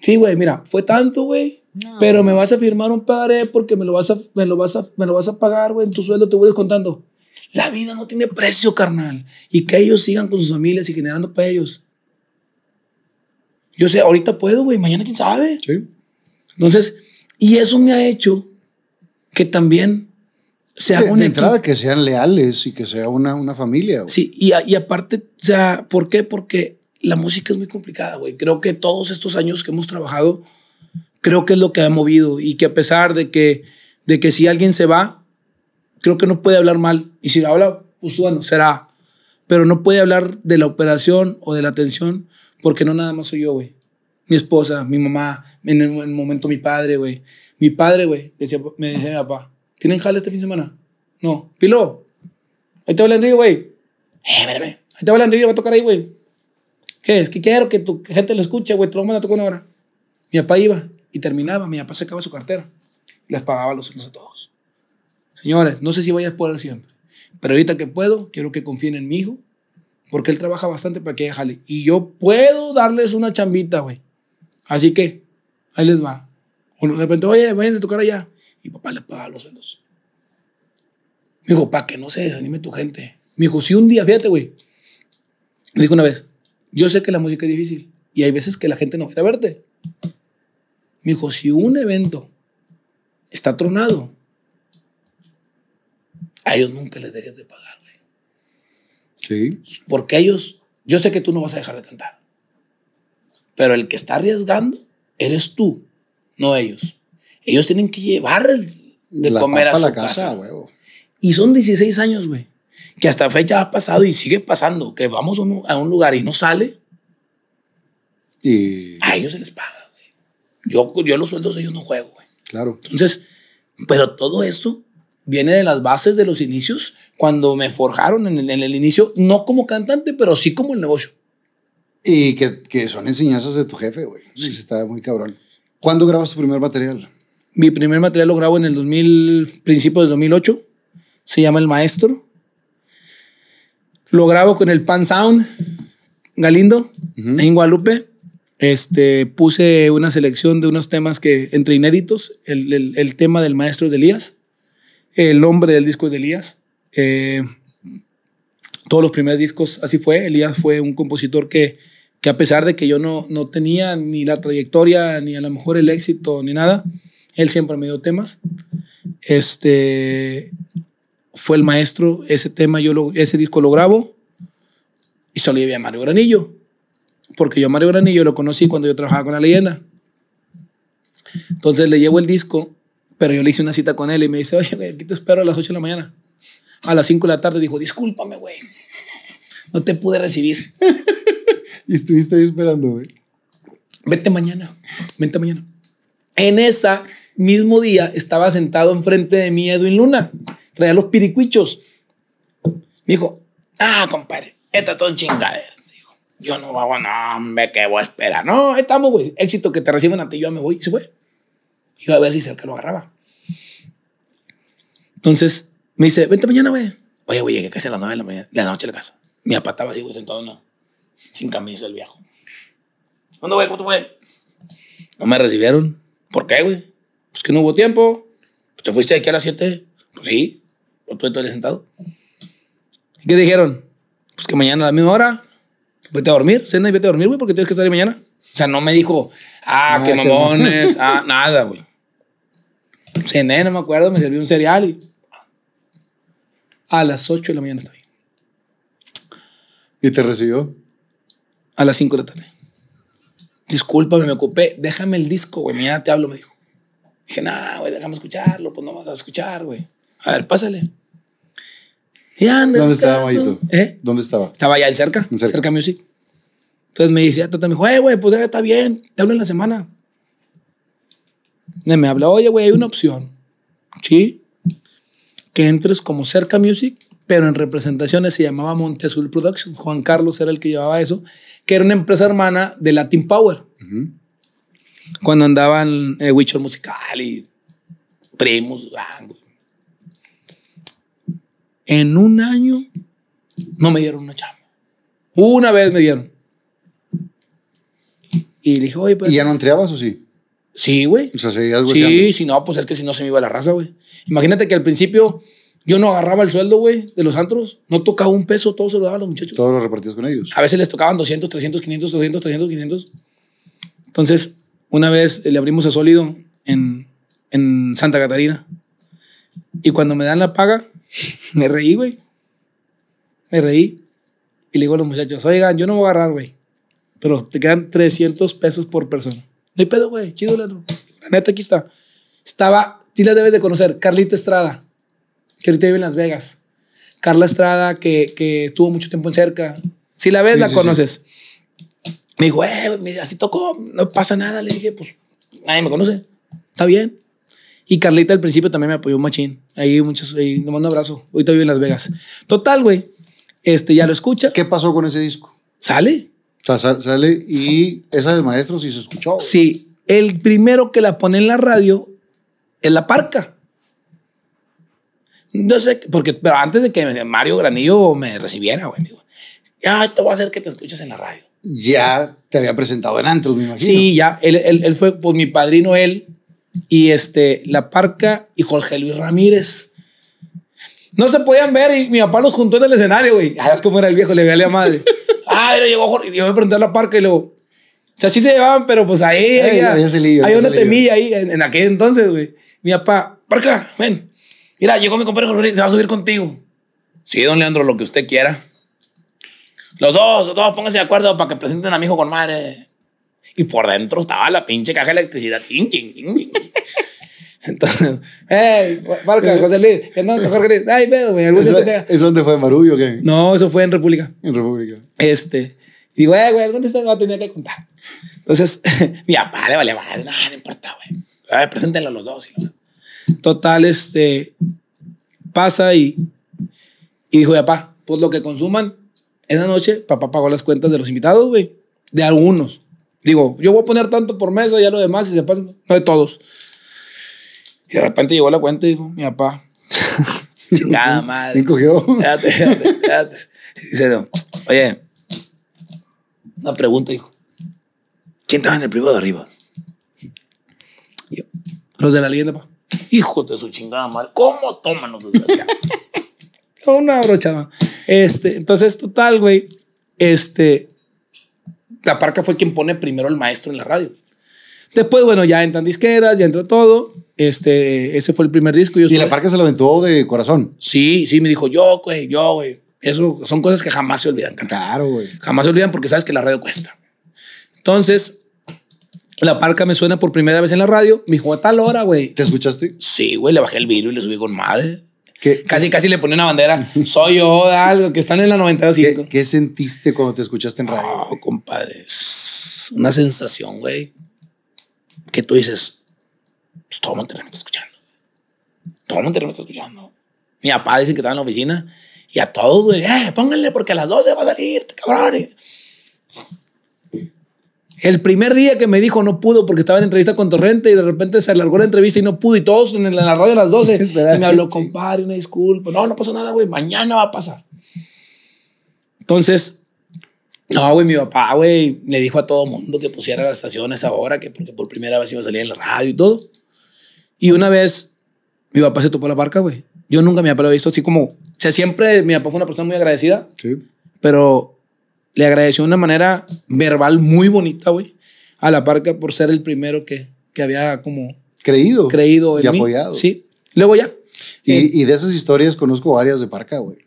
Sí, güey, mira, fue tanto, güey. Pero me vas a firmar un pagaré porque me lo vas a, me lo vas a, me lo vas a pagar, güey, en tu sueldo te voy descontando. La vida no tiene precio, carnal. Y que ellos sigan con sus familias y generando para ellos. Yo sé, ahorita puedo, güey, mañana quién sabe. Sí. Entonces, y eso me ha hecho que también sea una entrada que sean leales y que sea una, una familia. Sí, y, aparte, o sea, ¿por qué? Porque la música es muy complicada, güey. Creo que todos estos años que hemos trabajado, creo que es lo que ha movido y que a pesar de que, de que si alguien se va, creo que no puede hablar mal. Y si habla, pues bueno, será. Pero no puede hablar de la operación o de la atención porque no nada más soy yo, güey. Mi esposa, mi mamá, en el, momento mi padre, güey. Mi padre, güey, me decía mi papá, ¿tienen jale este fin de semana? No. Pilo, ahí te va el Enrique, güey. Eh, espérame. Ahí te va el Enrique, va a tocar ahí, güey. ¿Qué es? que quiero que tu gente lo escuche, güey? tú lo mandas a tocar una hora. Mi papá iba y terminaba, mi papá sacaba su cartera. Les pagaba los sueldos a todos. Señores, no sé si vayas a poder siempre, pero ahorita que puedo, quiero que confíen en mi hijo, porque él trabaja bastante para que déjale. Y yo puedo darles una chambita, güey. Así que, ahí les va. Uno de repente, oye, vayan a tocar allá. Y papá le paga los sueldos. Me dijo, pa, que no se desanime tu gente. Me dijo, si un día, fíjate, güey. Me dijo una vez, yo sé que la música es difícil y hay veces que la gente no quiere verte. Me dijo, si un evento está tronado, a ellos nunca les dejes de pagar, güey. Sí. Porque ellos, yo sé que tú no vas a dejar de cantar. Pero el que está arriesgando eres tú, no ellos. Ellos tienen que llevar de comer a su la casa. Y son 16 años, güey. Que hasta fecha ha pasado y sigue pasando. Que vamos a un, lugar y no sale. Y... A ellos se les paga, güey. Yo, yo los sueldos de ellos no juego, güey. Claro. Entonces, pero todo eso viene de las bases de los inicios, cuando me forjaron en el, inicio, no como cantante, pero sí como el negocio. Y que, que son enseñanzas de tu jefe, güey. Sí. Está muy cabrón. ¿Cuándo grabas tu primer material? Mi primer material lo grabo en el 2000, principio del 2008. Se llama El Maestro. Lo grabo con el Pan Sound Galindo en Guadalupe. Este, puse una selección de unos temas que entre inéditos, el, el, el tema del maestro de Elías el hombre del disco es de Elías. Eh, todos los primeros discos así fue. Elías fue un compositor que, que a pesar de que yo no, tenía ni la trayectoria, ni a lo mejor el éxito, ni nada, él siempre me dio temas. Este fue el maestro. Ese tema, yo lo, ese disco lo grabo y solía llevé a Mario Granillo. Porque yo a Mario Granillo lo conocí cuando yo trabajaba con la leyenda. Entonces le llevo el disco pero yo le hice una cita con él y me dice, oye, güey, aquí te espero a las 8 de la mañana. A las 5 de la tarde dijo, discúlpame, güey. No te pude recibir. [laughs] y estuviste ahí esperando, güey. Vete mañana, vente mañana. En ese mismo día estaba sentado enfrente de mí Edwin Luna. Traía los piricuichos. dijo, ah, compadre, esta es chingadera. yo no hago, no, hombre, quedo a esperar? No, estamos, güey. Éxito que te reciban a ti, yo me voy. Y se fue. Iba a ver si cerca lo agarraba. Entonces me dice, vente mañana, güey. Oye, güey, llegué casi a las 9 de la mañana, de la noche a la casa. Mi apataba así, güey, sentado, no. Sin camisa el viejo. ¿Dónde, güey? ¿Cómo te fue? No me recibieron. ¿Por qué, güey? Pues que no hubo tiempo. Pues te fuiste aquí a las 7. Pues sí. Yo estuve todo el sentado. ¿Qué dijeron? Pues que mañana a la misma hora. Vete a dormir, cena y vete a dormir, güey, porque tienes que salir mañana. O sea, no me dijo, ah, qué mamones, ah, nada, güey cené, no me acuerdo, me serví un cereal y a las 8 de la mañana estoy. ¿Y te recibió? A las 5 de la tarde. Disculpa, me ocupé. Déjame el disco, güey. Mañana te hablo, me dijo. Dije, nada, güey, déjame escucharlo. Pues no vas a escuchar, güey. A ver, pásale. ¿Dónde estaba, Mayito? ¿Eh? ¿Dónde estaba? Estaba allá en cerca, cerca, Music. Entonces me dice, ah, tú me güey, pues ya está bien. Te hablo en la semana me habla, oye, güey, hay una opción, ¿sí? Que entres como Cerca Music, pero en representaciones se llamaba Monte Azul Productions. Juan Carlos era el que llevaba eso, que era una empresa hermana de Latin Power. Cuando andaban Witcher eh, Musical y Primos, ah, en un año no me dieron una chamba. Una vez me dieron. Y le dije, oye, pues ¿Y ya no entrabas o sí? Sí, güey. O sea, Sí, si no, pues es que si no se me iba la raza, güey. Imagínate que al principio yo no agarraba el sueldo, güey, de los antros. No tocaba un peso, todo se lo daban a los muchachos. Todos los repartías con ellos. A veces les tocaban 200, 300, 500, 200, 300, 500. Entonces, una vez eh, le abrimos a Sólido en, en Santa Catarina. Y cuando me dan la paga, [laughs] me reí, güey. Me reí. Y le digo a los muchachos, oigan, yo no voy a agarrar, güey. Pero te quedan 300 pesos por persona hay pedo, güey. Chido, Leandro. La neta, aquí está. Estaba, ti la debes de conocer, Carlita Estrada, que ahorita vive en Las Vegas. Carla Estrada, que, que estuvo mucho tiempo en cerca. Si la ves, la conoces. Me dijo, eh, así tocó, no pasa nada. Le dije, pues nadie me conoce. Está bien. Y Carlita al principio también me apoyó un machín. Ahí muchos, ahí, nomás un abrazo. Ahorita vive en Las Vegas. Total, güey. Este, ya lo escucha. ¿Qué pasó con ese disco? Sale. O sea, sale y esa del maestro sí se escuchó. Sí, el primero que la pone en la radio es la parca. No sé, porque pero antes de que Mario Granillo me recibiera, güey, digo, ya te voy a hacer que te escuches en la radio. Ya te había presentado en antros, me imagino. Sí, ya, él, fue por mi padrino, él, y este, la parca y Jorge Luis Ramírez. No se podían ver y mi papá los juntó en el escenario, güey. Ah, es cómo era el viejo, le veía a la madre. [laughs] Ah, pero llegó Jorge. Yo voy a a la parca y luego. O sea, sí se llevaban, pero pues ahí. ahí, había, una temilla ahí en, aquel entonces, güey. Mi papá, parca, ven. Mira, llegó mi compadre Jorge, se va a subir contigo. Sí, don Leandro, lo que usted quiera. Los dos, los dos, pónganse de acuerdo para que presenten a mi hijo con madre. Y por dentro estaba la pinche caja de electricidad. Entonces, [laughs] hey, marca, José Luis, entonces Jorge Luis, ay, pedo, güey. ¿Eso, te... ¿Eso dónde fue? ¿En Marubio o qué? No, eso fue en República. En República. Este, digo, eh, güey, algún día te va a tener que contar. Entonces, [laughs] mi papá le vale, vale, no, no importa, güey. A ver, preséntenlo a los dos. Total, este, pasa y, y dijo, papá, pues lo que consuman, esa noche papá pagó las cuentas de los invitados, güey, de algunos. Digo, yo voy a poner tanto por mesa, y a lo demás, y se pasa, no de todos. Y de repente llegó la cuenta y dijo, mi papá, [laughs] chingada madre. ¿Quién cogió? Espérate, espérate, espérate. Dice, oye, una pregunta, hijo. ¿Quién estaba en el privado de arriba? Yo, los de la leyenda, papá. Hijo de su chingada madre, ¿cómo toman los desgraciados? [laughs] una brochada. Este, entonces, total, güey, este, la parca fue quien pone primero el maestro en la radio. Después, bueno, ya entran disqueras, ya entró todo. Este, ese fue el primer disco. y la parca se lo aventó de corazón. Sí, sí, me dijo, yo, güey, yo, güey. Eso son cosas que jamás se olvidan. Claro, güey. Jamás se olvidan porque sabes que la radio cuesta. Entonces, la parca me suena por primera vez en la radio. Me dijo, a tal hora, güey. ¿Te escuchaste? Sí, güey, le bajé el virus y le subí con madre. casi, casi le ponía una bandera. [laughs] Soy yo, algo, que están en la y ¿Qué, ¿Qué, sentiste cuando te escuchaste en radio? oh, compadre. Una sensación, güey que tú dices, pues todo Monterrey me está escuchando. Todo Monterrey me está escuchando. Mi papá dice que estaba en la oficina y a todos, güey, eh, pónganle porque a las 12 va a salir, cabrón. El primer día que me dijo no pudo porque estaba en entrevista con Torrente y de repente se alargó la entrevista y no pudo y todos en la radio a las 12. [laughs] y me habló, compadre, una disculpa. No, no pasó nada, güey, mañana va a pasar. Entonces, no, güey, mi papá, güey, le dijo a todo mundo que pusiera las estaciones ahora, hora, que porque por primera vez iba a salir en la radio y todo. Y una vez mi papá se topó la parca, güey. Yo nunca mi papá lo había visto así como... O sea, siempre mi papá fue una persona muy agradecida. Sí. Pero le agradeció de una manera verbal muy bonita, güey, a la parca por ser el primero que, que había como... Creído. Creído en y mí. apoyado. Sí. Luego ya. Y, eh, y de esas historias conozco varias de parca, güey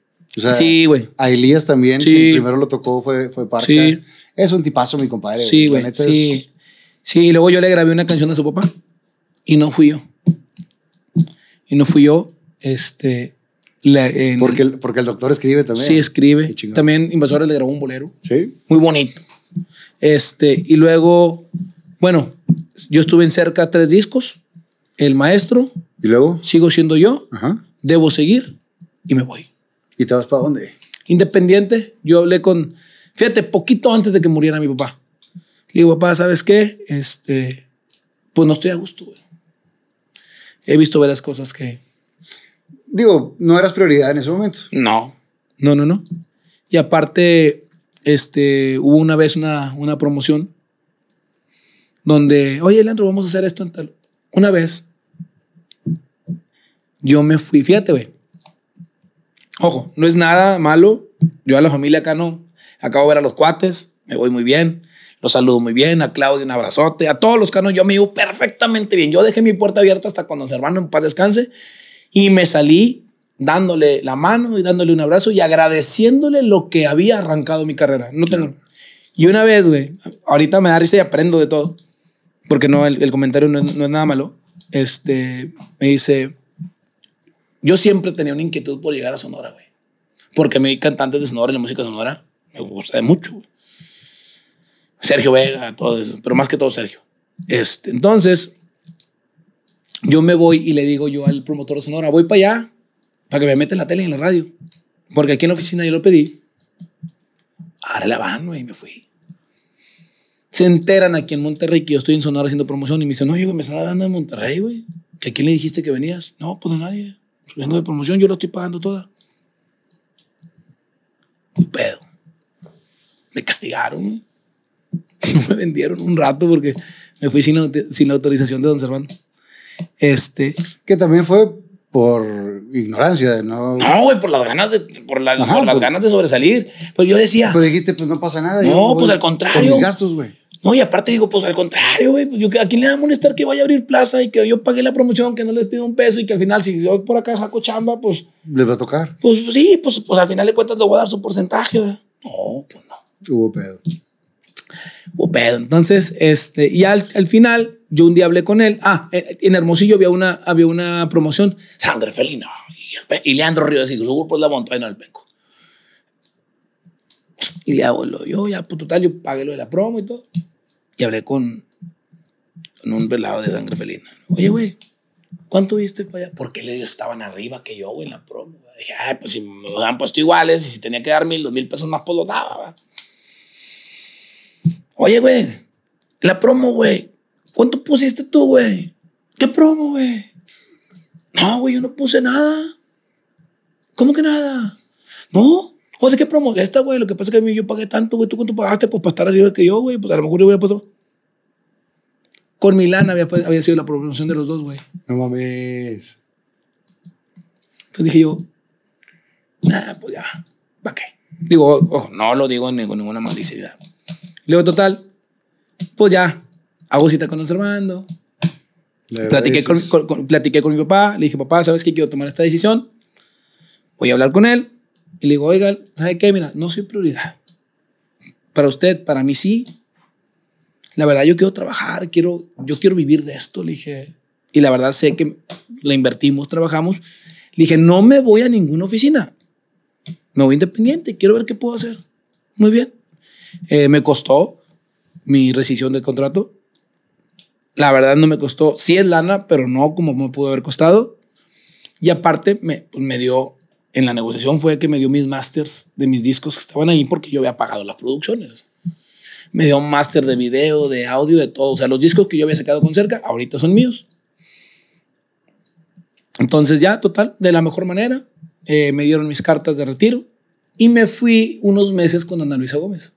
sí, güey. A Elías también, sí. primero lo tocó fue, fue Parca. Sí. Es un tipazo, mi compadre. Sí, güey. Sí. sí, y luego yo le grabé una canción a su papá y no fui yo. Y no fui yo. Este. porque, el, porque el doctor escribe también. Sí, escribe. También Invasores le grabó un bolero. Sí. Muy bonito. Este, y luego, bueno, yo estuve en cerca tres discos. El maestro. ¿Y luego? Sigo siendo yo. Ajá. Debo seguir y me voy te vas para dónde? Independiente. Yo hablé con, fíjate, poquito antes de que muriera mi papá. Le digo, papá, ¿sabes qué? Este, pues no estoy a gusto, güey. He visto varias cosas que... Digo, no eras prioridad en ese momento. No, no, no, no. Y aparte, este, hubo una vez una, una promoción donde, oye, Leandro, vamos a hacer esto en tal. Una vez, yo me fui, fíjate, güey, Ojo, no es nada malo. Yo a la familia acá no. Acabo de ver a los cuates, me voy muy bien. Los saludo muy bien, a Claudio un abrazote, a todos los canos yo me iba perfectamente bien. Yo dejé mi puerta abierta hasta cuando se hermano en paz descanse y me salí dándole la mano y dándole un abrazo y agradeciéndole lo que había arrancado mi carrera. No tengo. Y una vez, güey, ahorita me da risa y aprendo de todo, porque no, el, comentario no es, no es, nada malo. Este, me dice, yo siempre tenía una inquietud por llegar a Sonora, güey. Porque me mí cantantes de Sonora y la música de Sonora me gusta de mucho, güey. Sergio Vega, todo eso, pero más que todo Sergio. Este, entonces, yo me voy y le digo yo al promotor de Sonora, voy para allá, para que me meta la tele y en la radio. Porque aquí en la oficina yo lo pedí. Ahora la van, güey, y me fui. Se enteran aquí en Monterrey que yo estoy en Sonora haciendo promoción y me dicen, no, güey, me están dando en Monterrey, güey. ¿Que a quién le dijiste que venías? No, pues a nadie vengo de promoción, yo lo estoy pagando toda. Muy pedo. Me castigaron. No [laughs] me vendieron un rato porque me fui sin, sin la autorización de don Servando. Este. Que también fue por ignorancia, ¿no? No, güey, por las ganas de, ganas de sobresalir. Pues yo decía. Pero dijiste, pues no pasa nada. No, pues al contrario. Con mis gastos, güey. No, y aparte digo, pues al contrario, güey, pues, yo, ¿a quién le va a molestar que vaya a abrir plaza y que yo pague la promoción, que no les pido un peso y que al final, si yo por acá saco chamba, pues. ¿Les va a tocar? Pues sí, pues, pues al final de cuentas le voy a dar su porcentaje, No, pues no. Hubo pedo. Hubo pedo. Entonces, este, y al, final, yo un día hablé con él. Ah, eh, eh, en Hermosillo había una, había una promoción, Sangre Felina. Y, Leandro Ríos y su grupo es la montaña del Penco. Y le hago lo yo, ya, pues total, yo pagué lo de la promo y todo. Y hablé con, con un velado de sangre felina. Oye, güey, ¿cuánto viste para allá? Porque le estaban arriba que yo, güey, en la promo. Dije, ay, pues si me lo han puesto iguales y si tenía que dar mil, dos mil pesos más, pues lo daba. Oye, güey, la promo, güey, ¿cuánto pusiste tú, güey? ¿Qué promo, güey? No, güey, yo no puse nada. ¿Cómo que nada? No, José, ¿qué promo? Esta, güey, lo que pasa es que yo pagué tanto, güey, tú cuánto pagaste pues, para estar arriba que yo, güey, pues a lo mejor yo hubiera puesto. Con Milán había, había sido la promoción de los dos, güey. No mames. Entonces dije yo, nah, pues ya, ¿para qué? Digo, no lo digo con ninguna malicia. Luego, total, pues ya, hago cita con don hermanos. Platiqué con, platiqué con mi papá, le dije, papá, ¿sabes qué? Quiero tomar esta decisión. Voy a hablar con él. Y le digo, oiga, ¿sabe qué? Mira, no soy prioridad. Para usted, para mí sí. La verdad, yo quiero trabajar, quiero, yo quiero vivir de esto, le dije. Y la verdad, sé que la invertimos, trabajamos. Le dije, no me voy a ninguna oficina. Me voy independiente, quiero ver qué puedo hacer. Muy bien. Eh, me costó mi rescisión de contrato. La verdad no me costó, sí es lana, pero no como me pudo haber costado. Y aparte me, pues, me dio en la negociación fue que me dio mis masters de mis discos que estaban ahí porque yo había pagado las producciones. Me dio un máster de video, de audio, de todo. O sea, los discos que yo había sacado con cerca, ahorita son míos. Entonces ya, total, de la mejor manera, eh, me dieron mis cartas de retiro y me fui unos meses con Ana Luisa Gómez.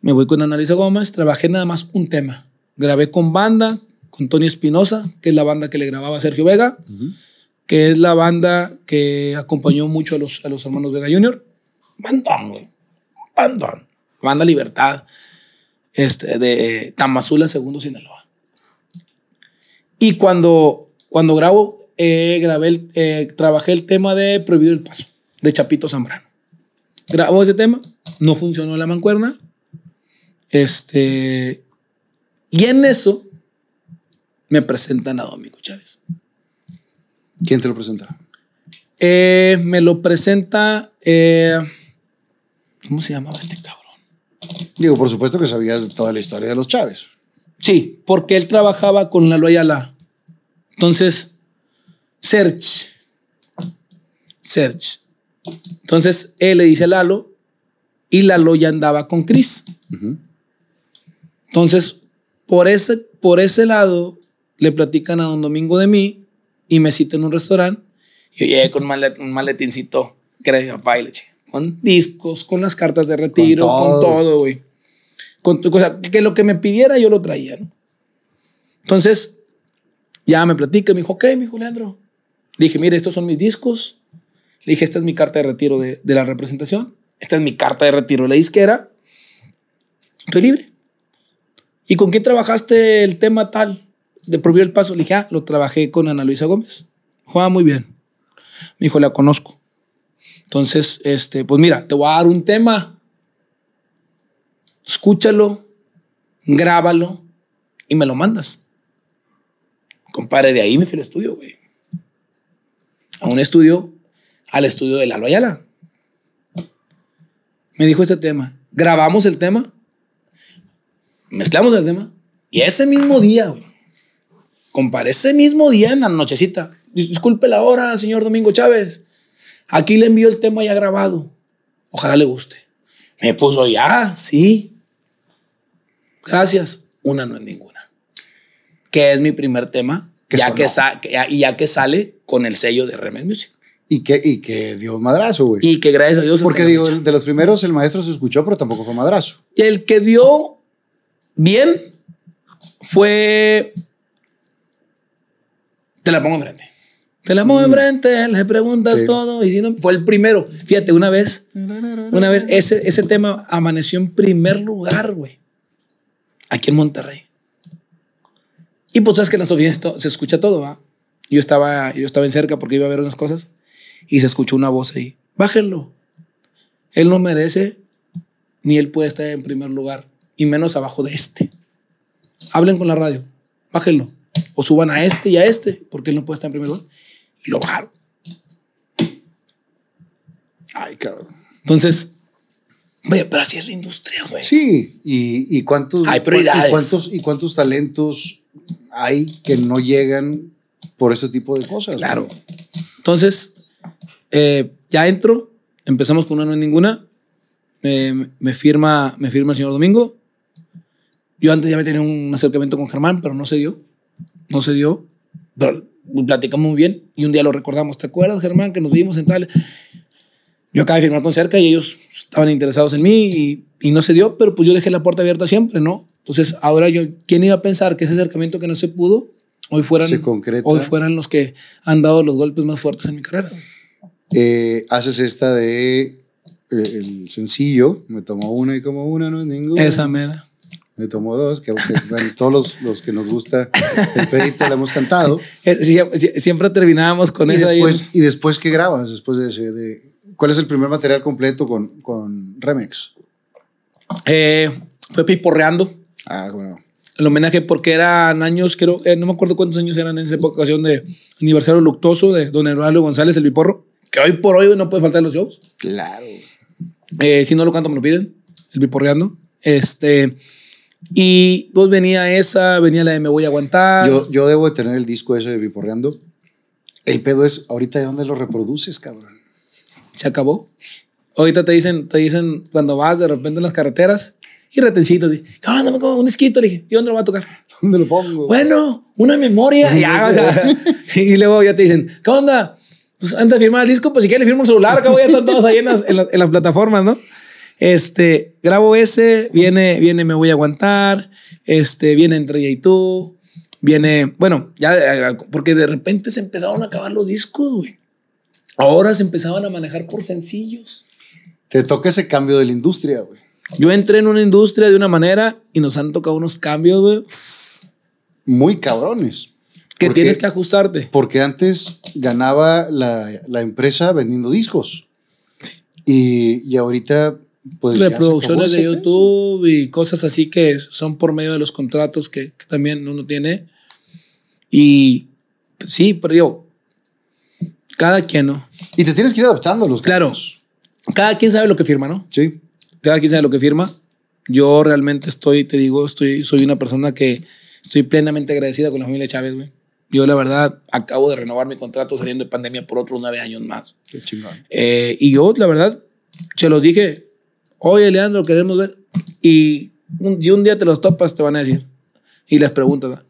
Me voy con Ana Luisa Gómez, trabajé nada más un tema. Grabé con banda, con Tony Espinosa, que es la banda que le grababa a Sergio Vega que es la banda que acompañó mucho a los, hermanos Vega Junior. Bandón, güey. Bandón. Banda Libertad, este, de eh, Tamazula, segundo Sinaloa. Y cuando, cuando grabo, eh, grabé eh, trabajé el tema de Prohibido el Paso, de Chapito Zambrano. Grabó ese tema, no funcionó la mancuerna. Este, y en eso me presentan a Domingo Chávez. ¿Quién te lo presenta? Eh, me lo presenta. Eh, ¿Cómo se llamaba este cabrón? Digo, por supuesto que sabías toda la historia de los Chávez. Sí, porque él trabajaba con la Loyala. Entonces, Serge. Serge. Entonces, él le dice Lalo y Lalo ya andaba con Chris. Entonces, por ese, por ese lado, le platican a don Domingo de mí y me citó en un restaurante. Yo llegué con un maletincito, creo, baile, con discos, con las cartas de retiro, con todo, güey. Con, o sea, que lo que me pidiera yo lo traía, ¿no? Entonces, ya me platica, me dijo, ok, mi hijo Leandro. Dije, mire, estos son mis discos. Le dije, esta es mi carta de retiro de, de la representación. Esta es mi carta de retiro de la disquera. Estoy libre. ¿Y con quién trabajaste el tema tal? de el paso. Le dije, ah, lo trabajé con Ana Luisa Gómez. Juega ah, muy bien. Me dijo, la conozco. Entonces, este, pues mira, te voy a dar un tema. Escúchalo, grábalo y me lo mandas. Compadre, de ahí me fui al estudio, güey. A un estudio, al estudio de la loyala Me dijo este tema. Grabamos el tema, mezclamos el tema y ese mismo día, güey, comparece ese mismo día en la nochecita, disculpe la hora, señor Domingo Chávez, aquí le envío el tema ya grabado. Ojalá le guste. Me puso ya, sí. Gracias. Una no es ninguna. Que es mi primer tema, ya, que que sale con el sello de Remed Music. Y que, y que dio madrazo, güey. Y que gracias a Dios. Porque de los primeros el maestro se escuchó, pero tampoco fue madrazo. Y el que dio bien fue te la pongo enfrente. Te la pongo mm. enfrente, le preguntas todo. Y si no, fue el primero. Fíjate, una vez, una vez, ese, ese tema amaneció en primer lugar, güey. Aquí en Monterrey. Y pues sabes que en las oficinas se escucha todo, ¿va? Yo estaba, yo estaba en cerca porque iba a ver unas cosas y se escuchó una voz ahí. Bájenlo. Él no merece ni él puede estar en primer lugar y menos abajo de este. Hablen con la radio. Bájenlo. O suban a este y a este, porque él no puede estar en primer lugar. Y lo bajaron. Ay, cabrón. Entonces, pero así es la industria, güey. Sí, y, cuántos. Y cuántos, y cuántos talentos hay que no llegan por ese tipo de cosas. Claro. Entonces, eh, ya entro, empezamos con una no en ninguna. me, firma, me firma el señor Domingo. Yo antes ya me tenía un acercamiento con Germán, pero no se dio no se dio, pero platicamos muy bien y un día lo recordamos. ¿Te acuerdas, Germán, que nos vimos en tal? Yo acabé de firmar con cerca y ellos estaban interesados en mí y, no se dio, pero pues yo dejé la puerta abierta siempre, ¿no? Entonces, ahora yo, ¿quién iba a pensar que ese acercamiento que no se pudo, hoy fueran, hoy fueran los que han dado los golpes más fuertes en mi carrera? Eh, haces esta de eh, el sencillo, me tomo una y como una, no es ninguna. Esa mera me tomó dos, que, todos los, que nos gusta el perito la hemos cantado. [laughs] siempre terminábamos con y eso. y después, ¿qué grabas? Después de, ¿Cuál es el primer material completo con, con Remex? Eh, fue Piporreando. Ah, bueno. El homenaje porque eran años, creo, eh, no me acuerdo cuántos años eran en esa ocasión de aniversario luctuoso de don Eduardo González, el Piporro, que hoy por hoy no puede faltar en los shows. Claro. Eh, si no lo canto, me lo piden, el Piporreando. Este... Y vos venía esa, venía la de Me Voy a Aguantar. Yo, yo debo de tener el disco ese de Viporreando. El pedo es, ahorita, ¿de dónde lo reproduces, cabrón? Se acabó. Ahorita te dicen, te dicen cuando vas de repente en las carreteras y retencitos. Cabrón, dame un disquito. Le dije, ¿y dónde lo va a tocar? [laughs] ¿Dónde lo pongo? Bueno, una memoria. ya, [laughs] y luego ya te dicen, ¿qué onda? Pues antes de firmar el disco, pues si quieres firmo un celular, acabo ya están todos ahí en en las plataformas, ¿no? Este, grabo ese, viene, viene Me Voy a Aguantar, este, viene Entre ella y tú, viene, bueno, ya, eh, eh, porque de repente se empezaron a acabar los discos, güey. Ahora se empezaban a manejar por sencillos. Te toca ese cambio de la industria, güey. Yo entré en una industria de una manera y nos han tocado unos cambios, güey. Muy cabrones. Que tienes que ajustarte. Porque antes ganaba la, empresa vendiendo discos. Y, y ahorita pues reproducciones de YouTube y cosas así que son por medio de los contratos que, también uno tiene. Y pues, sí, pero yo, cada quien, ¿no? Y te tienes que ir adaptando los Claro, cada quien sabe lo que firma, ¿no? Sí. Cada quien sabe lo que firma. Yo realmente estoy, te digo, estoy, soy una persona que estoy plenamente agradecida con la familia Chávez, güey. Yo, la verdad, acabo de renovar mi contrato saliendo de pandemia por otros nueve años más. Qué chingón. Eh, y yo, la verdad, se los dije, oye, Leandro, queremos ver. Y un, día te los topas, te van a decir. Y les preguntas.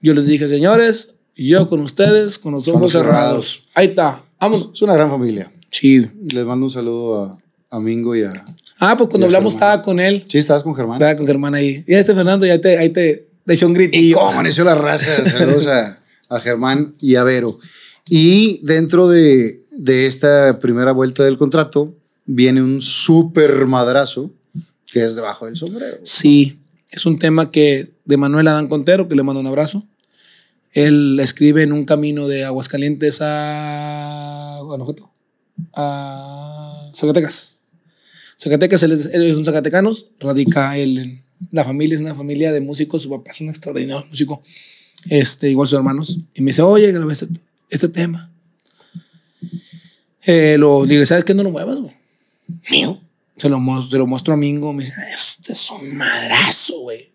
Yo les dije, señores, yo con ustedes, con nosotros cerrados. Ahí está, vamos. Es una gran familia. Sí. Les mando un saludo a, a Mingo y a... Ah, pues cuando hablamos estaba con él. Sí, estabas con Germán. Estaba con Germán ahí. Y este Fernando, ya te, ahí te echó un gritillo. ¿Cómo amaneció la raza? [laughs] Saludos a, a Germán y a Vero. Y dentro de, de esta primera vuelta del contrato, viene un súper madrazo que es debajo del sombrero. Sí, es un tema que de Manuel Adán Contero, que le mando un abrazo. Él escribe en un camino de Aguascalientes a Guanajuato, a Zacatecas. Zacatecas, él es, zacatecanos, radica él en... La familia es una familia de músicos, su papá es un extraordinario músico, este, igual sus hermanos. Y me dice, oye, grabé este, este tema. Eh, lo, le ¿sabes qué? No lo muevas, güey mío. Se lo, se muestro a Mingo, me dice, ah, este es un madrazo, güey.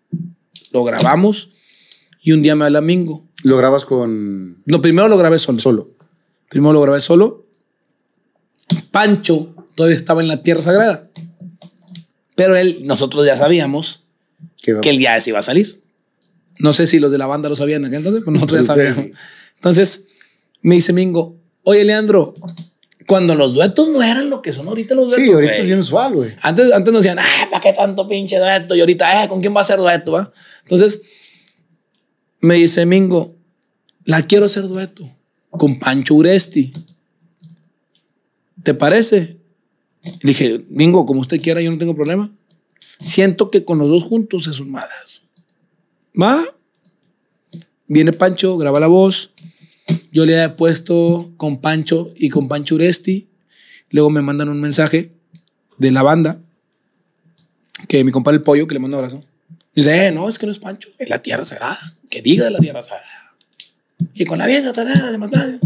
Lo grabamos y un día me habla Mingo. ¿Lo grabas con...? No, primero lo grabé solo. Primero lo grabé solo. Pancho todavía estaba en la Tierra Sagrada. Pero él, nosotros ya sabíamos que el día se iba a salir. No sé si los de la banda lo sabían entonces, pero nosotros ya [laughs] sabíamos. Entonces me dice Mingo, oye Leandro, cuando los duetos no eran lo que son ahorita los duetos. Sí, ahorita es bien usual, güey. Antes, antes nos decían, ah, ¿para qué tanto pinche dueto? Y ahorita, eh, ¿con quién va a ser dueto? Va? Entonces, me dice Mingo, la quiero hacer dueto con Pancho Uresti. ¿Te parece? Le dije, Mingo, como usted quiera, yo no tengo problema. Siento que con los dos juntos es un malas. Va. Viene Pancho, graba la voz. Yo le he puesto con Pancho y con Pancho Uresti. Luego me mandan un mensaje de la banda que mi compadre el pollo, que le mando un abrazo, dice: eh, No, es que no es Pancho, es la tierra sagrada. Que diga de la tierra sagrada. Y con la vieja tarada de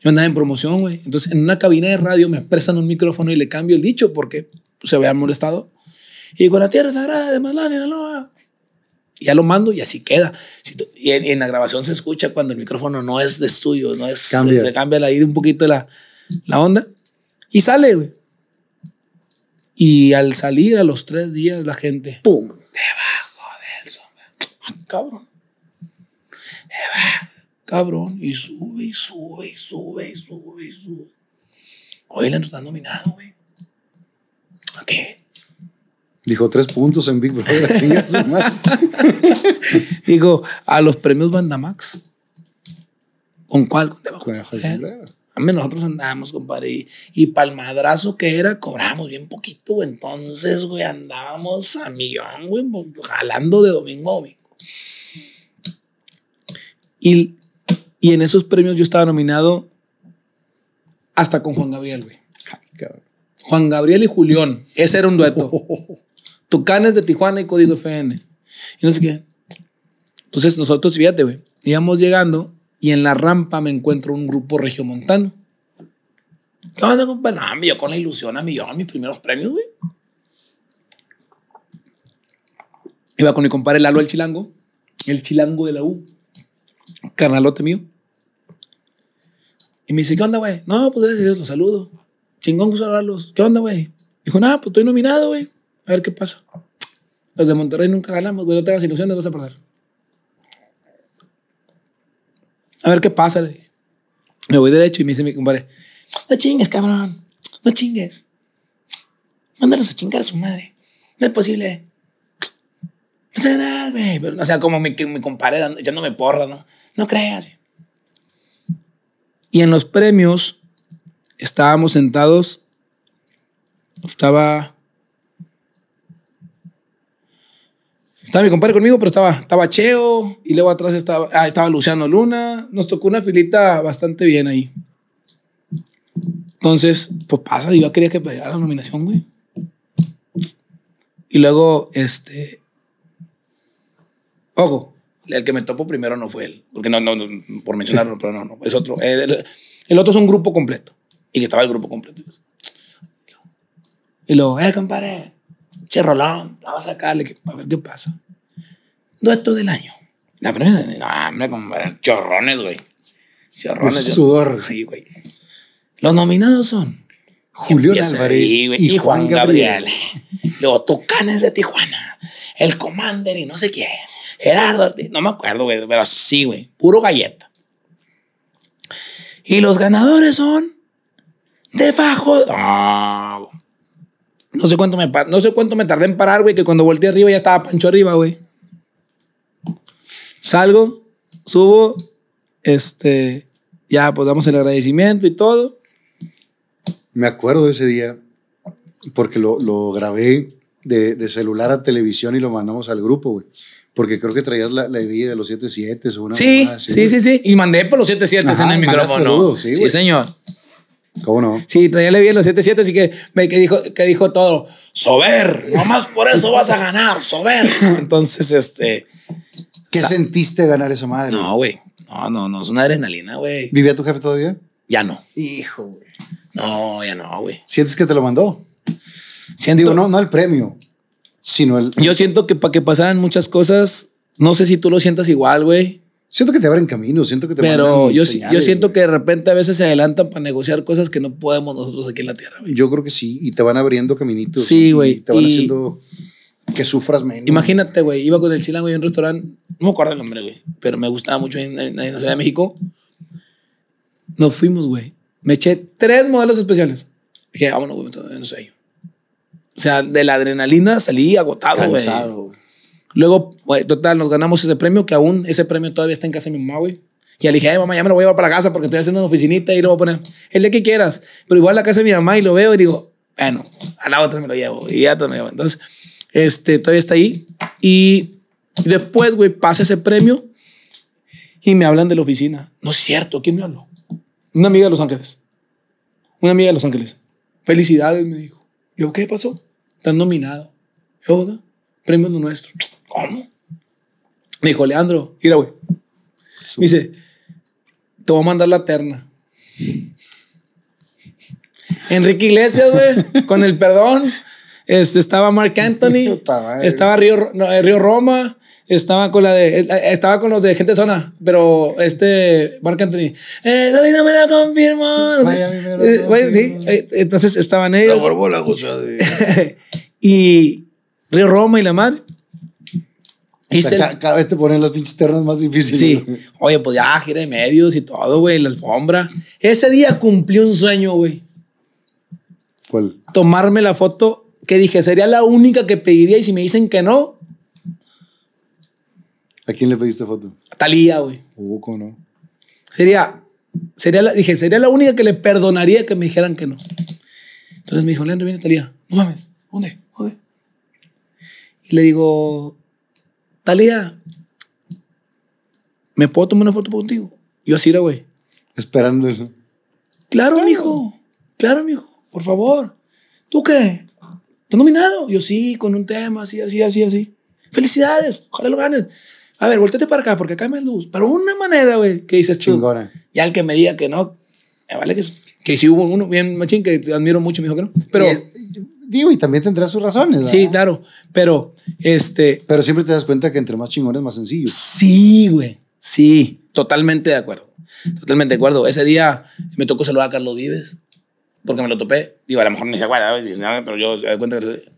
Yo andaba en promoción, güey. Entonces, en una cabina de radio me prestan un micrófono y le cambio el dicho porque se vean molestado. Y con la tierra sagrada de la no ya lo mando y así queda. y en, la grabación se escucha cuando el micrófono no es de estudio, no es. Cambia. Se cambia la, un poquito la, la onda. Y sale, güey. Y al salir a los tres días, la gente. ¡Pum! Debajo del sombrero. Ah, cabrón. Debajo. Cabrón. Y sube, y sube, y sube, y sube, y sube. Hoy le están dominado, güey. ¿A qué? Dijo, tres puntos en Big Brother. [laughs] [laughs] Digo, a los premios Bandamax. ¿Con cuál? Con a mí nosotros andábamos, compadre, y, y para el madrazo que era, cobrábamos bien poquito, Entonces, güey, andábamos a millón, güey, pues, jalando de domingo a domingo. Y, y en esos premios yo estaba nominado hasta con Juan Gabriel, güey. Juan Gabriel y Julián, ese era un dueto. [laughs] Tucanes de Tijuana y Código FN. Y no sé qué. Entonces nosotros, fíjate, güey, íbamos llegando y en la rampa me encuentro un grupo regiomontano. ¿Qué onda, compadre? No, yo con la ilusión a mí, yo a mis primeros premios, güey. Iba con mi compadre Lalo el Chilango, el Chilango de la U, Carnalote mío. Y me dice, ¿qué onda, güey? No, pues gracias a Dios, los saludo. Chingón saludarlos. ¿Qué onda, güey? Dijo, nada, pues estoy nominado, güey. A ver qué pasa. Los de Monterrey nunca ganamos, güey. No te hagas ilusiones, vas a perder. A ver qué pasa, Me voy derecho y me dice mi compadre, no chingues, cabrón. No chingues. Mándalos a chingar a su madre. No es posible. No sé ganar, güey. Pero, o sea, como mi, mi compadre echándome porra. ¿no? No creas. Y en los premios estábamos sentados. Estaba Estaba mi compadre conmigo, pero estaba, estaba Cheo y luego atrás estaba, ah, estaba Luciano Luna. Nos tocó una filita bastante bien ahí. Entonces, pues pasa, yo quería que pegara la nominación, güey. Y luego, este. Ojo, el que me topo primero no fue él. Porque no, no, no por mencionarlo, pero no, no. Es otro. El, el, otro es un grupo completo. Y que estaba el grupo completo. Y luego, eh, compadre, che Rolón, la vas a sacarle, a ver qué pasa. Todo del año. La primera, no, hombre, como chorrones, güey. Chorrones. de. sudor. [laughs] Sí, güey. Los nominados son Julio Álvarez y, Juan Gabriel. Los Luego Tucanes de Tijuana, el Commander y no sé quién. Gerardo no me acuerdo, güey, pero sí, güey, puro galleta. Y los ganadores son debajo. No, no sé cuánto me, no sé cuánto me tardé en parar, güey, que cuando volteé arriba ya estaba Pancho arriba, güey. Salgo, subo, este, ya pues damos el agradecimiento y todo. Me acuerdo de ese día porque lo, grabé de, celular a televisión y lo mandamos al grupo, güey. Porque creo que traías la, la de los 7-7 Sí, sí, sí, sí, Y mandé por los 7-7 en el micrófono. sí señor. ¿Cómo no? Sí, traía bien los 7-7, así que me que dijo, que dijo todo. Sober, nomás por eso vas a ganar, sober. [laughs] Entonces, este. ¿Qué sentiste ganar esa madre? No, güey. No, no, no, es una adrenalina, güey. ¿Vivía tu jefe todavía? Ya no. Hijo, güey. No, ya no, güey. ¿Sientes que te lo mandó? Siento, Digo, no, no el premio, sino el. Yo siento que para que pasaran muchas cosas, no sé si tú lo sientas igual, güey. Siento que te abren camino, siento que te Pero yo, Pero yo siento que de repente a veces se adelantan para negociar cosas que no podemos nosotros aquí en la tierra, güey. Yo creo que sí, y te van abriendo caminitos. Sí, güey. Y te van haciendo que sufras menos. Imagínate, güey, iba con el chilango y un restaurante, no me acuerdo el nombre, güey, pero me gustaba mucho en, la Ciudad de México. Nos fuimos, güey. Me eché tres modelos especiales. Dije, vámonos, güey, no sé. O sea, de la adrenalina salí agotado, Cansado, güey. Luego, total, nos ganamos ese premio, que aún ese premio todavía está en casa de mi mamá, güey. Y le dije, ay, mamá, ya me lo voy a llevar para casa porque estoy haciendo una oficinita y lo voy a poner el día que quieras. Pero igual a la casa de mi mamá y lo veo y digo, bueno, a la otra me lo llevo y ya te lo llevo. Entonces, este, todavía está ahí. Y después, güey, pasa ese premio y me hablan de la oficina. No es cierto, ¿quién me habló? Una amiga de Los Ángeles. Una amiga de Los Ángeles. Felicidades, me dijo. Yo, ¿qué pasó? Están nominado. Yo, ¿no? premio nuestro. Me dijo, Leandro, mira, güey. dice, te voy a mandar la terna. Enrique Iglesias, güey, con el perdón. Este, estaba Mark Anthony, [laughs] estaba Río, eh, Río Roma, estaba con la de, eh, estaba con los de gente zona, pero este Mark Anthony, eh, no, me lo eh, confirmo. entonces estaban ellos. [laughs] y Río Roma y la madre. O cada vez te ponen las pinches ternas más difíciles. Sí. [laughs] Oye, pues ya, gira de medios y todo, güey, la alfombra. Ese día cumplí un sueño, güey. ¿Cuál? Tomarme la foto que dije, sería la única que pediría y si me dicen que no. ¿A quién le pediste foto? A Talía, güey. Uh, ¿no? Sería, sería dije, sería la única que le perdonaría que me dijeran que no. Entonces me dijo, Leandro, viene Talía. No mames, ¿dónde? ¿Dónde? Y le digo, Talía, ¿me puedo tomar una foto contigo? Yo así era, güey. Esperando eso. Claro, mijo. Claro, mijo. Por favor. ¿Tú qué? ¿Estás nominado? Yo sí, con un tema, así, así, así, así. Felicidades, ojalá lo ganes. A ver, volteate para acá porque acá hay más luz. Pero una manera, güey, que dices Chingona. tú. Y al que me diga que no, vale que, que sí hubo uno bien machín que admiro mucho, mijo, que no. Pero digo, y también tendrá sus razones. ¿verdad? Sí, claro, pero este... Pero siempre te das cuenta que entre más chingones, más sencillo. Sí, güey, sí, totalmente de acuerdo, totalmente de acuerdo. Ese día me tocó saludar a Carlos Vives, porque me lo topé. Digo, a lo mejor ni se acuerda, pero yo me cuenta que...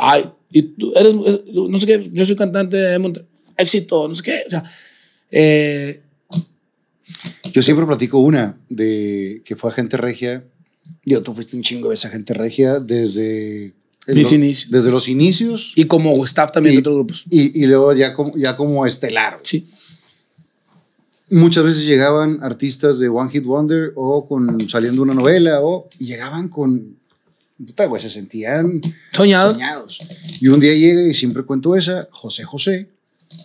Ay, y tú eres, no sé qué, yo soy cantante de éxito, no sé qué, o sea... Eh, yo siempre platico una de que fue agente regia yo, tú fuiste un chingo de esa gente regia desde los, inicios. Desde los inicios. Y como Gustav también y, de otros grupos. Y, luego ya como, ya como estelar. Sí. Muchas veces llegaban artistas de One Hit Wonder o con saliendo una novela o llegaban con se sentían soñados. Y un día llega y siempre cuento esa, José José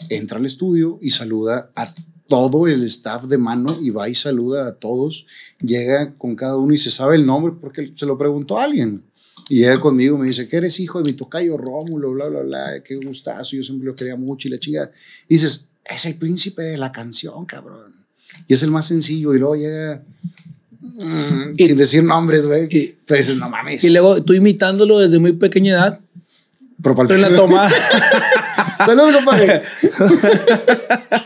entra al estudio y saluda a todo el staff de mano y va y saluda a todos, llega con cada uno y se sabe el nombre porque se lo preguntó a alguien. Y llega conmigo y me dice, que eres hijo de mi tocayo Rómulo, bla, bla, bla, qué gustazo, yo siempre lo quería mucho y la chingada. dices, es el príncipe de la canción, cabrón. Y es el más sencillo y luego llega... Mm, sin decir nombres, güey. Pero dices, no mames. Y luego tú imitándolo desde muy pequeña edad. Pero, en la [laughs] toma. Saludos, compadre. [laughs]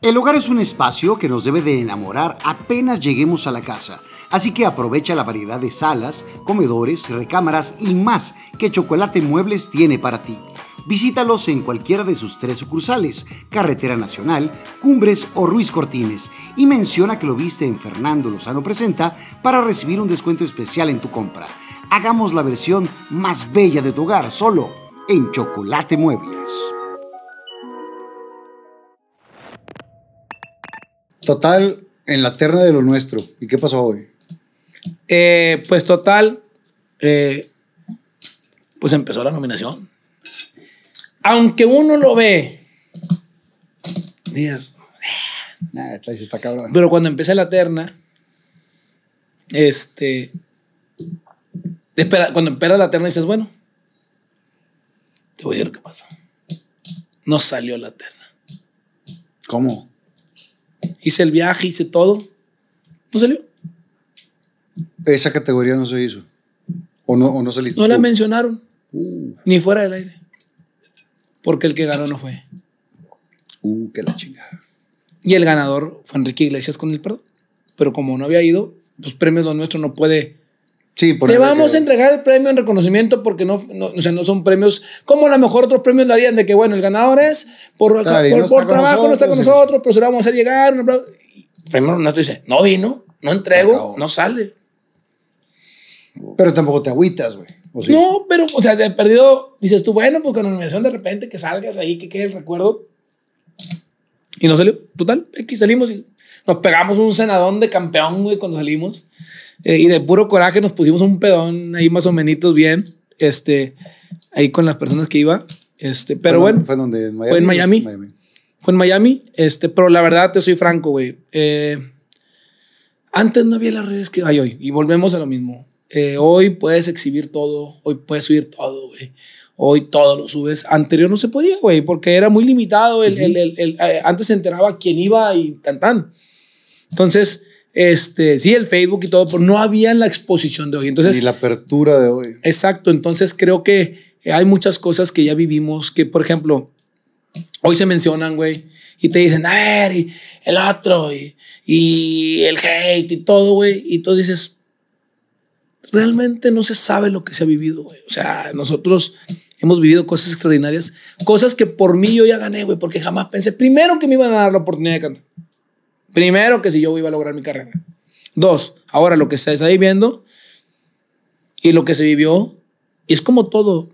El hogar es un espacio que nos debe de enamorar apenas lleguemos a la casa, así que aprovecha la variedad de salas, comedores, recámaras y más que Chocolate Muebles tiene para ti. Visítalos en cualquiera de sus tres sucursales, Carretera Nacional, Cumbres o Ruiz Cortines, y menciona que lo viste en Fernando Lozano Presenta para recibir un descuento especial en tu compra. Hagamos la versión más bella de tu hogar solo en Chocolate Muebles. Total, en la terna de lo nuestro. ¿Y qué pasó hoy? Eh, pues total, eh, pues empezó la nominación. Aunque uno lo ve, dices, está, cabrón. Pero cuando empieza la terna, este, espera, cuando empieza la terna dices, bueno, te voy a decir lo que pasa. No salió la terna. ¿Cómo? hice el viaje, hice todo. No salió. Eh, esa categoría no se hizo. O no, o no se hizo. No la mencionaron. Uh. Ni fuera del aire. Porque el que ganó no fue. Uh, qué la chingada. Y el ganador fue Enrique Iglesias con el perdón. Pero como no había ido, pues premios lo nuestro no puede le vamos a entregar el premio en reconocimiento porque no, no, son premios, como a lo mejor otros premios harían de que, bueno, el ganador es por, trabajo, no está con nosotros, pero se lo vamos a hacer llegar. Un Primero estoy dice, no vino, no entrego, no sale. Pero tampoco te agüitas, güey. No, pero, o sea, de perdido, dices tú, bueno, pues con la nominación de repente que salgas ahí, que quede el recuerdo. Y no salió. Total, aquí salimos y nos pegamos un cenadón de campeón, güey, cuando salimos. Eh, y de puro coraje nos pusimos un pedón ahí más o menos bien, este, ahí con las personas que iba. Este, pero bueno, fue, en Miami, fue en Miami, este, pero la verdad te soy franco, güey. Eh, antes no había las redes que hay hoy y volvemos a lo mismo. Eh, hoy puedes exhibir todo, hoy puedes subir todo, güey. Hoy todo lo subes. Anterior no se podía, güey, porque era muy limitado. El, el, el, antes se enteraba quién iba y tan, tan. Entonces, este, sí, el Facebook y todo, pero no había la exposición de hoy. Entonces, Ni la apertura de hoy. Exacto, entonces creo que hay muchas cosas que ya vivimos que, por ejemplo, hoy se mencionan, güey, y te dicen, a ver, y el otro, y, y el hate, y todo, güey, y tú dices, realmente no se sabe lo que se ha vivido, O sea, nosotros hemos vivido cosas extraordinarias, cosas que por mí yo ya gané, güey, porque jamás pensé primero que me iban a dar la oportunidad de cantar. Primero, que si yo iba a lograr mi carrera. Dos, ahora lo que se está viviendo y lo que se vivió, es como todo.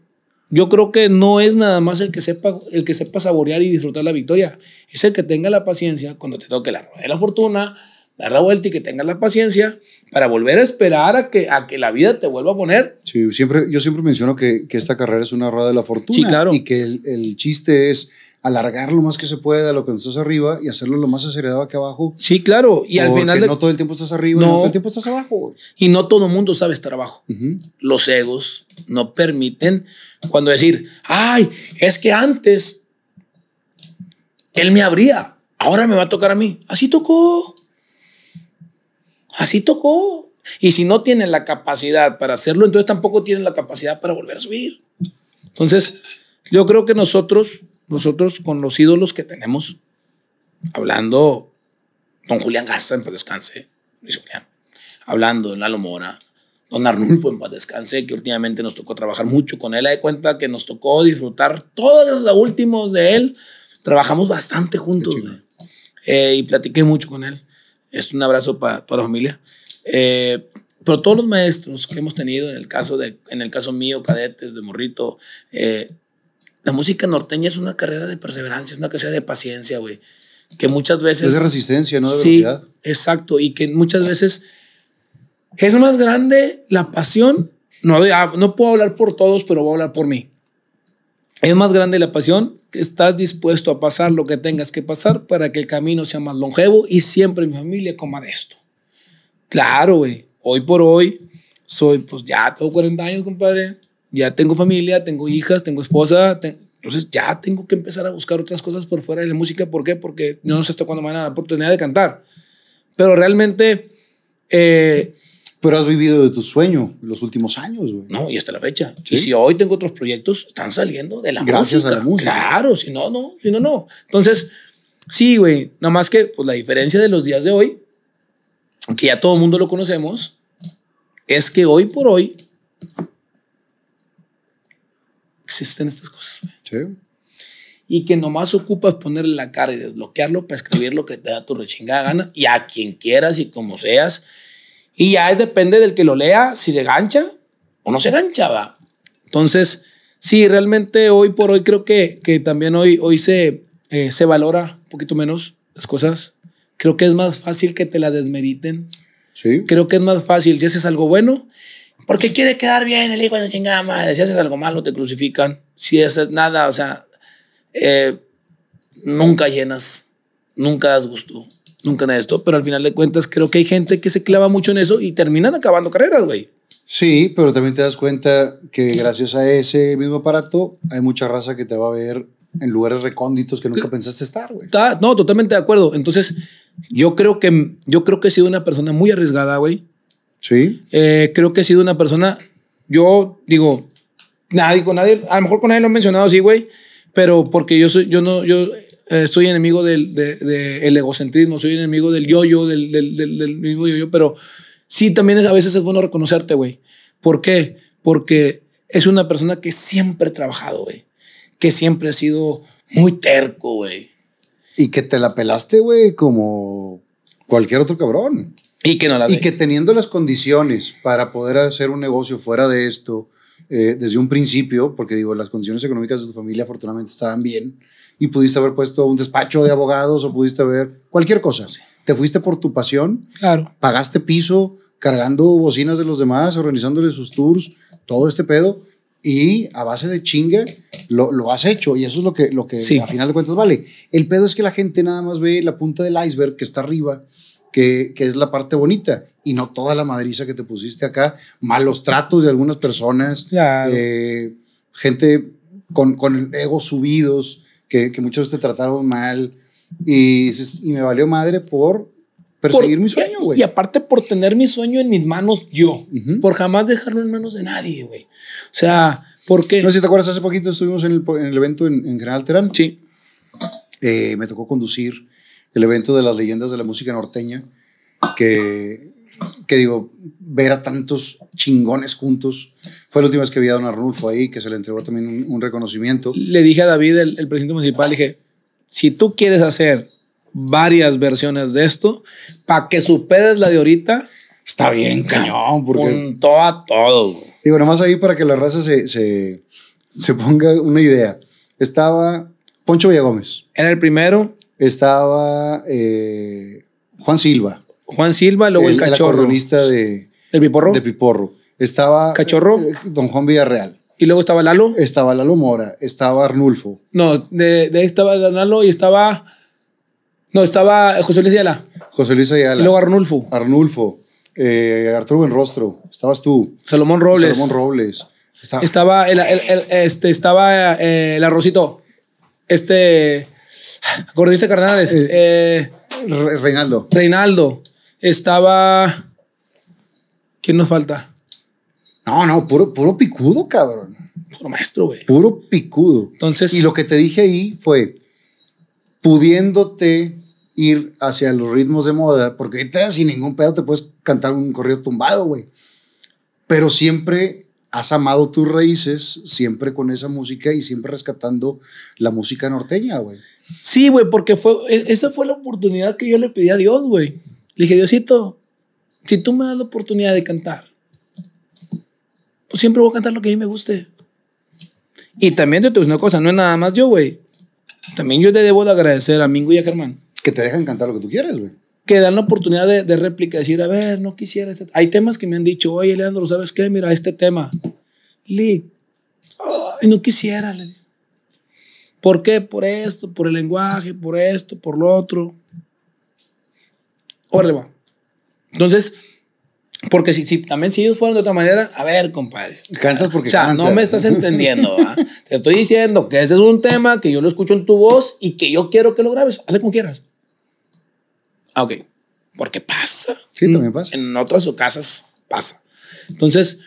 Yo creo que no es nada más el que, sepa, el que sepa saborear y disfrutar la victoria, es el que tenga la paciencia cuando te toque la rueda de la fortuna, dar la vuelta y que tengas la paciencia para volver a esperar a que, a que la vida te vuelva a poner. Sí, siempre, yo siempre menciono que, esta carrera es una rueda de la fortuna. claro. Y que el, chiste es alargar lo más que se puede pueda lo que estás arriba y hacerlo lo más acelerado que abajo. Sí, claro. Y al final. No todo el tiempo estás arriba, no, todo el tiempo estás abajo. Y no todo el mundo sabe estar abajo. Los egos no permiten cuando decir, ay, es que antes él me abría, ahora me va a tocar a mí. Así tocó. Así tocó. Y si no tienen la capacidad para hacerlo, entonces tampoco tienen la capacidad para volver a subir. Entonces, yo creo que nosotros, nosotros con los ídolos que tenemos, hablando, don Julián Garza, en paz descanse, Luis Julián, hablando de Lalo Mora, don Arnulfo, en paz descanse, que últimamente nos tocó trabajar mucho con él, hay cuenta que nos tocó disfrutar todos los últimos de él, trabajamos bastante juntos, eh, y platiqué mucho con él. Es un abrazo para toda la familia. Eh, pero todos los maestros que hemos tenido, en el caso, de, en el caso mío, cadetes, de morrito, eh, la música norteña es una carrera de perseverancia, es una sea de paciencia, güey. Que muchas veces... Es de resistencia, ¿no? De sí, exacto. Y que muchas veces es más grande la pasión. No, ah, no puedo hablar por todos, pero voy a hablar por mí. Es más grande la pasión que estás dispuesto a pasar lo que tengas que pasar para que el camino sea más longevo y siempre mi familia coma de esto. Claro, güey. Hoy por hoy soy, pues ya tengo 40 años, compadre. Ya tengo familia, tengo hijas, tengo esposa. Entonces ya tengo que empezar a buscar otras cosas por fuera de la música. ¿Por qué? Porque no sé hasta cuándo me van a dar oportunidad de cantar. Pero realmente eh, pero has vivido de tu sueño los últimos años, güey. No, y hasta la fecha. Y si hoy tengo otros proyectos, están saliendo de la Gracias música. a la música. Claro, si no, no, si no, no. Entonces, sí, güey. Nada más que pues, la diferencia de los días de hoy, que ya todo el mundo lo conocemos, es que hoy por hoy existen estas cosas, güey. Sí. Y que nomás ocupas ponerle la cara y desbloquearlo para escribir lo que te da tu rechingada gana y a quien quieras y como seas y ya es, depende del que lo lea, si se gancha o no se gancha, Entonces, sí, realmente hoy por hoy creo que, que también hoy, hoy se, eh, se valora un poquito menos las cosas. Creo que es más fácil que te la desmediten. Creo que es más fácil si haces algo bueno, porque quiere quedar bien el hijo de chingada madre. Si haces algo malo, te crucifican. Si haces nada, o sea, eh, nunca llenas, nunca das gusto nunca en esto, pero al final de cuentas creo que hay gente que se clava mucho en eso y terminan acabando carreras, güey. Sí, pero también te das cuenta que gracias a ese mismo aparato hay mucha raza que te va a ver en lugares recónditos que nunca pensaste estar, güey. No, totalmente de acuerdo. Entonces, yo creo que yo creo que he sido una persona muy arriesgada, güey. Sí. Eh, creo que he sido una persona, yo digo, nadie con nadie, a lo mejor con nadie lo he mencionado, sí, güey, pero porque yo soy, yo no, yo eh, soy enemigo del egocentrismo, soy enemigo del yo-yo, del, mismo yo-yo, pero sí también a veces es bueno reconocerte, güey. ¿Por qué? Porque es una persona que siempre ha trabajado, güey. Que siempre ha sido muy terco, güey. Y que te la pelaste, güey, como cualquier otro cabrón. Y que no la Y que teniendo las condiciones para poder hacer un negocio fuera de esto, eh, desde un principio, porque digo, las condiciones económicas de tu familia afortunadamente estaban bien y pudiste haber puesto un despacho de abogados o pudiste haber cualquier cosa. Te fuiste por tu pasión, claro. pagaste piso cargando bocinas de los demás, organizándole sus tours, todo este pedo y a base de chinga lo, has hecho y eso es lo que, lo que a final de cuentas vale. El pedo es que la gente nada más ve la punta del iceberg que está arriba que, que, es la parte bonita, y no toda la madriza que te pusiste acá, malos tratos de algunas personas, eh, gente con, con el ego subidos, que, que veces te trataron mal, y, me valió madre por perseguir mi sueño, güey. Y, aparte por tener mi sueño en mis manos yo, por jamás dejarlo en manos de nadie, güey. O sea, porque... No sé si te acuerdas, hace poquito estuvimos en el, evento en, en General Terán. Sí. Eh, me tocó conducir el evento de las leyendas de la música norteña, que, que digo, ver a tantos chingones juntos. Fue la última vez que vi a don Arnulfo ahí, que se le entregó también un, reconocimiento. Le dije a David, el, presidente municipal, dije, si tú quieres hacer varias versiones de esto, para que superes la de ahorita, está bien, cañón, porque... Punto a todo. Digo, nomás ahí para que la raza se, se ponga una idea. Estaba Poncho Villagómez. en el primero estaba eh, Juan Silva. Juan Silva, luego el, cachorro. El de, Piporro? De Piporro. Estaba. ¿Cachorro? Eh, eh, don Juan Villarreal. ¿Y luego estaba Lalo? Estaba Lalo Mora, estaba Arnulfo. No, de, de ahí estaba Lalo y estaba. No, estaba José Luis Ayala. José Luis Ayala. luego Arnulfo. Arnulfo. Eh, Arturo Buenrostro. Estabas tú. Salomón Robles. Salomón Robles. Estaba, el, el, este, estaba el arrocito. Este. Gordito Carnales. Eh, eh, Reinaldo. Reinaldo. Estaba. ¿Quién nos falta? No, no, puro, puro picudo, cabrón. Puro maestro, güey. Puro picudo. Entonces. Y lo que te dije ahí fue pudiéndote ir hacia los ritmos de moda, porque sin ningún pedo te puedes cantar un corrido tumbado, güey. Pero siempre has amado tus raíces, siempre con esa música y siempre rescatando la música norteña, güey. Sí, güey, porque fue, e, esa fue la oportunidad que yo le pedí a Dios, güey. Le dije, Diosito, si tú me das la oportunidad de cantar, pues siempre voy a cantar lo que a mí me guste. Y también te digo una cosa, no es nada más yo, güey. También yo te debo de agradecer a Mingo y a Germán. Que te dejan cantar lo que tú quieres, güey. Que dan la oportunidad de, de réplica, decir, a ver, no quisiera. Hay temas que me han dicho, oye, Leandro, ¿sabes qué? Mira, este tema. Lee. no quisiera, le ¿Por qué? Por esto, por el lenguaje, por esto, por lo otro. Órale, va. Entonces, porque si, también si ellos fueron de otra manera, a ver, compadre. Cantas porque O sea, no me estás entendiendo, [laughs] Te estoy diciendo que ese es un tema que yo lo escucho en tu voz y que yo quiero que lo grabes. Hazle como quieras. Ah, ok. Porque pasa. Sí, también pasa. En otras casas pasa. Entonces,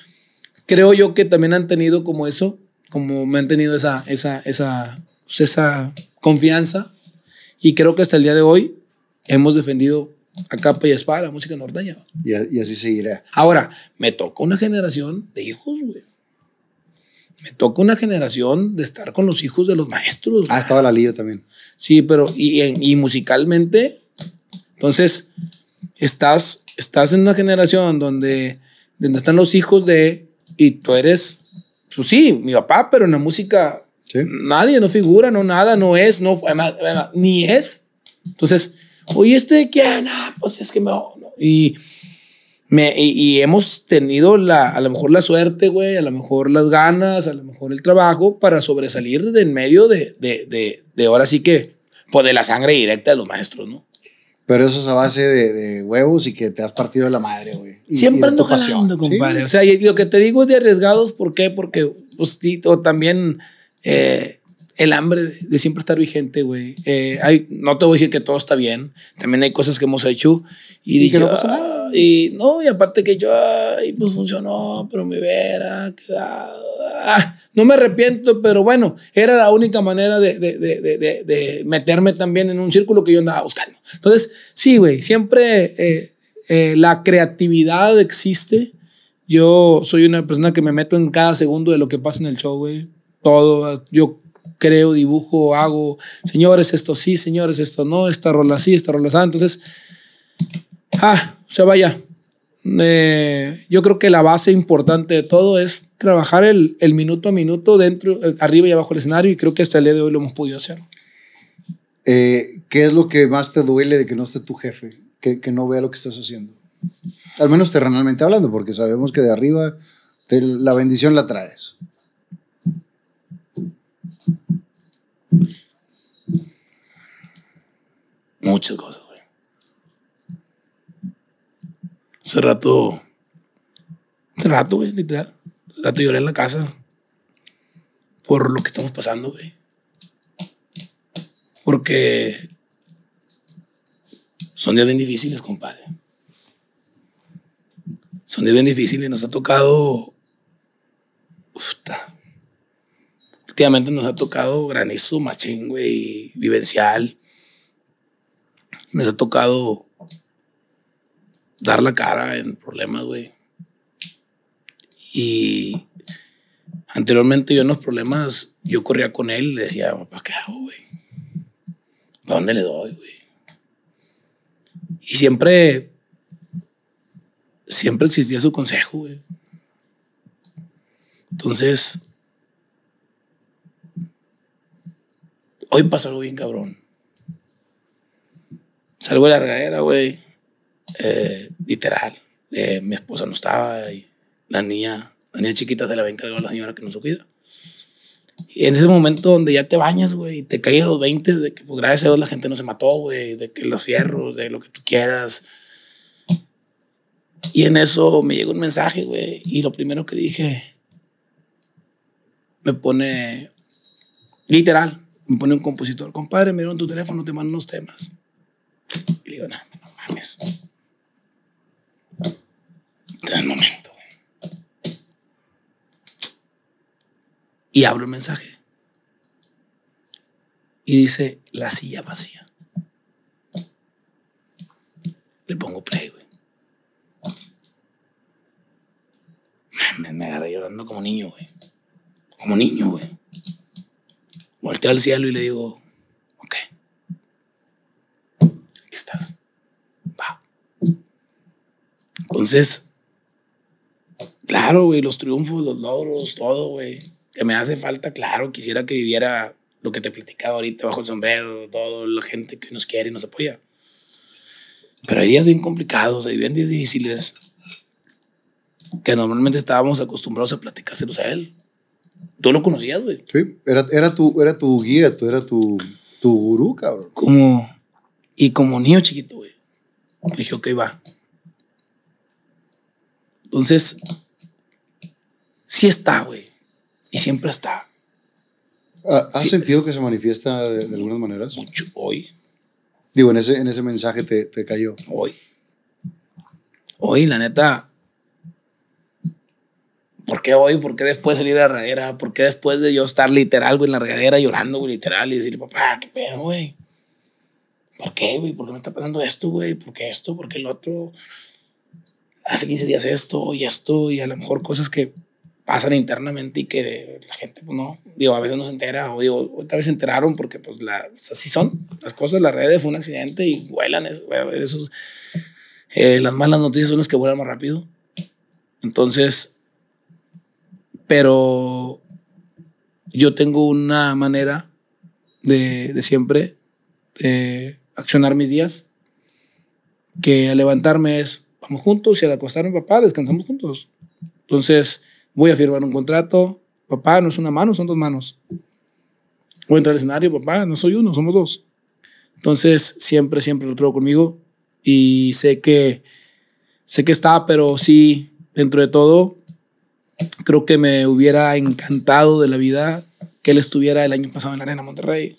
creo yo que también han tenido como eso, como me han tenido esa, esa, esa, pues, esa confianza. Y creo que hasta el día de hoy hemos defendido a capa y espada la música norteña. Y, así seguirá. Ahora, me toca una generación de hijos, güey. Me toca una generación de estar con los hijos de los maestros. Ah, estaba la lío también. Sí, pero y, musicalmente. Entonces, estás, estás en una generación donde, donde están los hijos de, y tú eres, pues sí, mi papá, pero en la música Nadie, no figura, no nada, no es, no, ni es. Entonces, oye, ¿este de quién? Ah, pues es que me... Y, me, y, hemos tenido la, a lo mejor la suerte, güey, a lo mejor las ganas, a lo mejor el trabajo para sobresalir de en medio de, de, de, ahora sí que, pues de la sangre directa de los maestros, ¿no? Pero eso es a base de, huevos y que te has partido de la madre, güey. Siempre ando jalando, compadre. O sea, lo que te digo es de arriesgados, ¿por qué? Porque, pues, también eh, el hambre de siempre estar vigente, güey. Eh, no te voy a decir que todo está bien. También hay cosas que hemos hecho. Y, dije, no ah", Y no, y aparte que yo, ay, pues funcionó, pero mi vera quedado. Ah, no me arrepiento, pero bueno, era la única manera de, de, de, de, meterme también en un círculo que yo andaba buscando. Entonces, sí, güey, siempre eh, la creatividad existe. Yo soy una persona que me meto en cada segundo de lo que pasa en el show, güey todo. Yo creo, dibujo, hago, señores, esto sí, señores, esto no, esta rola sí, esta rola sí. Entonces, ah, o sea, vaya. Eh, yo creo que la base importante de todo es trabajar el, minuto a minuto dentro, eh, arriba y abajo del escenario y creo que hasta el día de hoy lo hemos podido hacer. Eh, ¿Qué es lo que más te duele de que no esté tu jefe, que, no vea lo que estás haciendo? Al menos terrenalmente hablando, porque sabemos que de arriba la bendición la traes. Muchas cosas, güey. Hace rato, hace rato, güey, literal. Hace rato lloré en la casa por lo que estamos pasando, güey. Porque son días bien difíciles, compadre. Son días bien difíciles. Nos ha tocado. Uf, Últimamente nos ha tocado granizo, machín, güey, vivencial. Me ha tocado dar la cara en problemas, güey. Y anteriormente yo en los problemas, yo corría con él y le decía, papá, ¿qué hago, güey? ¿A dónde le doy, güey? Y siempre, siempre existía su consejo, güey. Entonces, hoy pasó algo bien cabrón. Salgo de la regadera, güey. Eh, literal. Eh, mi esposa no estaba y la niña, la niña chiquita se la había encargado la señora que nos cuida. Y en ese momento donde ya te bañas, güey, te caes los 20 de que, pues, gracias a Dios la gente no se mató, güey, de que los fierros, de lo que tú quieras. Y en eso me llegó un mensaje, güey, y lo primero que dije me pone, literal, me pone un compositor, compadre, me dieron tu teléfono, te mando unos temas. Y le digo, no, no mames. Da un momento, güey. Y abro el mensaje. Y dice, la silla vacía. Le pongo play, güey. me agarré llorando como niño, güey. Como niño, güey. Volteo al cielo y le digo, estás. Va. Entonces, claro, güey, los triunfos, los logros, todo, güey. Que me hace falta, claro, quisiera que viviera lo que te platicaba ahorita bajo el sombrero, toda la gente que nos quiere y nos apoya. Pero hay días bien complicados, hay días difíciles que normalmente estábamos acostumbrados a platicárselos a él. Tú lo conocías, güey. Sí, era, era, tu, era tu guía, tú era tu, tu gurú, cabrón. Como, y como niño chiquito, güey, le dije, ok, va. Entonces, sí está, güey. Y siempre está. Ah, ¿Has sentido que se manifiesta de, algunas maneras? Mucho, hoy. Digo, en ese, en ese mensaje te, cayó. Hoy. Hoy, la neta. ¿Por qué hoy? ¿Por qué después salir a la regadera? ¿Por qué después de yo estar literal, güey, en la regadera llorando, güey, literal, y decir, papá, qué pedo, güey? ¿por qué, güey? ¿Por qué me está pasando esto, güey? ¿Por qué esto? ¿Por qué el otro? Hace 15 días esto y esto y a lo mejor cosas que pasan internamente y que la gente, pues no, digo, a veces no se entera o digo, otra vez se enteraron porque pues la, así son las cosas, las redes fue un accidente y vuelan, eso, esos, eh, las malas noticias son las que vuelan más rápido. Entonces, pero yo tengo una manera de, de siempre de eh, accionar mis días. Que al levantarme es, vamos juntos y al acostarme, papá, descansamos juntos. Entonces, voy a firmar un contrato. Papá, no es una mano, son dos manos. Voy a entrar al escenario, papá, no soy uno, somos dos. Entonces, siempre, siempre lo traigo conmigo y sé que, sé que está, pero sí, dentro de todo, creo que me hubiera encantado de la vida que él estuviera el año pasado en la Arena Monterrey.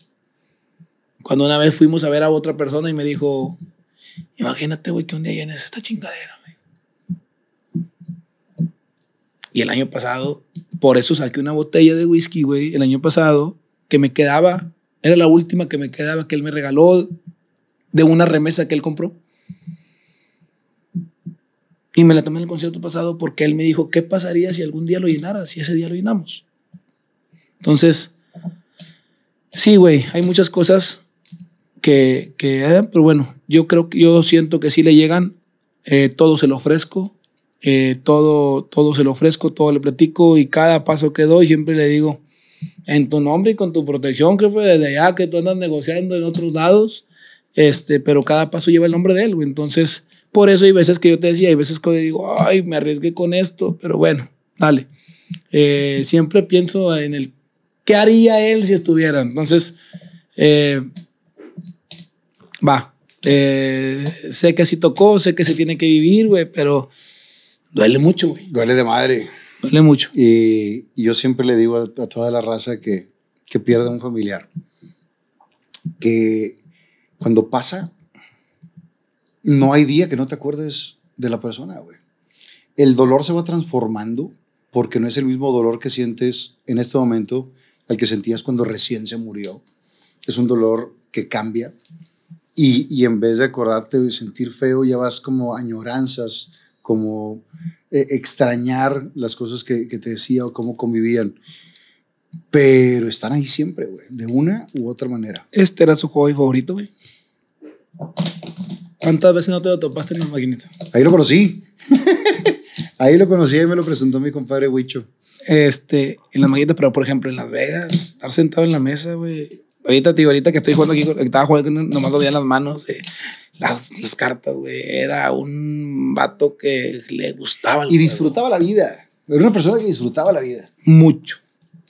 Cuando una vez fuimos a ver a otra persona y me dijo, imagínate, güey, que un día llenes esta chingadera. güey Y el año pasado, por eso saqué una botella de whisky, güey, el año pasado, que me quedaba, era la última que me quedaba, que él me regaló de una remesa que él compró. Y me la tomé en el concierto pasado porque él me dijo, ¿qué pasaría si algún día lo llenara? Si ese día lo llenamos. Entonces, sí, güey, hay muchas cosas que, ah, pero bueno, yo creo que yo siento que si le llegan, eh, todo se lo ofrezco, eh, todo, todo se lo ofrezco, todo le platico y cada paso que doy siempre le digo, en tu nombre y con tu protección, que fue desde allá que tú andas negociando en otros lados, este, pero cada paso lleva el nombre de él, güey. Entonces, por eso hay veces que yo te decía, hay veces que digo, ay, me arriesgué con esto, pero bueno, dale. Eh, siempre pienso en el, ¿qué haría él si estuviera? Entonces, eh, va. Eh, sé que sí tocó, sé que se tiene que vivir, güey, pero duele mucho, güey. Duele de madre. Duele mucho. Y, yo siempre le digo a, toda la raza que, que pierde un familiar, que cuando pasa, no hay día que no te acuerdes de la persona, güey. El dolor se va transformando porque no es el mismo dolor que sientes en este momento al que sentías cuando recién se murió. Es un dolor que cambia, y, y en vez de acordarte y sentir feo, ya vas como añoranzas, como eh, extrañar las cosas que, que, te decía o cómo convivían. Pero están ahí siempre, güey, de una u otra manera. Este era su juego favorito, güey. ¿Cuántas veces no te lo topaste en la maquinita? Ahí lo conocí. [laughs] ahí lo conocí y me lo presentó mi compadre Huicho. Este, en la maquinita, pero por ejemplo, en Las Vegas, estar sentado en la mesa, güey, Ahorita, tío, ahorita que estoy jugando aquí, estaba jugando, nomás lo veía en las manos. Eh, las, cartas, güey. Era un vato que le gustaba. y disfrutaba la vida. Era una persona que disfrutaba la vida. Mucho,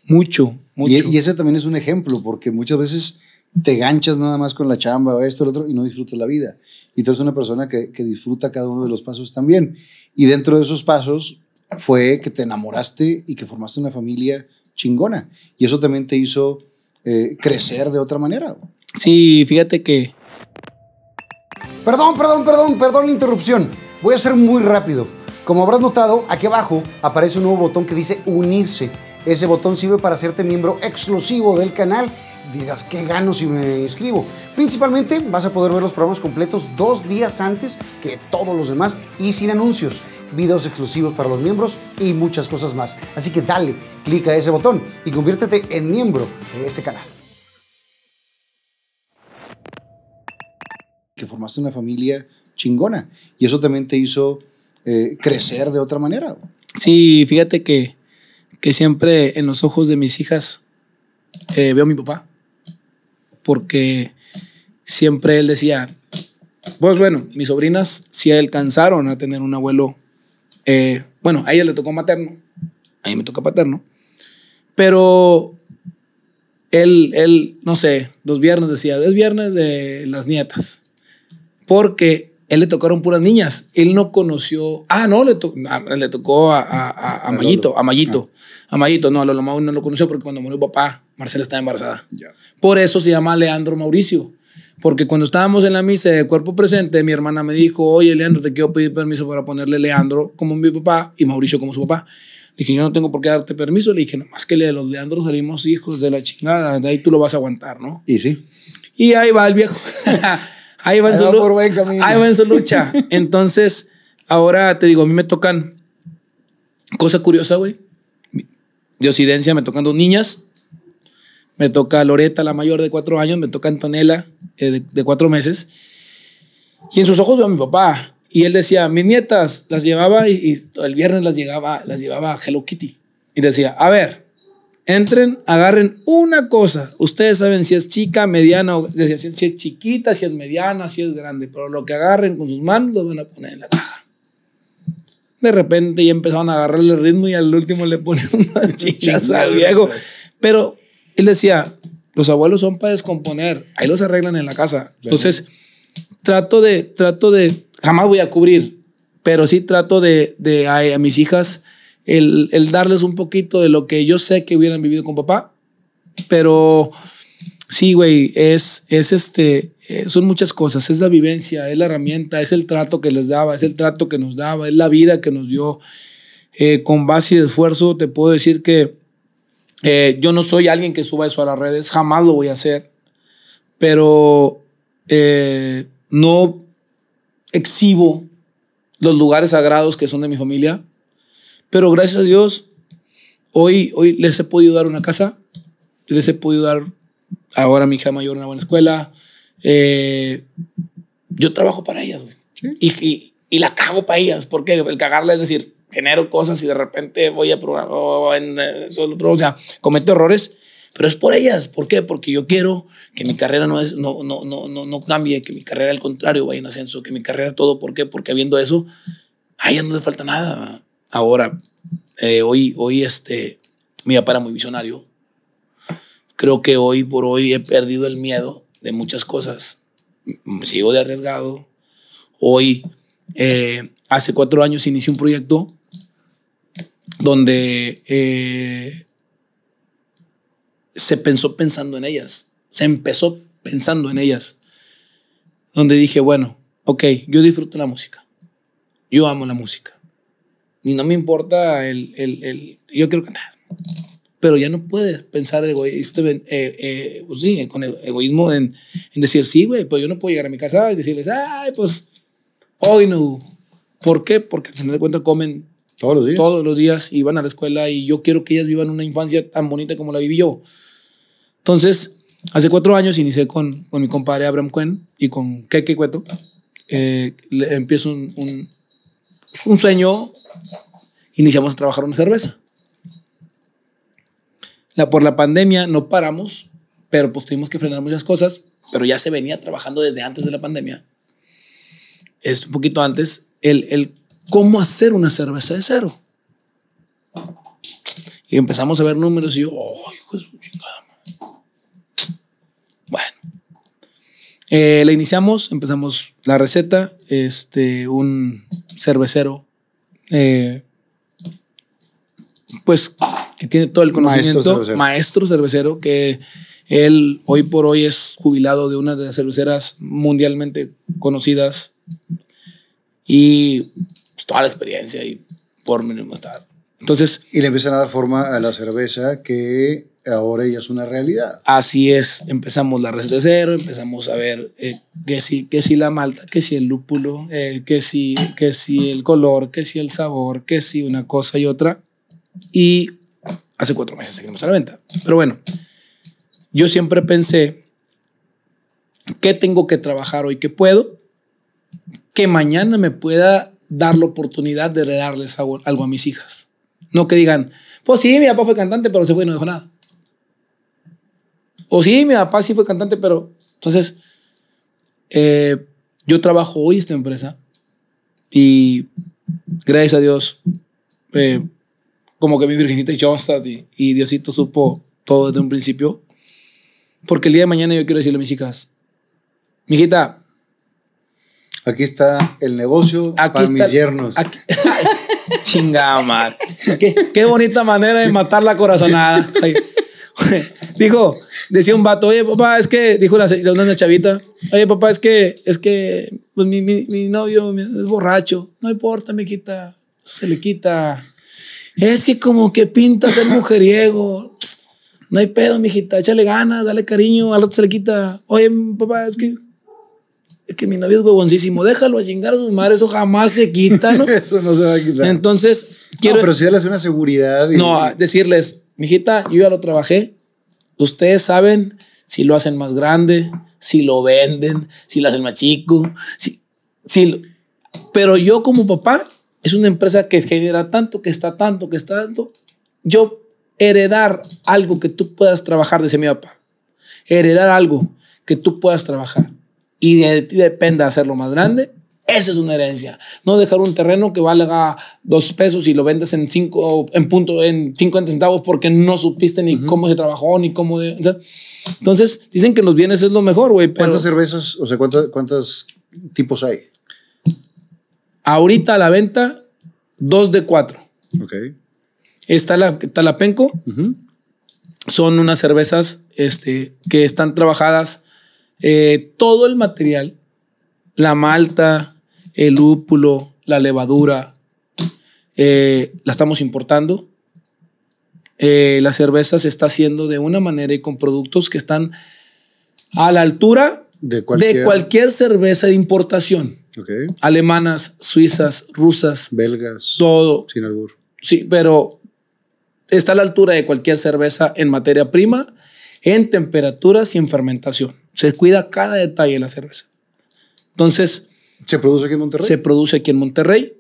mucho, mucho. Y, e, y, ese también es un ejemplo, porque muchas veces te ganchas nada más con la chamba o esto, o lo otro, y no disfrutas la vida. Y tú eres una persona que, que disfruta cada uno de los pasos también. Y dentro de esos pasos fue que te enamoraste y que formaste una familia chingona. Y eso también te hizo eh, crecer de otra manera. Sí, fíjate que... Perdón, perdón, perdón, perdón la interrupción. Voy a ser muy rápido. Como habrás notado, aquí abajo aparece un nuevo botón que dice unirse ese botón sirve para hacerte miembro exclusivo del canal. Dirás, ¿qué gano si me inscribo? Principalmente vas a poder ver los programas completos dos días antes que todos los demás y sin anuncios, videos exclusivos para los miembros y muchas cosas más. Así que dale, clica ese botón y conviértete en miembro de este canal. que formaste una familia chingona y eso también te hizo eh, crecer de otra manera. Sí, fíjate que que siempre en los ojos de mis hijas eh, veo a mi papá, porque siempre él decía, pues bueno, mis sobrinas sí alcanzaron a tener un abuelo, eh, bueno, a ella le tocó materno, a mí me toca paterno, pero él, él, no sé, los viernes decía, es viernes de las nietas, porque él le tocaron puras niñas. Él no conoció. Ah, no, le, to, ah, le tocó a, a, a Mayito. A Mayito. Ah. A Mayito. No, a no lo conoció porque cuando murió papá, Marcela estaba embarazada. Por eso se llama Leandro Mauricio. Porque cuando estábamos en la misa de cuerpo presente, mi hermana me dijo: Oye, Leandro, te quiero pedir permiso para ponerle Leandro como mi papá y Mauricio como su papá. dije, yo no tengo por qué darte permiso. Le dije, más que de los Leandros salimos hijos de la chingada. De ahí tú lo vas a aguantar, ¿no? Y sí. Y ahí va el viejo. [laughs] ahí va, en, su [laughs] lucha. Entonces, ahora te digo, a mí me tocan, cosa curiosa, güey, occidencia. me tocan dos niñas, me toca Loreta, la mayor de cuatro años, me toca Antonella, eh, de, cuatro meses. Y en sus ojos veo a mi papá. Y él decía, mis nietas las llevaba y, y el viernes las, llevaba, las llevaba Hello Kitty. Y decía, a ver, Entren, agarren una cosa. Ustedes saben si es chica, mediana, o, si es chiquita, si es mediana, si es grande. Pero lo que agarren con sus manos lo van a poner en la caja. De repente ya empezaron a agarrarle el ritmo y al último le ponen [laughs] una chichas al viejo. Pero él decía, los abuelos son para descomponer. Ahí los arreglan en la casa. Entonces, trato de, trato de, jamás voy a cubrir, pero sí trato de, de a mis hijas el, el darles un poquito de lo que yo sé que hubieran vivido con papá, pero sí, güey, es, es este, eh, son muchas cosas, es la vivencia, es la herramienta, es el trato que les daba, es el trato que nos daba, es la vida que nos dio. Eh, con base y esfuerzo te puedo decir que eh, yo no soy alguien que suba eso a las redes, jamás lo voy a hacer, pero no exhibo los lugares sagrados que son de mi familia, pero gracias a Dios, hoy, hoy les he podido dar una casa, les he podido dar ahora a mi hija mayor una buena escuela. Eh, yo trabajo para ellas, Y, y, la cago para ellas, ¿Por qué? el cagarla es decir, genero cosas y de repente voy a probar, en otro, o sea, cometo errores, pero es por ellas. ¿Por qué? Porque yo quiero que mi carrera no, es, no, no, no, no, no cambie, que mi carrera al contrario vaya en ascenso, que mi carrera todo. ¿Por qué? Porque viendo eso, a ellas no le falta nada. Ahora, eh, hoy, hoy este, mi para muy visionario. Creo que hoy por hoy he perdido el miedo de muchas cosas. Sigo de arriesgado. Hoy, eh, hace cuatro años inicié un proyecto donde eh, se pensó pensando en ellas. Se empezó pensando en ellas. Donde dije, bueno, ok, yo disfruto la música. Yo amo la música. Y no me importa el, yo quiero cantar. Pero ya no puedes pensar egoísta, eh, eh, pues con egoísmo en, en decir, sí, güey, pues yo no puedo llegar a mi casa y decirles, ay, pues hoy no. ¿Por qué? Porque al final de cuentas comen todos los días. Todos los días y van a la escuela y yo quiero que ellas vivan una infancia tan bonita como la viví yo. Entonces, hace cuatro años inicié con, mi compadre Abraham Cuen y con Keke Cueto. Eh, empiezo un un sueño. Iniciamos a trabajar una cerveza. La, por la pandemia no paramos, pero pues tuvimos que frenar muchas cosas, pero ya se venía trabajando desde antes de la pandemia. Es un poquito antes, el, cómo hacer una cerveza de cero. Y empezamos a ver números y yo, oh, hijo de chingada! Eh, le iniciamos, empezamos la receta, este, un cervecero, eh, pues que tiene todo el conocimiento, maestro cervecero. que él hoy por hoy es jubilado de una de las cerveceras mundialmente conocidas y pues, toda la experiencia y por mínimo Entonces. Y le empiezan a dar forma a la cerveza que ahora ella es una realidad. Así es, empezamos la receta de cero, empezamos a ver eh, que, si, que si la malta, que si el lúpulo, eh, que, si, que si el color, que si el sabor, que si una cosa y otra. Y hace cuatro meses seguimos a la venta. Pero bueno, yo siempre pensé, Que tengo que trabajar hoy que puedo? Que mañana me pueda dar la oportunidad de darle sabor algo a mis hijas. No que digan, pues sí, mi papá fue cantante, pero se fue y no dejó nada. O sí, mi papá sí fue cantante, pero entonces eh, yo trabajo hoy en esta empresa y gracias a Dios, eh, como que mi Virgencita Johnstad y, y Diosito supo todo desde un principio. Porque el día de mañana yo quiero decirle a mis hijas, mijita, aquí está el negocio para mis yernos. Aquí, [laughs] chingama. qué, qué, bonita manera de matar la corazonada. [laughs] dijo, decía un vato, oye, papá, es que, dijo una, una chavita, oye, papá, es que, es que, pues mi, novio es borracho, no importa, mi quita, se le quita. Es que como que pinta ser mujeriego. No hay pedo, mi hijita, échale ganas, dale cariño, al otro se le quita. Oye, papá, es que es que mi novio es huevoncísimo, déjalo a chingar a su madre, eso jamás se quita, ¿no? [laughs] eso no se va a quitar. Entonces, quiero. pero si darles una seguridad. No, decirles, mijita, yo ya lo trabajé, Ustedes saben si lo hacen más grande, si lo venden, si lo hacen más chico, si, si pero yo como papá es una empresa que genera tanto, que está tanto, que está tanto. Yo heredar algo que tú puedas trabajar, dice mi papá. Heredar algo que tú puedas trabajar y de ti dependa hacerlo más grande esa es una herencia. No dejar un terreno que valga dos pesos y lo vendes en cinco, en punto, en 50 centavos porque no supiste ni cómo se trabajó, ni cómo. De, entonces, dicen que los bienes es lo mejor, güey. ¿Cuántas cervezas, o sea, cuántas, cuántos tipos hay? Ahorita a la venta, dos de cuatro. Ok. Está la Talapenco. Son unas cervezas este, que están trabajadas. Eh, todo el material la malta, el lúpulo, la levadura, eh, la estamos importando. Eh, la cerveza se está haciendo de una manera y con productos que están a la altura de cualquier, cerveza de importación. Alemanas, suizas, rusas. Belgas. Todo. Sin albur. Sí, pero está a la altura de cualquier cerveza en materia prima, en temperaturas y en fermentación. Se cuida cada detalle de la cerveza. Entonces, ¿Se produce aquí en Monterrey? Se produce aquí en Monterrey.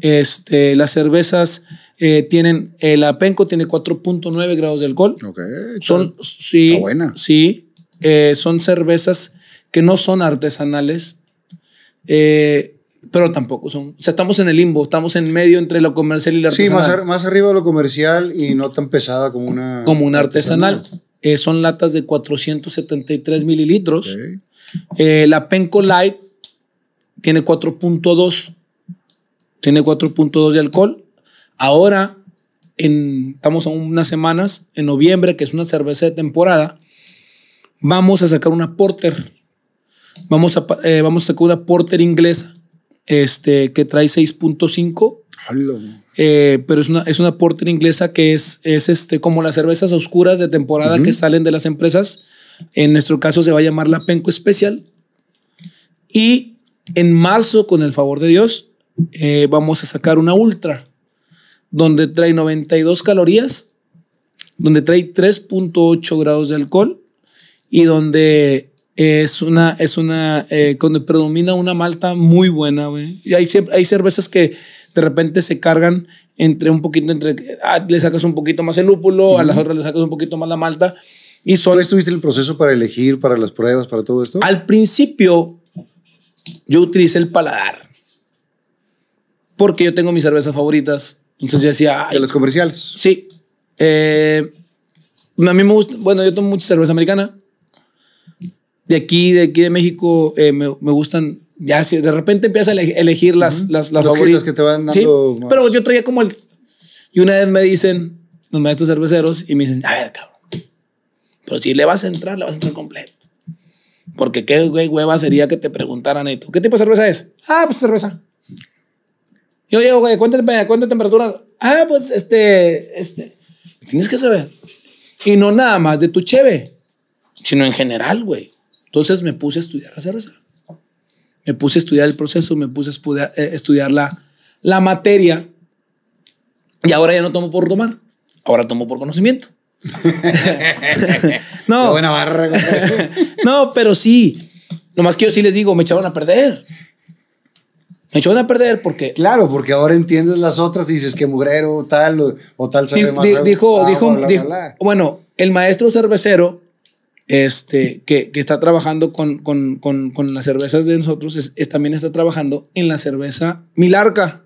Este, las cervezas eh, tienen, el Apenco tiene 4.9 grados de alcohol. Ok. Son, sí, sí, eh, son cervezas que no son artesanales, eh, pero tampoco son, o sea, estamos en el limbo, estamos en medio entre lo comercial y la artesanal. Sí, más, arriba de lo comercial y no tan pesada como una. Como una artesanal. son latas de 473 mililitros. la Penco Light tiene 4.2. Tiene 4.2 de alcohol. Ahora estamos a unas semanas, en noviembre, que es una cerveza de temporada, vamos a sacar una porter. Vamos a, eh, vamos a sacar una porter inglesa este, que trae 6.5. Eh, pero es una, porter inglesa que es, es este, como las cervezas oscuras de temporada que salen de las empresas. En nuestro caso se va a llamar la Penco Especial. Y en marzo, con el favor de Dios, eh, vamos a sacar una ultra, donde trae 92 calorías, donde trae 3.8 grados de alcohol y donde es una, es una, eh, predomina una malta muy buena, Y hay, hay cervezas que de repente se cargan entre un poquito, entre, ah, le sacas un poquito más el lúpulo, a las otras le sacas un poquito más la malta. Y solo estuviste el proceso para elegir, para las pruebas, para todo esto? Al principio yo utilicé el paladar. Porque yo tengo mis cervezas favoritas. Entonces yo decía... ¿De los comerciales? Sí. Eh, a mí me gusta... Bueno, yo tomo mucha cerveza americana. De aquí, de aquí de México, eh, me, me, gustan... Ya, si de repente empiezas a elegir las, las, las favoritas. Que, te van dando sí, pero yo traía como el... Y una vez me dicen los maestros cerveceros y me dicen, a ver, cabrón, pero si le vas a entrar, le vas a entrar completo. Porque qué hueva sería que te preguntaran, qué tipo de cerveza es? Ah, pues cerveza. Yo digo, güey, ¿cuánta, temperatura? Ah, pues este, este. Tienes que saber. Y no nada más de tu cheve, sino en general, güey. Entonces me puse a estudiar la cerveza. Me puse a estudiar el proceso, me puse a estudiar, eh, estudiar la, la materia. Y ahora ya no tomo por tomar, ahora tomo por conocimiento. [laughs] no. [laughs] no, pero sí. Nomás que yo sí les digo, me echaron a perder. Me echaron a perder porque. Claro, porque ahora entiendes las otras y dices que mugrero, tal o, tal. dijo, ah, dijo, bueno, el maestro cervecero este, que, está trabajando con, las cervezas de nosotros también está trabajando en la cerveza Milarca.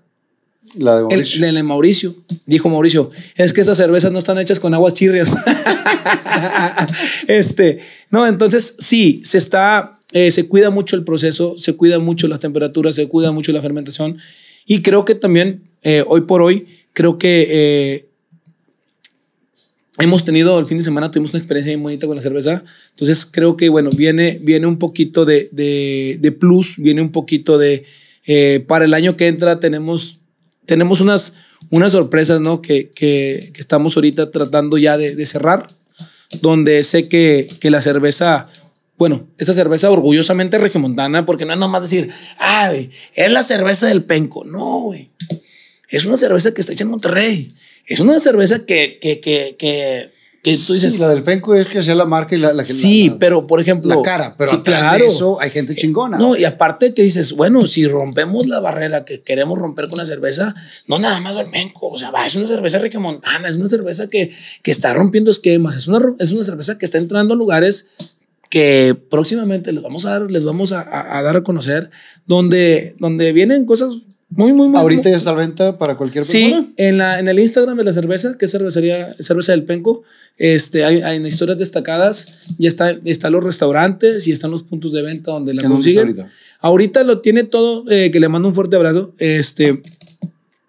La de Mauricio. El, de Mauricio. Dijo Mauricio, es que estas cervezas no están hechas con aguas chirrias. [laughs] este, no, entonces sí, se está, eh, se cuida mucho el proceso, se cuida mucho las temperaturas, se cuida mucho la fermentación. Y creo que también, eh, hoy por hoy, creo que eh, hemos tenido, el fin de semana tuvimos una experiencia muy bonita con la cerveza. Entonces creo que, bueno, viene, viene un poquito de, de, de plus, viene un poquito de... para el año que entra tenemos tenemos unas, unas sorpresas, ¿no? Que, que, estamos ahorita tratando ya de, cerrar, donde sé que, que, la cerveza, bueno, esa cerveza orgullosamente regimontana, porque no es nomás decir, ah, es la cerveza del penco. No, güey. Es una cerveza que está hecha en Monterrey. Es una cerveza que, que, que sí, la del penco es que sea la marca y la, la que Sí, la, pero por ejemplo. La cara, pero claro. eso hay gente chingona. No, y aparte que dices, bueno, si rompemos la barrera que queremos romper con la cerveza, no nada más del penco. O sea, va, es una cerveza rica montana es una cerveza que, que está rompiendo esquemas, es una, es una cerveza que está entrando a lugares que próximamente les vamos a dar, les vamos a, a dar a conocer, donde, donde vienen cosas muy, muy, muy. Ahorita ya está a venta para cualquier persona. Sí, en, la, en el Instagram de la cerveza, que es cervecería, cerveza del Penco, este, hay, historias destacadas. Ya está, están los restaurantes y están los puntos de venta donde la consiguen. Ahorita? lo tiene todo, eh, que le mando un fuerte abrazo. Este,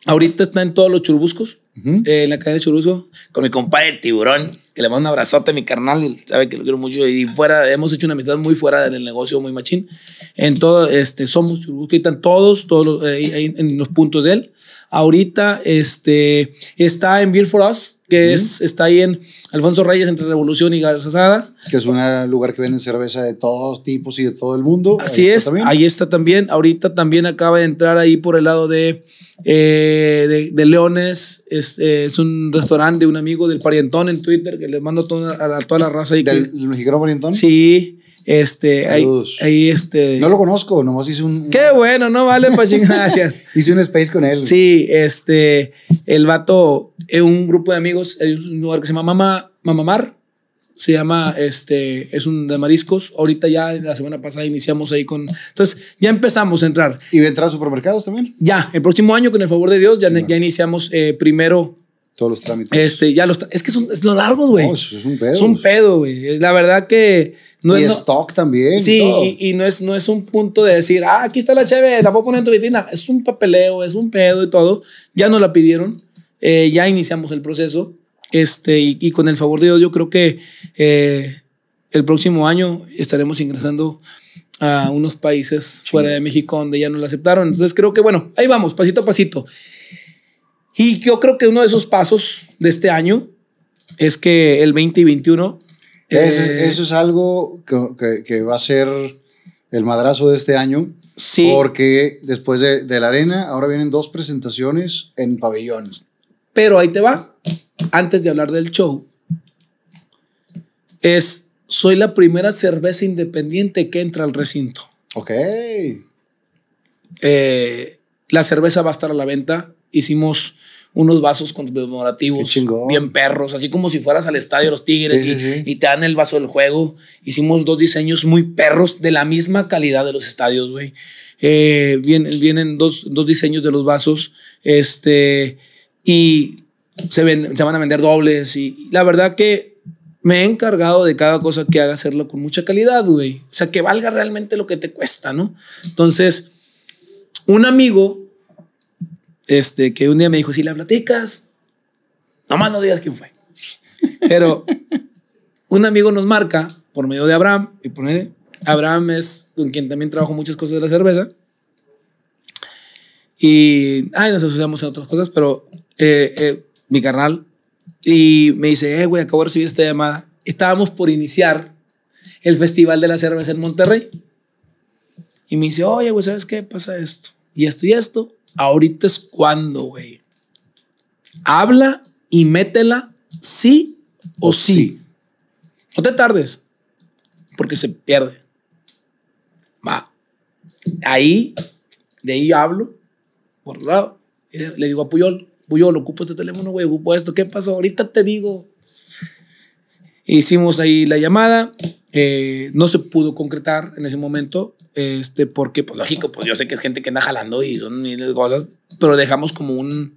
ahorita está en todos los churubuscos. Eh, en la calle de con mi compadre el tiburón, que le mando un abrazote a mi carnal, sabe que lo quiero mucho. Y fuera, hemos hecho una amistad muy fuera del negocio, muy machín. En todo, este, somos Churuso, que están todos, todos eh, en los puntos de él. Ahorita este, está en Beer for Us, que es, está ahí en Alfonso Reyes entre Revolución y Sada Que es un lugar que venden cerveza de todos tipos y de todo el mundo. Así es, ahí está también. Ahorita también acaba de entrar ahí por el lado de, eh, de, Leones. Es, eh, es, un restaurante de un amigo del Parientón en Twitter, que le mando toda, a, toda la raza ahí. ¿Del el mexicano Parientón? Sí este, ahí, ahí, este. No lo conozco, nomás hice un. Qué bueno, no vale, Pachín, pues, [laughs] gracias. hice un space con él. Sí, este, el vato, eh, un grupo de amigos, hay un lugar que se llama Mama, Mamamar, se llama, este, es un de mariscos. Ahorita ya la semana pasada iniciamos ahí con. Entonces, ya empezamos a entrar. ¿Y va a entrar a supermercados también? Ya, el próximo año, con el favor de Dios, ya, ya iniciamos eh, primero todos los trámites. Este, ya los es que son, es lo largo, güey. es un pedo. Es un pedo, güey. La verdad que no y es, stock también. Sí, Y, no, es, no es un punto de decir, ah, aquí está la cheve, la puedo poner en tu vitrina. Es un papeleo, es un pedo y todo. Ya nos la pidieron, eh, ya iniciamos el proceso. Este, y, con el favor de Dios, yo creo que eh, el próximo año estaremos ingresando a unos países fuera de México donde ya nos la aceptaron. Entonces creo que, bueno, ahí vamos, pasito a pasito. Y yo creo que uno de esos pasos de este año es que el 2021 y eh, eso, es algo que, va a ser el madrazo de este año. Sí. Porque después de, la arena, ahora vienen dos presentaciones en pabellones. Pero ahí te va. Antes de hablar del show, es soy la primera cerveza independiente que entra al recinto. Ok. Eh, la cerveza va a estar a la venta. Hicimos unos vasos conmemorativos bien perros, así como si fueras al estadio de los Tigres y, te dan el vaso del juego. Hicimos dos diseños muy perros de la misma calidad de los estadios, güey. Eh, vienen, vienen dos, dos, diseños de los vasos, este, y se, ven, se van a vender dobles. y la verdad que me he encargado de cada cosa que haga hacerlo con mucha calidad, güey. O sea, que valga realmente lo que te cuesta, ¿no? Entonces, un amigo este, que un día me dijo, si la platicas, nomás no digas quién fue. Pero un amigo nos marca por medio de Abraham, y pone, Abraham es con quien también trabajo muchas cosas de la cerveza, y ay, nos asociamos a otras cosas, pero eh, eh, mi carnal, y me dice, eh, güey, acabo de recibir esta llamada. Estábamos por iniciar el Festival de la Cerveza en Monterrey. Y me dice, oye, güey, ¿sabes qué? Pasa esto. Y esto y esto. Ahorita es cuando, güey. Habla y métela sí o sí. No te tardes, porque se pierde. Va. Ahí, de ahí hablo, por lado, le, le digo a Puyol, Puyol, ocupo este teléfono, güey, ocupo esto, ¿qué pasó? Ahorita te digo, Hicimos ahí la llamada, eh, no se pudo concretar en ese momento, este, porque, pues lógico, pues yo sé que es gente que anda jalando y son miles de cosas, pero dejamos como un...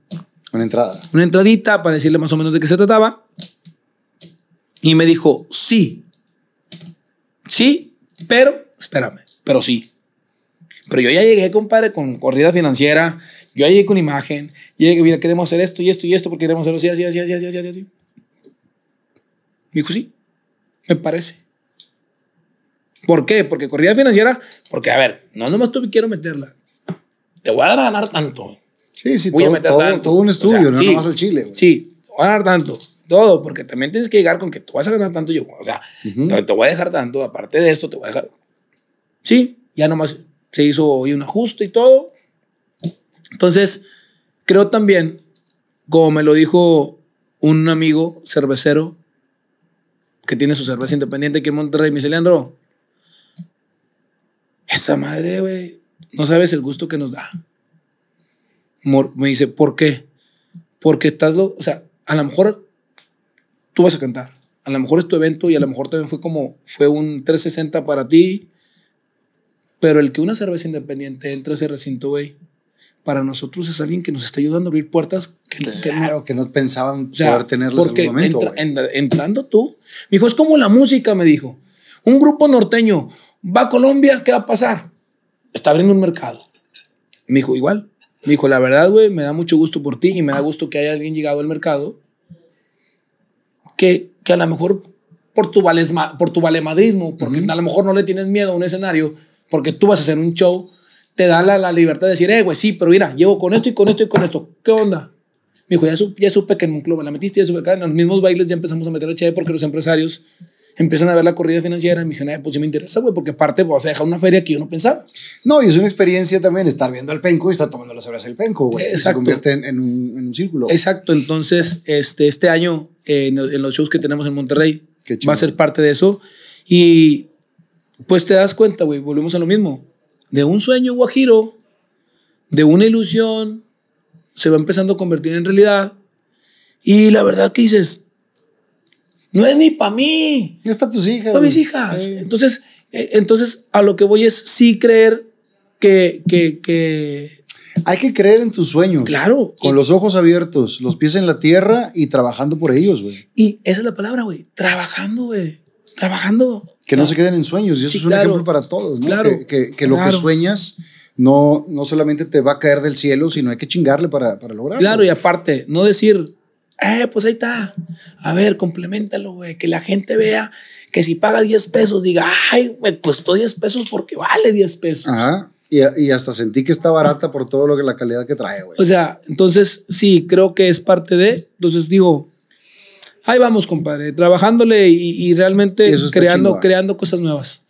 Una entrada. Una entradita para decirle más o menos de qué se trataba. Y me dijo, sí, sí, pero, espérame, pero sí. Pero yo ya llegué, compadre, con corrida financiera, yo ya llegué con imagen, llegué, mira, queremos hacer esto y esto y esto, porque queremos hacerlo así, así, así, así, así, así. Me dijo, sí, me parece. ¿Por qué? Porque corrida financiera, porque a ver, no nomás tú quiero meterla. Te voy a ganar tanto. Sí, sí, todo, a tanto. todo un estudio, no sí, nomás el Chile. Sí, te voy a ganar tanto, todo, porque también tienes que llegar con que tú vas a ganar tanto yo. O sea, te voy a dejar tanto, aparte de esto, te voy a dejar. Sí, ya nomás se hizo hoy un ajuste y todo. Entonces, creo también, como me lo dijo un amigo cervecero, que tiene su cerveza independiente aquí en Monterrey. Me dice, Leandro, esa madre, güey, no sabes el gusto que nos da. Me dice, ¿por qué? Porque estás, lo, o sea, a lo mejor tú vas a cantar, a lo mejor es tu evento y a lo mejor también fue como, fue un 360 para ti, pero el que una cerveza independiente entre a ese recinto, güey, para nosotros es alguien que nos está ayudando a abrir puertas que, no, pensaban poder tenerlas porque entrando tú, me dijo, es como la música, me dijo. Un grupo norteño va a Colombia, ¿qué va a pasar? Está abriendo un mercado. Me dijo, igual. Me dijo, la verdad, güey, me da mucho gusto por ti y me da gusto que haya alguien llegado al mercado que, que a lo mejor por tu, vales, por tu valemadrismo, porque a lo mejor no le tienes miedo a un escenario, porque tú vas a hacer un show te da la, la libertad de decir, eh, güey, sí, pero mira, llevo con esto y con esto y con esto. ¿Qué onda? Me dijo, ya, supe que en un club la metiste, ya supe que en los mismos bailes ya empezamos a meter el porque los empresarios empiezan a ver la corrida financiera y me dijeron, eh, pues sí me interesa, güey, porque aparte vas pues, a dejar una feria que yo no pensaba. No, y es una experiencia también estar viendo al penco y estar tomando las obras del penco, güey. Se convierte en, un, en, un, círculo. Exacto, entonces este, este año eh, en, en, los shows que tenemos en Monterrey va a ser parte de eso y pues te das cuenta, güey, volvemos a lo mismo de un sueño guajiro, de una ilusión, se va empezando a convertir en realidad. Y la verdad que dices, no es ni para mí. Es para tus hijas. Para mis hijas. Entonces, eh, entonces, a lo que voy es sí creer que, hay que creer en tus sueños. Claro. Con los ojos abiertos, los pies en la tierra y trabajando por ellos, güey. Y esa es la palabra, güey. Trabajando, güey trabajando. Que no, se queden en sueños, y eso es un ejemplo para todos, ¿no? Claro, que, lo que sueñas no, no solamente te va a caer del cielo, sino hay que chingarle para, para lograrlo. Claro, y aparte, no decir, eh, pues ahí está, a ver, complementalo, güey, que la gente vea que si paga 10 pesos, diga, ay, me costó 10 pesos porque vale 10 pesos. Ajá. Y, y, hasta sentí que está barata por todo lo que la calidad que trae, güey. O sea, entonces sí, creo que es parte de. Entonces digo, ahí vamos, compadre, trabajándole y, realmente creando, creando cosas nuevas.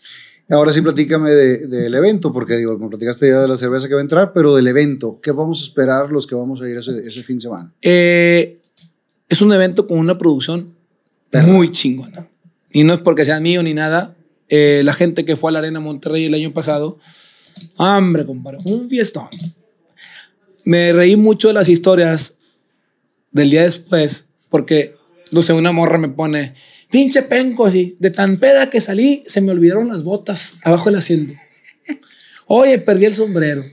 Ahora sí platícame del evento, porque digo, me platicaste ya de la cerveza que va a entrar, pero del evento, ¿qué vamos a esperar los que vamos a ir ese, fin de semana? Eh, es un evento con una producción muy chingona. Y no es porque sea mío ni nada. Eh, la gente que fue a la Arena Monterrey el año pasado, hambre, compadre, un fiestón. Me reí mucho de las historias del día después, porque no sé, una morra me pone, pinche penco, así, de tan peda que salí, se me olvidaron las botas abajo del asiento. Oye, perdí el sombrero.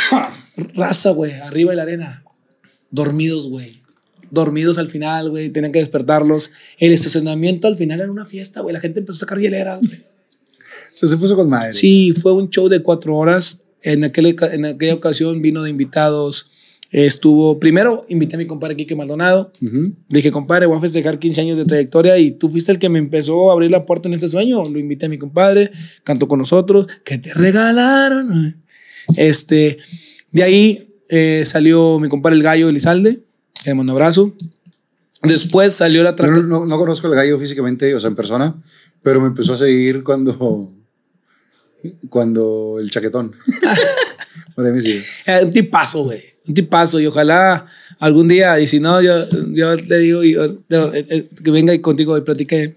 [coughs] Raza, güey, arriba de la arena. Dormidos, güey. Dormidos al final, güey. Tenían que despertarlos. El estacionamiento al final era una fiesta, güey. La gente empezó a sacar hielera. Se, se puso con madre. Sí, fue un show de cuatro horas. En, en aquella ocasión vino de invitados Estuvo, primero invité a mi compadre Quique Maldonado. Dije, compadre, voy a festejar 15 años de trayectoria y tú fuiste el que me empezó a abrir la puerta en este sueño. Lo invité a mi compadre, cantó con nosotros, que te regalaron. Este, de ahí eh, salió mi compadre el gallo Elizalde, el le un abrazo. Después salió la... no, conozco al gallo físicamente, o sea, en persona, pero me empezó a seguir cuando cuando el chaquetón. [laughs] Eh, un tipazo, güey un tipazo y ojalá algún día, y si no, yo, yo le digo eh, eh, que venga y contigo y platique.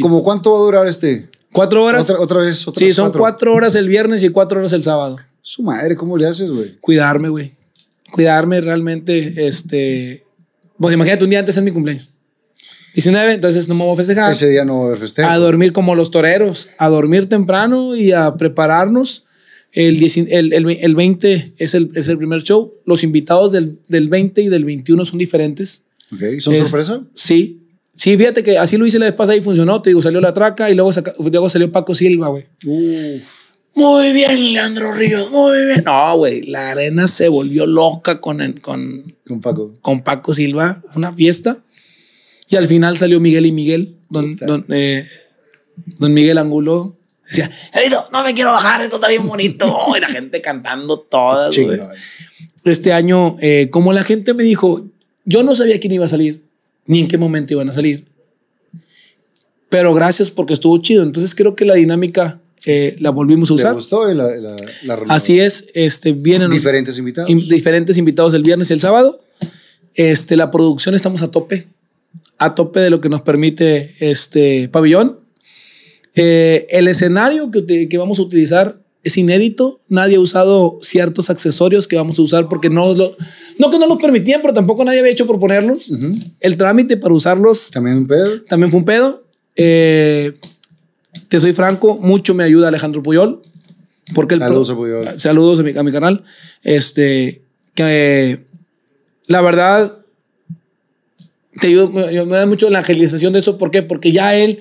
¿Cómo cuánto va a durar este? ¿Cuatro horas? ¿Otra, vez? sí, son cuatro. horas el viernes y cuatro horas el sábado. Su madre, ¿cómo le haces, güey? Cuidarme, güey. Cuidarme realmente, este... Pues imagínate, un día antes de mi cumpleaños. 19, entonces no me voy a festejar. Ese día no voy a festejar. A dormir como los toreros, a dormir temprano y a prepararnos el, 20 es el, primer show. Los invitados del, 20 y del 21 son diferentes. ¿Son sorpresa? Sí. Sí, fíjate que así lo hice la vez pasada y funcionó. Te digo, salió la traca y luego, salió Paco Silva, güey. Muy bien, Leandro Ríos, muy bien. No, güey, la arena se volvió loca con, con, con, Paco. Silva. Una fiesta. Y al final salió Miguel y Miguel, don, don, eh, don Miguel Angulo, Decía, no me quiero bajar, esto está bien bonito. [laughs] y la gente cantando todas. Este año, eh, como la gente me dijo, yo no sabía quién iba a salir, ni en qué momento iban a salir. Pero gracias porque estuvo chido. Entonces creo que la dinámica eh, la volvimos a usar. gustó la, Así es, este, vienen diferentes invitados. diferentes invitados el viernes y el sábado. Este, la producción estamos a tope, a tope de lo que nos permite este pabellón. Eh, el escenario que, vamos a utilizar es inédito. Nadie ha usado ciertos accesorios que vamos a usar porque no, lo, no que no los permitían, pero tampoco nadie había hecho por ponerlos. El trámite para usarlos. También un pedo. También fue un pedo. Eh, te soy franco, mucho me ayuda Alejandro Puyol. Porque el saludos a Saludos a mi, canal. Este, que la verdad, te me, me da mucho la angelización de eso. ¿Por qué? Porque ya él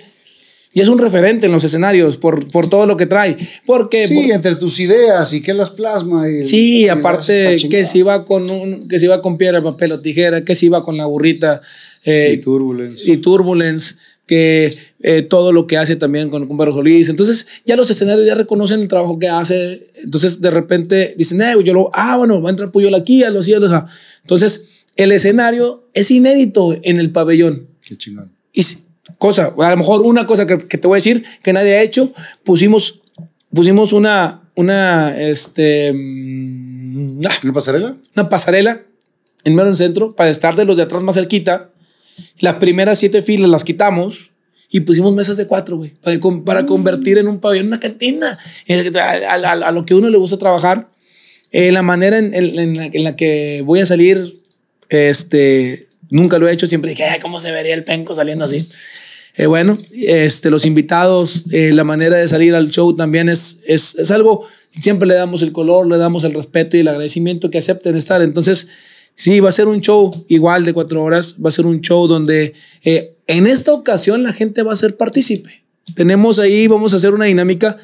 y es un referente en los escenarios por, por todo lo que trae. Porque, sí, entre tus ideas y que las plasma. Y, sí, aparte que si, va con un, que si va con piedra, papel o tijera, que si va con la burrita. Eh, y Turbulence. Y Turbulence, que eh, todo lo que hace también con, con Entonces ya los escenarios ya reconocen el trabajo que hace. Entonces de repente dicen, eh, yo lo, ah, bueno, va a entrar Puyol aquí, a los cielos. Entonces el escenario es inédito en el pabellón. Qué chingón. Y, cosa, a lo mejor una cosa que, te voy a decir que nadie ha hecho, pusimos, pusimos una, una, este, mm, ah, ¿Una pasarela? Una pasarela en medio del centro para estar de los de atrás más cerquita. Las primeras siete filas las quitamos y pusimos mesas de cuatro, güey, para, mm. convertir en un pabellón una cantina, eh, a, lo que uno le gusta trabajar. Eh, la manera en, la, que voy a salir, este, nunca lo he hecho, siempre dije, ¿cómo se vería el penco saliendo así? Eh, bueno, este, los invitados, eh, la manera de salir al show también es, es, algo, siempre le damos el color, le damos el respeto y el agradecimiento que acepten estar. Entonces, sí, va a ser un show igual de cuatro horas, va a ser un show donde eh, en esta ocasión la gente va a ser partícipe. Tenemos ahí, vamos a hacer una dinámica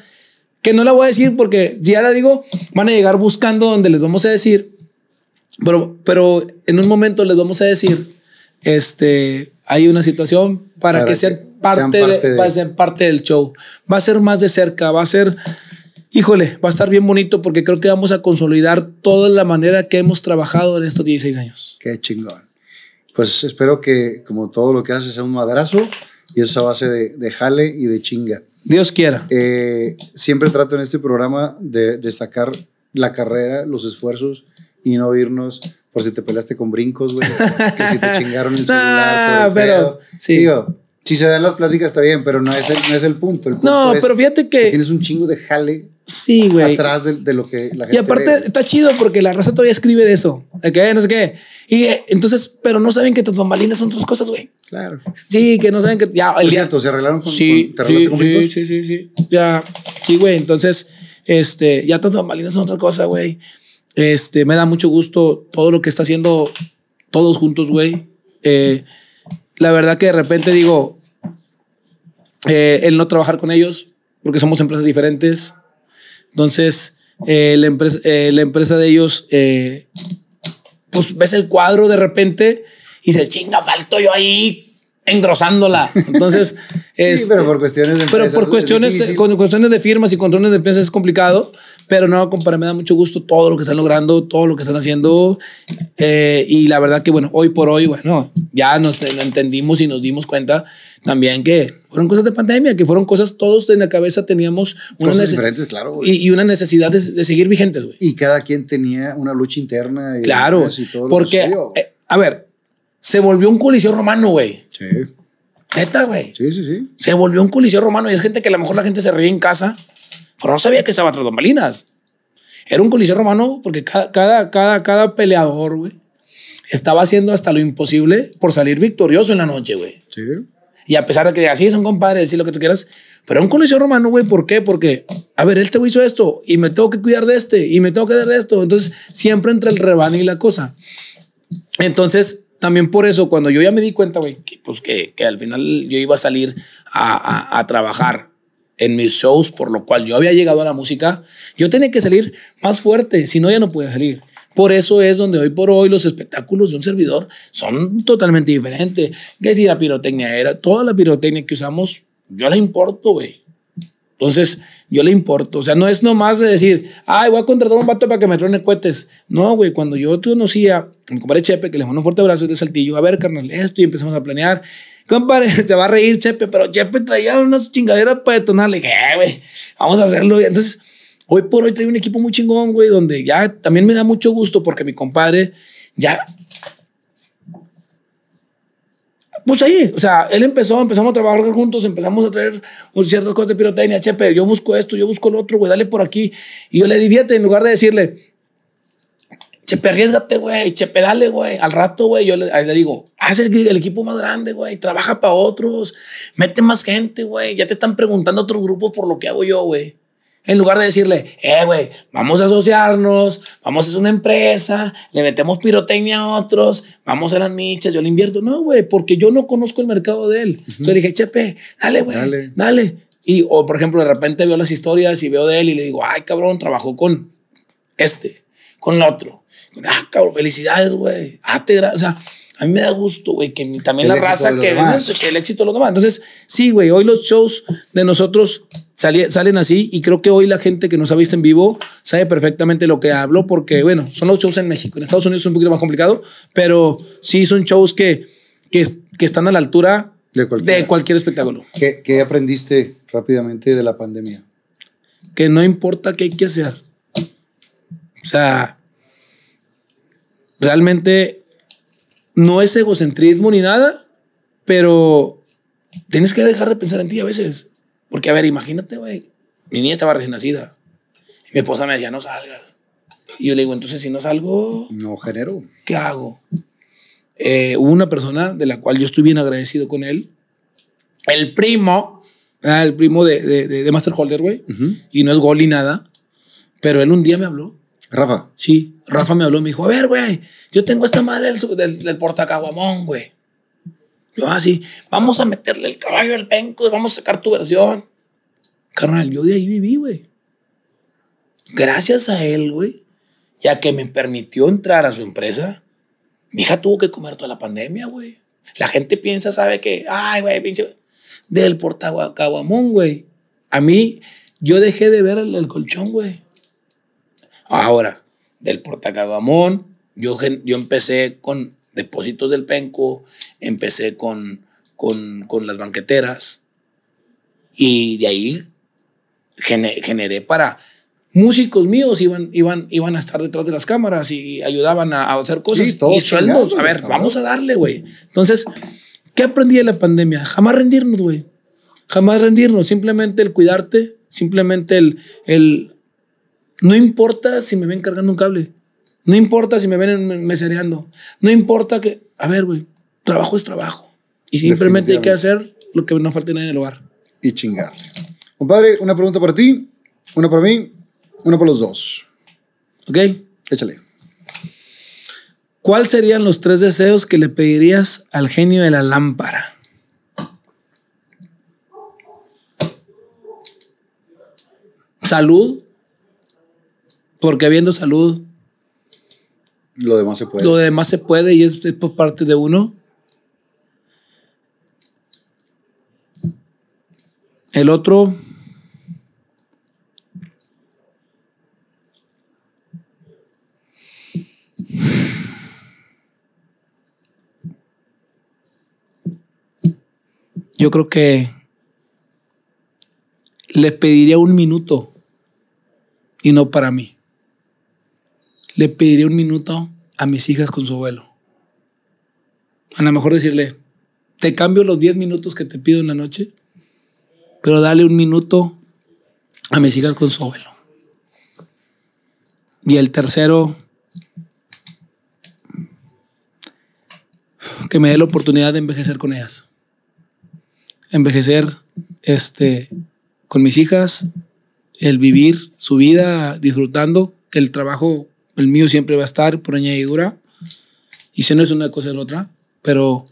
que no la voy a decir porque ya la digo, van a llegar buscando donde les vamos a decir, pero, pero en un momento les vamos a decir, este, hay una situación para, que, sea parte, va a ser parte del show. Va a ser más de cerca, va a ser, híjole, va a estar bien bonito porque creo que vamos a consolidar toda la manera que hemos trabajado en estos 16 años. Qué chingón. Pues espero que, como todo lo que haces, sea un madrazo y esa base de, de jale y de chinga. Dios quiera. Eh, siempre trato en este programa de destacar la carrera, los esfuerzos y no irnos por si te peleaste con brincos, güey, que si te [laughs] chingaron el celular. Ah, pero sí. Si se dan las pláticas está bien, pero no es el, no el punto. El punto no, pero fíjate que, Tienes un chingo de jale. Sí, güey. Atrás de, lo que la gente. Y aparte está chido porque la raza todavía escribe de eso. ¿Qué? No sé qué. Y eh, entonces, pero no saben que tus bambalinas son otras cosas, güey. Claro. Sí, que no saben que. Ya, el cierto, ¿se arreglaron con, sí, sí, sí, sí, sí, Ya. Sí, güey. Entonces, este, ya tus bambalinas son otra cosa, güey. Este, me da mucho gusto todo lo que está haciendo todos juntos, güey. Eh, la verdad que de repente digo, eh, el no trabajar con ellos, porque somos empresas diferentes. Entonces, eh, la, empresa, eh, la empresa de ellos, eh, pues ves el cuadro de repente y dices, chinga, falto yo ahí engrosándola. Entonces, es, [laughs] sí, este, pero por cuestiones de Pero por cuestiones, eh, con cuestiones de firmas y controles de empresas es complicado, pero no, compadre, me da mucho gusto todo lo que están logrando, todo lo que están haciendo. Eh, y la verdad que, bueno, hoy por hoy, bueno, ya nos entendimos y nos dimos cuenta también que fueron cosas de pandemia, que fueron cosas, todos en la cabeza teníamos una diferentes, claro, y, una necesidad de, seguir vigentes, güey. Y cada quien tenía una lucha interna. Y claro, todo porque, eh, a ver, se volvió un coliseo romano, güey. Sí. Neta, güey. Sí, sí, sí. Se volvió un coliseo romano y es gente que a lo mejor la gente se ríe en casa, pero no sabía que estaba tras Balinas. Era un coliseo romano porque cada, cada, cada, peleador, güey, estaba haciendo hasta lo imposible por salir victorioso en la noche, güey. Sí. Y a pesar de que así son compadres, y lo que tú quieras, pero un coliseo romano, güey, ¿por qué? Porque, a ver, este güey hizo esto y me tengo que cuidar de este y me tengo que dar de esto. Entonces, siempre entre el rebano y la cosa. Entonces, también por eso, cuando yo ya me di cuenta, güey, que, pues que, al final yo iba a salir a, trabajar en mis shows, por lo cual yo había llegado a la música, yo tenía que salir más fuerte, si no ya no podía salir. Por eso es donde hoy por hoy los espectáculos de un servidor son totalmente diferentes. ¿Qué si la pirotecnia era? Toda la pirotecnia que usamos, yo la importo, güey. Entonces, yo le importo. O sea, no es nomás de decir, ay, voy a contratar a un vato para que me truene cohetes. No, güey, cuando yo te conocía, mi compadre Chepe, que le mandó un fuerte abrazo y de Saltillo, a ver, carnal, esto, y empezamos a planear. Compadre, te [laughs] va a reír Chepe, pero Chepe traía unas chingaderas para detonarle Le eh, güey, vamos a hacerlo. Entonces, hoy por hoy traigo un equipo muy chingón, güey, donde ya también me da mucho gusto porque mi compadre ya pues ahí, o sea, él empezó, empezamos a trabajar juntos, empezamos a traer ciertas cosas de pirotecnia, chepe, yo busco esto, yo busco el otro, güey, dale por aquí. Y yo le divierte, en lugar de decirle, chepe, arriesgate, güey, chepe, dale, güey, al rato, güey, yo le, digo, haz el, el, equipo más grande, güey, trabaja para otros, mete más gente, güey, ya te están preguntando otros grupos por lo que hago yo, güey. En lugar de decirle, eh, güey, vamos a asociarnos, vamos a hacer una empresa, le metemos pirotecnia a otros, vamos a las michas, yo le invierto. No, güey, porque yo no conozco el mercado de él. Entonces dije, chepe, dale, güey, dale. dale. Y, o por ejemplo, de repente veo las historias y veo de él y le digo, ay, cabrón, trabajó con este, con el otro. Ah, cabrón, felicidades, güey. Ah, o sea, a mí me da gusto, güey, que también la raza que, que el éxito lo los demás. Entonces, sí, güey, hoy los shows de nosotros salen así y creo que hoy la gente que nos ha visto en vivo sabe perfectamente lo que hablo porque, bueno, son los shows en México. En Estados Unidos es un poquito más complicado, pero sí son shows que, que, que están a la altura de, de cualquier espectáculo. ¿Qué, ¿Qué, aprendiste rápidamente de la pandemia? Que no importa qué hay que hacer. O sea, realmente no es egocentrismo ni nada, pero tienes que dejar de pensar en ti a veces. Porque, a ver, imagínate, güey, mi niña estaba recién nacida. mi esposa me decía, no salgas. Y yo le digo, entonces si no salgo... No genero. ¿Qué hago? Eh, hubo una persona de la cual yo estoy bien agradecido con él. El primo, ah, el primo de, de, Master Holder, güey. Y no es gol ni nada. Pero él un día me habló. Rafa. Sí, Rafa me habló, me dijo, a ver, güey, yo tengo esta madre del, del, del portacaguamón, güey. Yo así, ah, vamos a meterle el caballo al penco y vamos a sacar tu versión. Carnal, yo de ahí viví, güey. Gracias a él, güey, ya que me permitió entrar a su empresa, mi hija tuvo que comer toda la pandemia, güey. La gente piensa, sabe que, ay, güey, pinche. Del portacaguamón, güey. A mí, yo dejé de ver el, colchón, güey. Ahora, del portacaguamón, yo, yo empecé con depósitos del penco, empecé con, con, con las banqueteras y de ahí generé para músicos míos iban, iban, iban a estar detrás de las cámaras y ayudaban a, hacer cosas y sueldos. A ver, vamos a darle, güey. Entonces, ¿qué aprendí de la pandemia? Jamás rendirnos, güey. Jamás rendirnos. Simplemente el cuidarte, simplemente el, el. No importa si me ven cargando un cable. No importa si me ven mesereando. No importa que. A ver, güey trabajo es trabajo. Y simplemente hay que hacer lo que no falte en el hogar. Y chingar. Compadre, una pregunta para ti, una para mí, una para los dos. ¿Ok? Échale. ¿Cuáles serían los tres deseos que le pedirías al genio de la lámpara? Salud, porque habiendo salud, lo demás se puede. Lo demás se puede y es, es por parte de uno. El otro... Yo creo que le pediría un minuto y no para mí. Le pediría un minuto a mis hijas con su abuelo. A lo mejor decirle, te cambio los 10 minutos que te pido en la noche pero dale un minuto a mis hijas con su abuelo. Y el tercero, que me dé la oportunidad de envejecer con ellas. Envejecer este, con mis hijas, el vivir su vida disfrutando, que el trabajo, el mío siempre va a estar por añadidura. Y si no es una cosa es otra, pero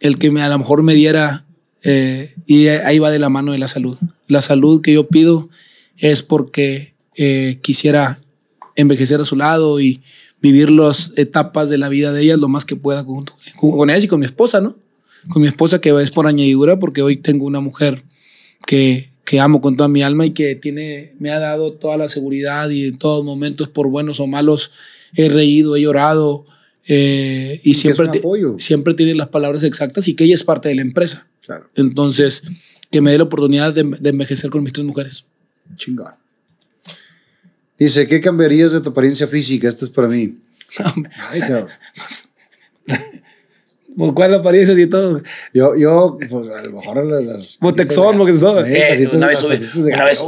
el que me, a lo mejor me diera eh, y ahí va de la mano de la salud. La salud que yo pido es porque eh, quisiera envejecer a su lado y vivir las etapas de la vida de ella lo más que pueda con, con ella y con mi esposa, ¿no? Con mi esposa que es por añadidura porque hoy tengo una mujer que, que amo con toda mi alma y que tiene, me ha dado toda la seguridad y en todos momentos, por buenos o malos, he reído, he llorado, eh, y, siempre, siempre tiene las palabras exactas y que ella es parte de la empresa. Claro. Entonces, que me dé la oportunidad de, envejecer con mis tres mujeres. Chingón. Dice, ¿qué cambiarías de tu apariencia física? Esto es para mí. [laughs] [laughs] Pues, cuál apariencia y todo. Yo, yo, pues a lo mejor las. Botexón, pues, eh, Botexón.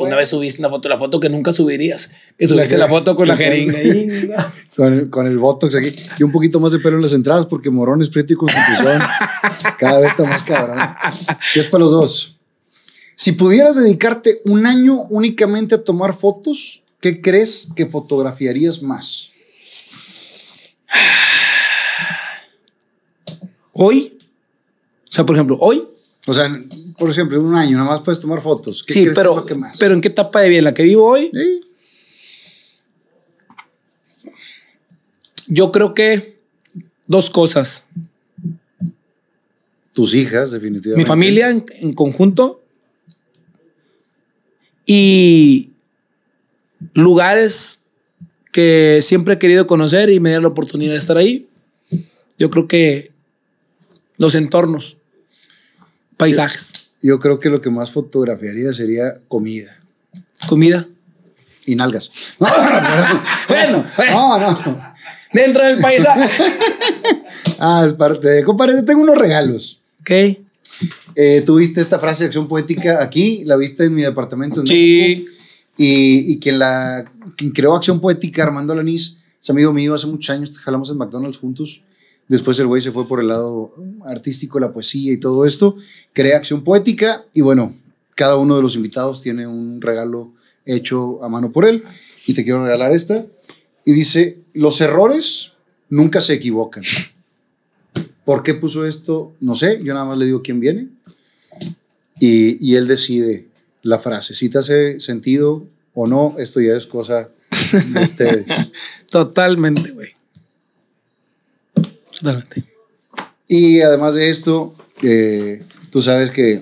una, vez subiste una foto, la foto que nunca subirías. Que subiste la, foto con la jeringa [laughs] Con, el, botox aquí. Y un poquito más de pelo en las entradas porque morón es y constitución. cada vez está más cabrón. Y es para los dos. Si pudieras dedicarte un año únicamente a tomar fotos, ¿qué crees que fotografiarías más? hoy, o sea, por ejemplo, hoy. O sea, por ejemplo, en un año, nada más puedes tomar fotos. sí, pero, pero ¿en qué etapa de vida? ¿En la que vivo hoy? Yo creo que dos cosas. Tus hijas, definitivamente. Mi familia en, en conjunto. Y lugares que siempre he querido conocer y me da la oportunidad de estar ahí. Yo creo que los entornos, paisajes. Yo, creo que lo que más fotografiaría sería comida. ¿Comida? Y nalgas. [laughs] No, bueno, no, no. Dentro del paisaje. [laughs] ah, es parte de. Compadre, tengo unos regalos. Ok. Eh, tuviste esta frase de acción poética aquí, la viste en mi departamento. sí. y, quien, la, creó acción poética, Armando Lanís, es amigo mío, hace muchos años jalamos en McDonald's juntos. Después el güey se fue por el lado artístico, la poesía y todo esto. Crea acción poética y bueno, cada uno de los invitados tiene un regalo hecho a mano por él. Y te quiero regalar esta. Y dice, los errores nunca se equivocan. ¿Por qué puso esto? No sé, yo nada más le digo quién viene. Y, y él decide la frase, si te hace sentido o no, esto ya es cosa de ustedes. [laughs] Totalmente, güey. Y además de esto, eh, tú sabes que,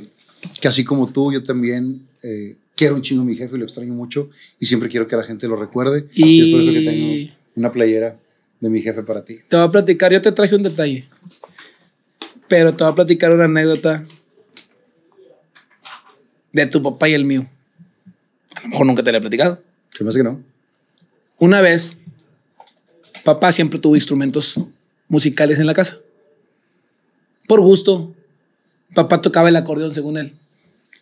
así como tú, yo también eh, quiero un chingo a mi jefe, y lo extraño mucho y siempre quiero que la gente lo recuerde. Y, y es por eso que tengo una playera de mi jefe para ti. Te voy a platicar, yo te traje un detalle, pero te voy a platicar una anécdota de tu papá y el mío. A lo mejor nunca te la he platicado. Se me hace que no. Una vez, papá siempre tuvo instrumentos musicales en la casa. Por gusto. Papá tocaba el acordeón según él.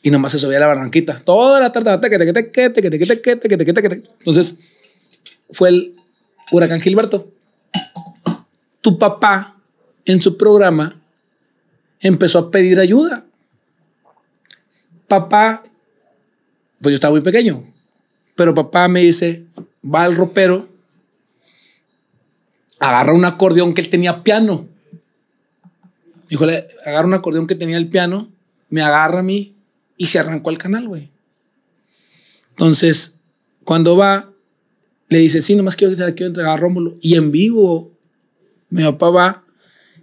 Y nomás se subía a la barranquita. Toda la tarde. Entonces, fue el huracán Gilberto. Tu papá, en su programa, empezó a pedir ayuda. Papá, pues yo estaba muy pequeño, pero papá me dice, va al ropero agarra un acordeón que él tenía piano. Híjole, agarra un acordeón que tenía el piano, me agarra a mí y se arrancó el canal, güey. Entonces, cuando va, le dice, sí, nomás quiero, quiero entregar a Rómulo. Y en vivo, mi papá va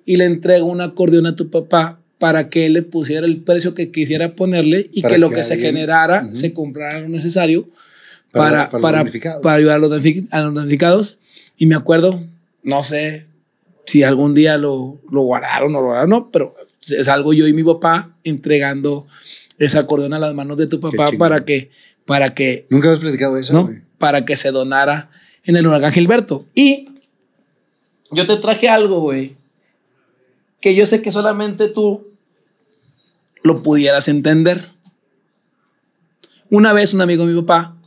y le entrega un acordeón a tu papá para que él le pusiera el precio que quisiera ponerle y que lo que, se generara se comprara lo necesario para, para, para, para ayudar a los, damnificados. Y me acuerdo, no sé si algún día lo, guardaron o lo guardaron, no, pero es algo yo y mi papá entregando esa acordeón a las manos de tu papá para que, para que... Nunca has platicado eso, ¿no? Para que se donara en el huracán Gilberto. Y yo te traje algo, güey, que yo sé que solamente tú lo pudieras entender. Una vez un amigo de mi papá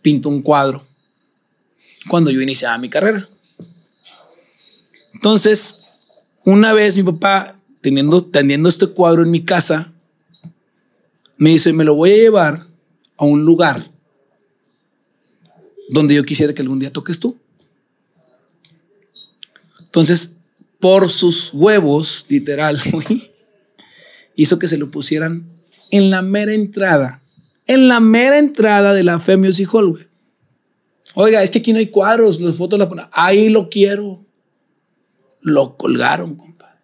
pintó un cuadro cuando yo iniciaba mi carrera. Entonces, una vez mi papá, teniendo, teniendo este cuadro en mi casa, me dice, me lo voy a llevar a un lugar donde yo quisiera que algún día toques tú. Entonces, por sus huevos, literal, [laughs] hizo que se lo pusieran en la mera entrada, en la mera entrada de la Femius y Hall, Oiga, es que aquí no hay cuadros, las fotos las ponen. Ahí lo quiero. Lo colgaron, compadre.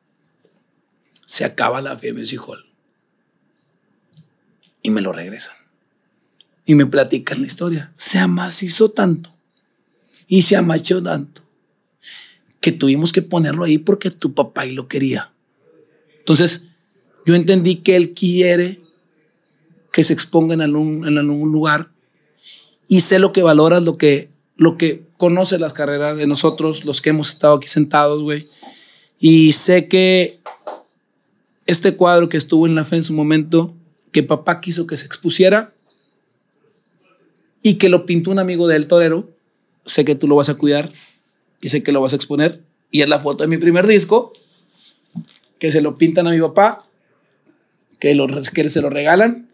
Se acaba la fe me Y me lo regresan. Y me platican la historia. Se amacizó tanto. Y se amachó tanto. Que tuvimos que ponerlo ahí porque tu papá y lo quería. Entonces, yo entendí que él quiere que se exponga en algún, en algún lugar. Y sé lo que valoras, lo que lo que conoce las carreras de nosotros, los que hemos estado aquí sentados, güey. Y sé que este cuadro que estuvo en la fe en su momento, que papá quiso que se expusiera y que lo pintó un amigo del torero, sé que tú lo vas a cuidar y sé que lo vas a exponer. Y es la foto de mi primer disco, que se lo pintan a mi papá, que, lo, que se lo regalan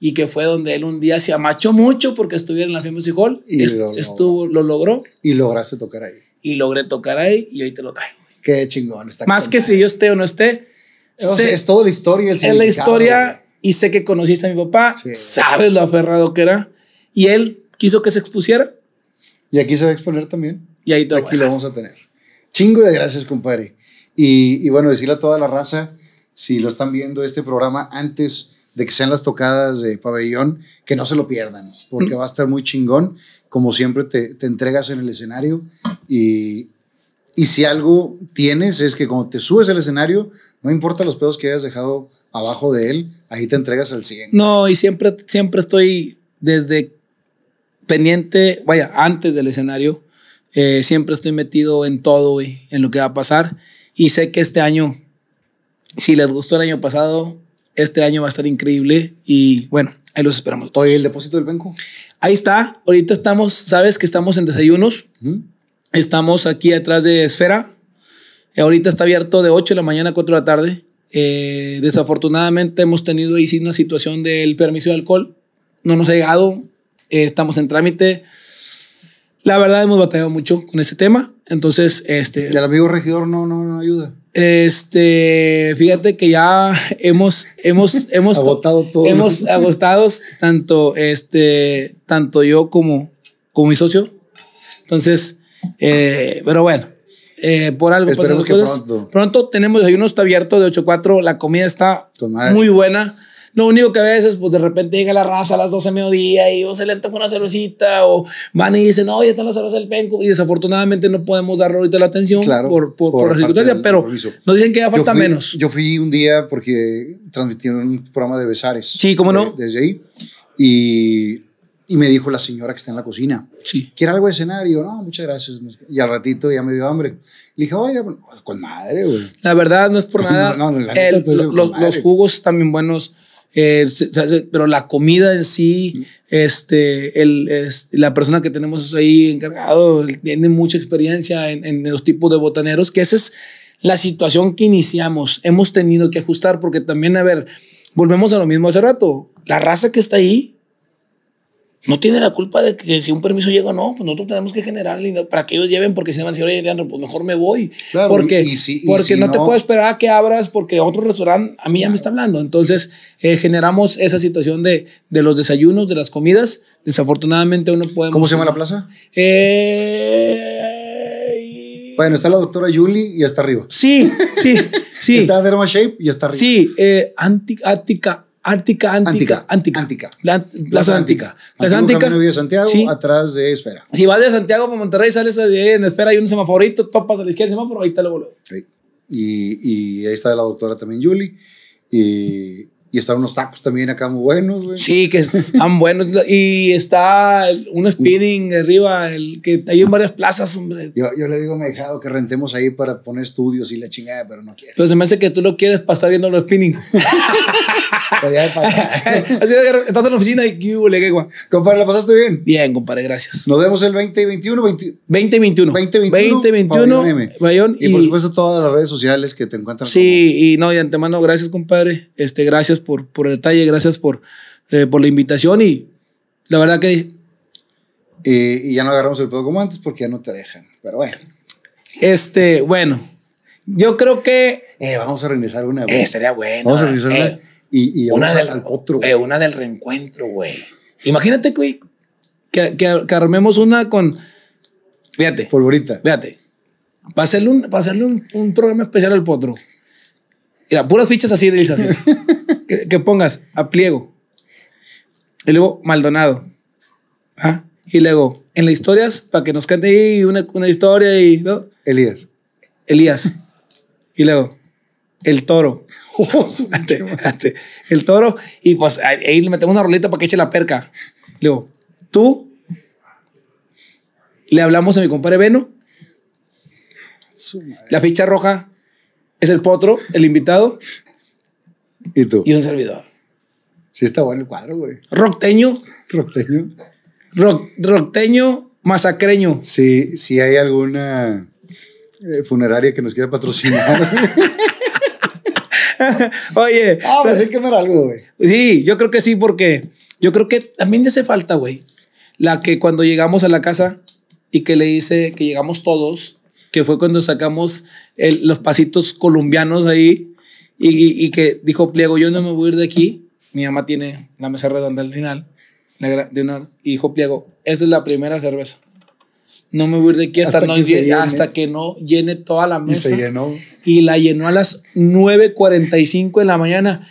y que fue donde él un día se amachó mucho porque estuviera en la Film Hall. Y lo estuvo, lo logró. Y lograste tocar ahí. Y logré tocar ahí y hoy te lo traigo. Qué chingón. Está Más que, si yo esté o no esté. Es, toda la historia. El es la historia y sé que conociste a mi papá. Sabes lo aferrado que era. Y él quiso que se expusiera. Y aquí se va a exponer también. Y ahí te Aquí lo vamos a tener. Chingo de gracias, compadre. Y, y bueno, decirle a toda la raza, si lo están viendo este programa antes de que sean las tocadas de pabellón, que no se lo pierdan, porque va a estar muy chingón. Como siempre, te, entregas en el escenario y, si algo tienes es que cuando te subes al escenario, no importa los pedos que hayas dejado abajo de él, ahí te entregas al siguiente No, y siempre, siempre estoy desde pendiente, vaya, antes del escenario, eh, siempre estoy metido en todo, y en lo que va a pasar. Y sé que este año, si les gustó el año pasado, este año va a estar increíble y bueno, ahí los esperamos. ¿Todo el depósito del banco? Ahí está. Ahorita estamos, sabes que estamos en desayunos. Estamos aquí atrás de Esfera. Eh, ahorita está abierto de 8 de la mañana a 4 de la tarde. Eh, desafortunadamente hemos tenido ahí sí una situación del permiso de alcohol. No nos ha llegado. Eh, estamos en trámite. La verdad hemos batallado mucho con ese tema. Entonces, este... el amigo regidor no, no, no ayuda. Este, fíjate que ya hemos, hemos, [laughs] hemos, agotado todo. Hemos agotado tanto, este, tanto yo como, como mi socio. Entonces, eh, pero bueno, eh, por algo. pronto. Pronto tenemos uno está abierto de 8 4. La comida está muy buena. Lo único que a veces, pues de repente llega la raza a las 12 de mediodía y o oh, se le con una cervecita o van y dicen, no, ya están las cervezas del penco. Y desafortunadamente no podemos darle ahorita la atención claro, por, por, por, la circunstancia, pero nos dicen que ya falta menos. Yo fui un día porque transmitieron un programa de Besares. Sí, cómo no. desde ahí. Y y me dijo la señora que está en la cocina, sí. ¿quiere algo de cenar? Y yo, no, muchas gracias. Y al ratito ya me dio hambre. Le dije, oye, pues, con madre, güey. La verdad, no es por [laughs] nada. Pues, los jugos también buenos. Eh, pero la comida en sí, este, el, la persona que tenemos ahí encargado tiene mucha experiencia en, en los tipos de botaneros, que esa es la situación que iniciamos. Hemos tenido que ajustar porque también, a ver, volvemos a lo mismo hace rato, la raza que está ahí no tiene la culpa de que si un permiso llega no, pues nosotros tenemos que generarle para que ellos lleven, porque si van a decir, pues mejor me voy. porque no, te puedo esperar a que abras, porque otro restaurante a mí ya me está hablando. Entonces, eh, generamos esa situación de, de, los desayunos, de las comidas. Desafortunadamente, uno puede. ¿Cómo se llama la plaza? Eh, bueno, está la doctora Julie y está arriba. Sí, sí, sí. [laughs] está Derma Shape y está arriba. Sí, eh, Antica, Antica, Antica, Antica. Antica. La, Antica. de Santiago, atrás de Esfera. Si vas de Santiago para Monterrey, sales de Esfera, hay un semaforito, topas a la izquierda del semáforo, ahí te lo vuelvo. Sí. Y, y ahí está la doctora también, Julie. Y y están unos tacos también acá muy buenos, güey. Sí, que están [laughs] buenos. Y está un spinning arriba, el que hay en varias plazas, hombre. Yo, le digo a mi dejado que rentemos ahí para poner estudios y la chingada, pero no quiere. Pero se me hace que tú lo quieres para estar viendo los spinning. [laughs] Pues [laughs] estás en la oficina y le quegua. Compadre, ¿la pasaste bien? Bien, compadre, gracias. Nos vemos el 20 y 21. 20, y 21. 20 y 21. y, por supuesto todas las redes sociales que te encuentran. Sí, y no, de antemano, gracias, compadre. Este, gracias por, por el detalle, gracias por, eh, por la invitación y la verdad que... y ya no agarramos el pedo como antes porque ya no te dejan, pero bueno. Este, bueno, yo creo que... Eh, vamos a regresar una vez. Eh, sería bueno. una Y, una, del, otro, una del reencuentro, güey. Imagínate, güey, que, que, armemos una con... Fíjate. Polvorita. Fíjate. Para un, un, un programa especial al potro. Mira, puras fichas así, de [laughs] que, pongas a pliego. Y luego Maldonado. Y luego, en las historias, para que nos cante una, una historia y. Elías. Elías. y luego, el toro. [laughs] Oh, el toro. Y pues ahí le metemos una roleta para que eche la perca. luego, tú le hablamos a mi compadre Veno. La ficha roja es el potro, el invitado. Y tú. Y un servidor. Sí, está bueno el cuadro, güey. Rocteño. Rocteño. masacreño. Sí, si sí hay alguna eh, funeraria que nos quiera patrocinar. [laughs] Oye. Ah, pues, pues hay que algo, güey. Sí, yo creo que sí, porque yo creo que también hace falta, güey. La que cuando llegamos a la casa y que le dice que llegamos todos que fue cuando sacamos los pasitos colombianos ahí y, que dijo Pliego, yo no me voy a ir de aquí. Mi mamá tiene la mesa redonda al final. de una, y dijo Pliego, esta es la primera cerveza. No me voy a ir de aquí hasta, hasta que no llene toda la mesa. Y llenó. Y la llenó a las 9.45 de la mañana,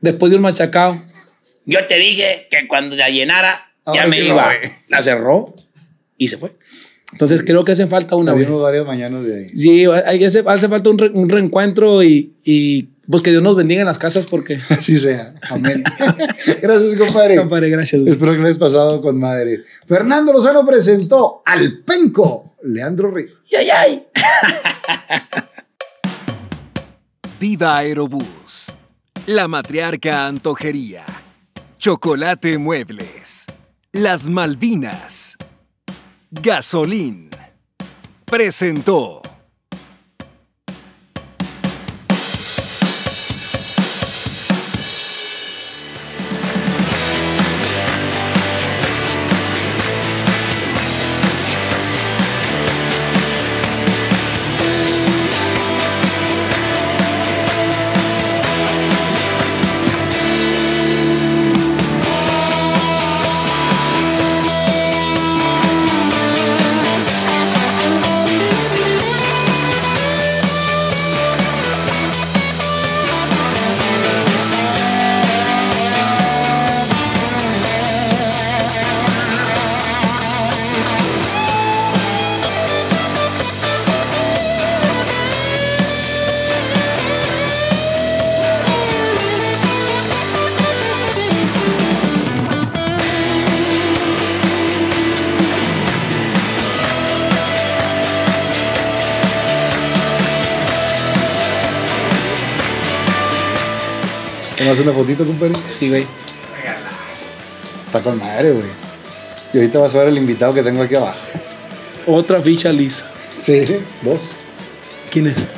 después de un machacao. Yo te dije que cuando la llenara, ya me iba. La cerró y se fue. Entonces creo que hace falta una... vez varias mañanas de ahí. Sí, hace, hace falta un, reencuentro y, y, pues que Dios nos bendiga en las casas porque... [laughs] Así sea. Amén. [laughs] gracias, compadre. Compadre, gracias. Espero que lo hayas pasado con Madrid. Fernando Lozano presentó al penco Leandro Ríos. ¡Yay, ay! Viva Aerobús. La Matriarca Antojería. Chocolate Muebles. Las Malvinas. Gasolín presentó. ¿Vamos a hacer una fotito, compadre? Sí, güey. Está con madre, güey. Y ahorita vas a ver el invitado que tengo aquí abajo. Otra ficha lisa. Sí, dos. ¿Quién es?